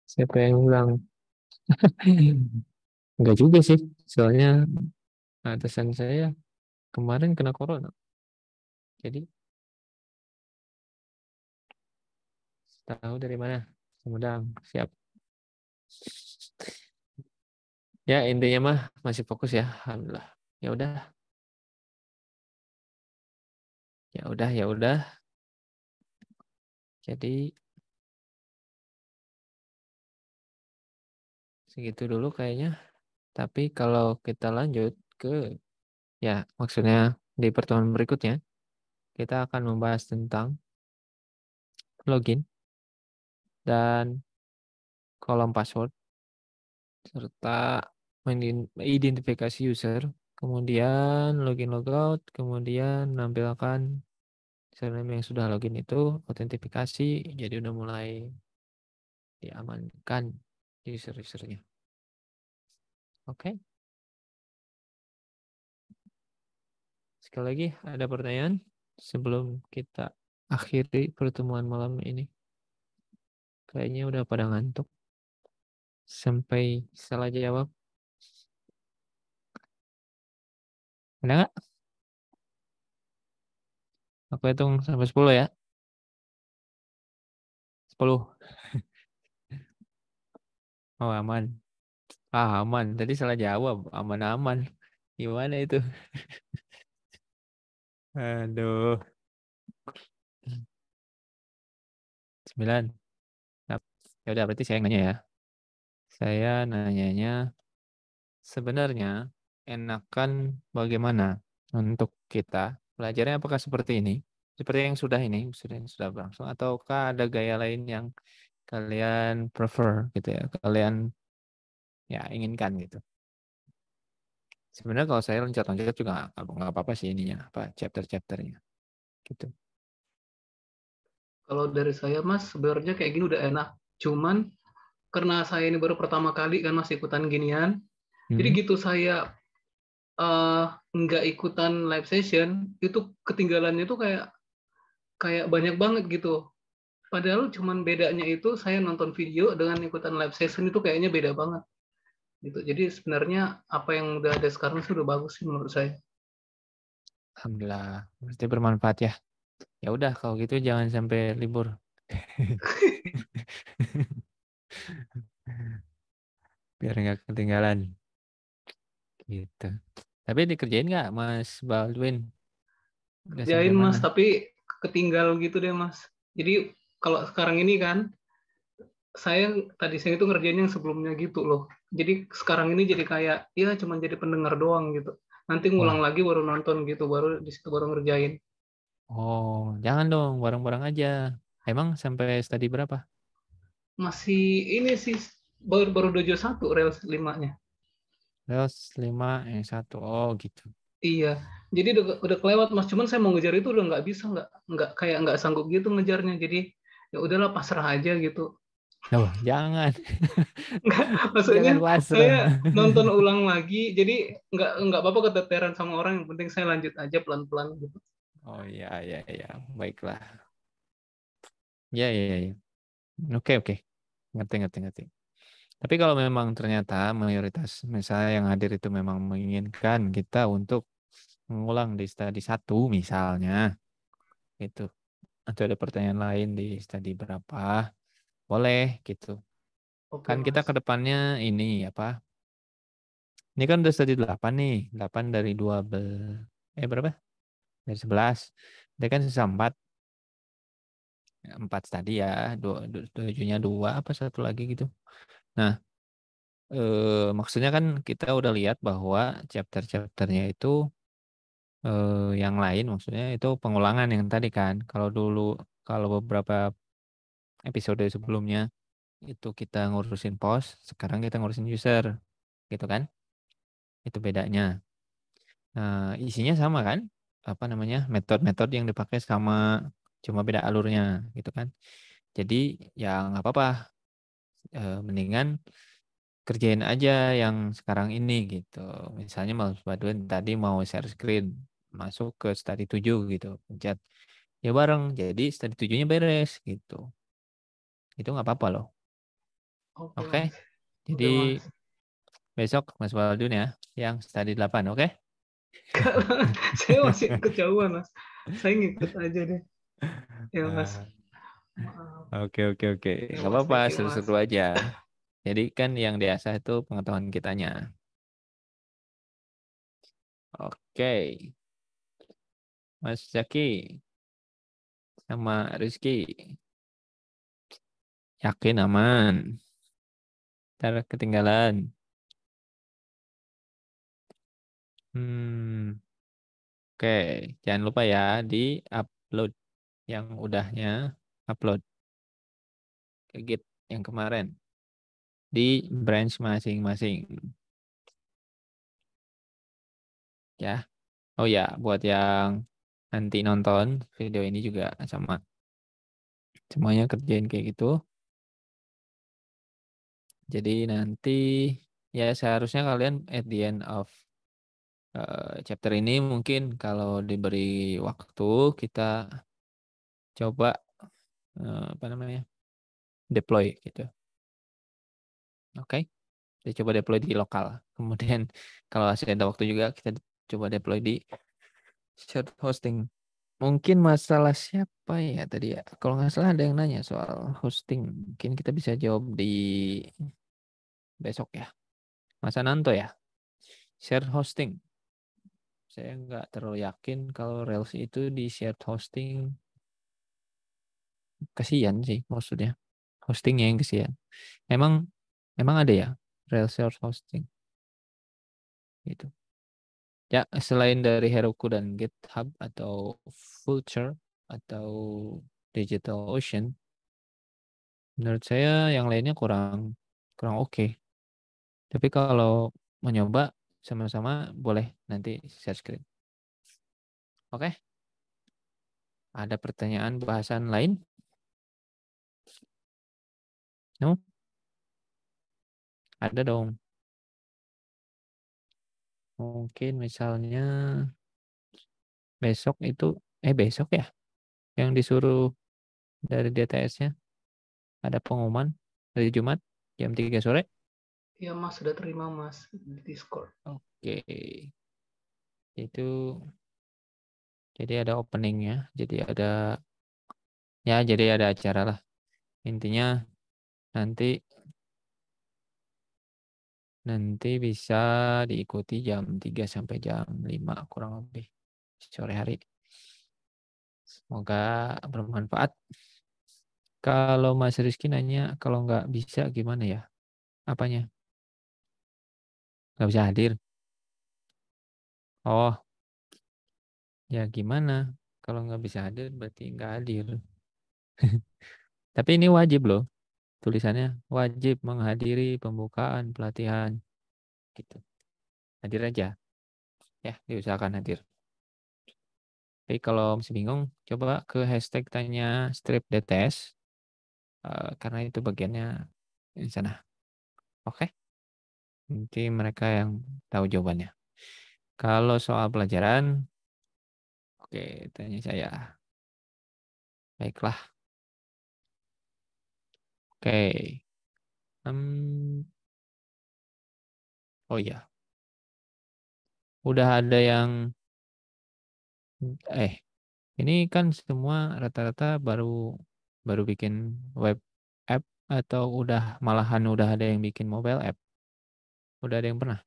Siapa yang ulang? Enggak juga sih, soalnya atasan saya kemarin kena corona. Jadi Tahu dari mana? Sumedang. Siap. Ya, intinya mah masih fokus ya. Alhamdulillah. Ya udah. Ya udah, ya udah. Jadi segitu dulu kayaknya. Tapi kalau kita lanjut ke ya, maksudnya di pertemuan berikutnya kita akan membahas tentang login dan kolom password serta identifikasi user, kemudian login logout, kemudian menampilkan username yang sudah login itu, autentifikasi, jadi udah mulai diamankan user-usernya. Oke. Okay. Sekali lagi ada pertanyaan sebelum kita akhiri pertemuan malam ini. Kayaknya udah pada ngantuk. Sampai salah jawab. Ya, Ada nggak? Aku hitung sampai sepuluh ya. Sepuluh. Oh aman. Ah aman. Tadi salah jawab. Aman-aman. Gimana itu? Aduh. Sembilan. Ya udah berarti saya nanya ya. Saya nanyanya sebenarnya enakan bagaimana untuk kita belajarnya apakah seperti ini? Seperti yang sudah ini, sudah yang sudah berlangsung ataukah ada gaya lain yang kalian prefer gitu ya, kalian ya inginkan gitu. Sebenarnya kalau saya loncat-loncat juga nggak apa-apa sih ininya, apa chapter-chapternya gitu. Kalau dari saya mas, sebenarnya kayak gini udah enak Cuman karena saya ini baru pertama kali kan masih ikutan ginian, hmm. jadi gitu saya uh, nggak ikutan live session itu ketinggalannya itu kayak kayak banyak banget gitu. Padahal cuman bedanya itu saya nonton video dengan ikutan live session itu kayaknya beda banget. Gitu. Jadi sebenarnya apa yang udah ada sekarang sudah bagus sih menurut saya. Alhamdulillah, berarti bermanfaat ya. Ya udah kalau gitu jangan sampai libur. biar nggak ketinggalan gitu tapi dikerjain nggak mas Baldwin kerjain mas tapi ketinggal gitu deh mas jadi kalau sekarang ini kan saya tadi saya itu ngerjain yang sebelumnya gitu loh jadi sekarang ini jadi kayak ya cuman jadi pendengar doang gitu nanti ngulang oh. lagi baru nonton gitu baru di situ baru ngerjain oh jangan dong bareng-bareng aja Emang sampai studi berapa? Masih ini sih baru baru dojo satu Rails 5-nya. Rails 5 yang satu. Oh, gitu. Iya. Jadi udah, udah kelewat Mas, cuman saya mau ngejar itu udah nggak bisa, nggak nggak kayak nggak sanggup gitu ngejarnya. Jadi ya udahlah pasrah aja gitu. Oh, jangan. Enggak, maksudnya jangan saya nonton ulang lagi, jadi nggak nggak apa-apa keteteran sama orang. Yang penting saya lanjut aja pelan-pelan gitu. Oh iya iya iya, baiklah. Ya, ya, ya, ya. Oke, oke. Ngerti, ngerti, ngerti. Tapi kalau memang ternyata mayoritas misalnya yang hadir itu memang menginginkan kita untuk mengulang di studi satu misalnya, gitu. Atau ada pertanyaan lain di studi berapa, boleh gitu. Oke, kan mas. kita ke depannya ini apa? Ini kan udah studi 8 nih, 8 dari 12, eh berapa? Dari 11. Dia kan sisa 4 empat tadi ya dua tujuhnya dua apa satu lagi gitu nah e, maksudnya kan kita udah lihat bahwa chapter-chapternya itu e, yang lain maksudnya itu pengulangan yang tadi kan kalau dulu kalau beberapa episode sebelumnya itu kita ngurusin post sekarang kita ngurusin user gitu kan itu bedanya nah, isinya sama kan apa namanya metode-metode yang dipakai sama cuma beda alurnya gitu kan jadi ya nggak apa-apa e, mendingan kerjain aja yang sekarang ini gitu misalnya mau Badwin tadi mau share screen masuk ke study 7 gitu pencet ya bareng jadi study 7 nya beres gitu itu nggak apa-apa loh oke okay. okay? jadi okay, besok Mas Waldun ya yang study 8 oke okay? saya masih kejauhan mas saya ngikut aja deh Iya, nah. Oke oke oke. nggak apa-apa, seru-seru aja. Jadi kan yang diasah itu pengetahuan kitanya. Oke. Mas Zaki sama Rizky. Yakin aman. Ntar ketinggalan. Hmm. Oke, jangan lupa ya di upload yang udahnya upload ke Git yang kemarin di branch masing-masing. Ya. Oh ya, buat yang nanti nonton video ini juga sama. Semuanya kerjain kayak gitu. Jadi nanti ya seharusnya kalian at the end of uh, chapter ini mungkin kalau diberi waktu kita coba eh, apa namanya deploy gitu. Oke, okay. kita coba deploy di lokal. Kemudian kalau masih ada waktu juga kita coba deploy di shared hosting. Mungkin masalah siapa ya tadi ya? Kalau nggak salah ada yang nanya soal hosting. Mungkin kita bisa jawab di besok ya. masa Ananto ya, shared hosting. Saya nggak terlalu yakin kalau Rails itu di shared hosting kasihan sih maksudnya hostingnya yang kesian. Emang emang ada ya real source hosting. Gitu. Ya, selain dari Heroku dan GitHub atau Future atau Digital Ocean, menurut saya yang lainnya kurang kurang oke. Okay. Tapi kalau mau nyoba sama-sama boleh nanti share screen. Oke. Okay? Ada pertanyaan bahasan lain? No? Ada dong. Mungkin misalnya besok itu, eh besok ya, yang disuruh dari DTS-nya, ada pengumuman dari Jumat jam 3 sore. Ya, mas, sudah terima mas di Discord. Oke. Okay. Itu jadi ada opening openingnya, jadi ada ya jadi ada acara lah. Intinya nanti nanti bisa diikuti jam 3 sampai jam 5 kurang lebih sore hari. Semoga bermanfaat. Kalau Mas Rizky nanya, kalau nggak bisa gimana ya? Apanya? Nggak bisa hadir? Oh, ya gimana? Kalau nggak bisa hadir berarti nggak hadir. Tapi ini wajib loh tulisannya wajib menghadiri pembukaan pelatihan gitu hadir aja ya diusahakan hadir tapi kalau masih bingung coba ke hashtag tanya strip dts uh, eh, karena itu bagiannya di sana oke okay? nanti mereka yang tahu jawabannya kalau soal pelajaran oke okay, tanya saya baiklah Oke. Okay. Um, oh iya. Udah ada yang eh ini kan semua rata-rata baru baru bikin web app atau udah malahan udah ada yang bikin mobile app. Udah ada yang pernah?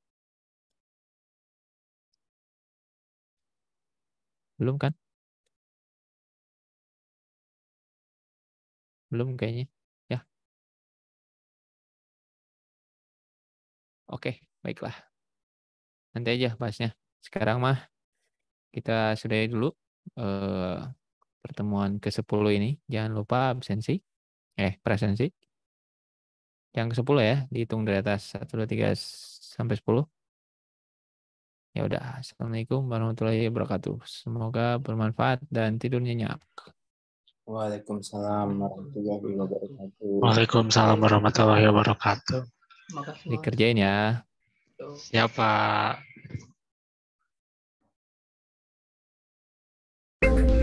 Belum kan? Belum kayaknya. Oke, baiklah. Nanti aja bahasnya. Sekarang mah kita sudahi dulu eh, pertemuan ke-10 ini. Jangan lupa absensi. Eh, presensi. Yang ke-10 ya, dihitung dari atas. 1, 2, 3, sampai 10. Ya udah, Assalamualaikum warahmatullahi wabarakatuh. Semoga bermanfaat dan tidur nyenyak. Waalaikumsalam warahmatullahi wabarakatuh. Waalaikumsalam warahmatullahi wabarakatuh. Makasih. Dikerjain ya. Siap, Pak.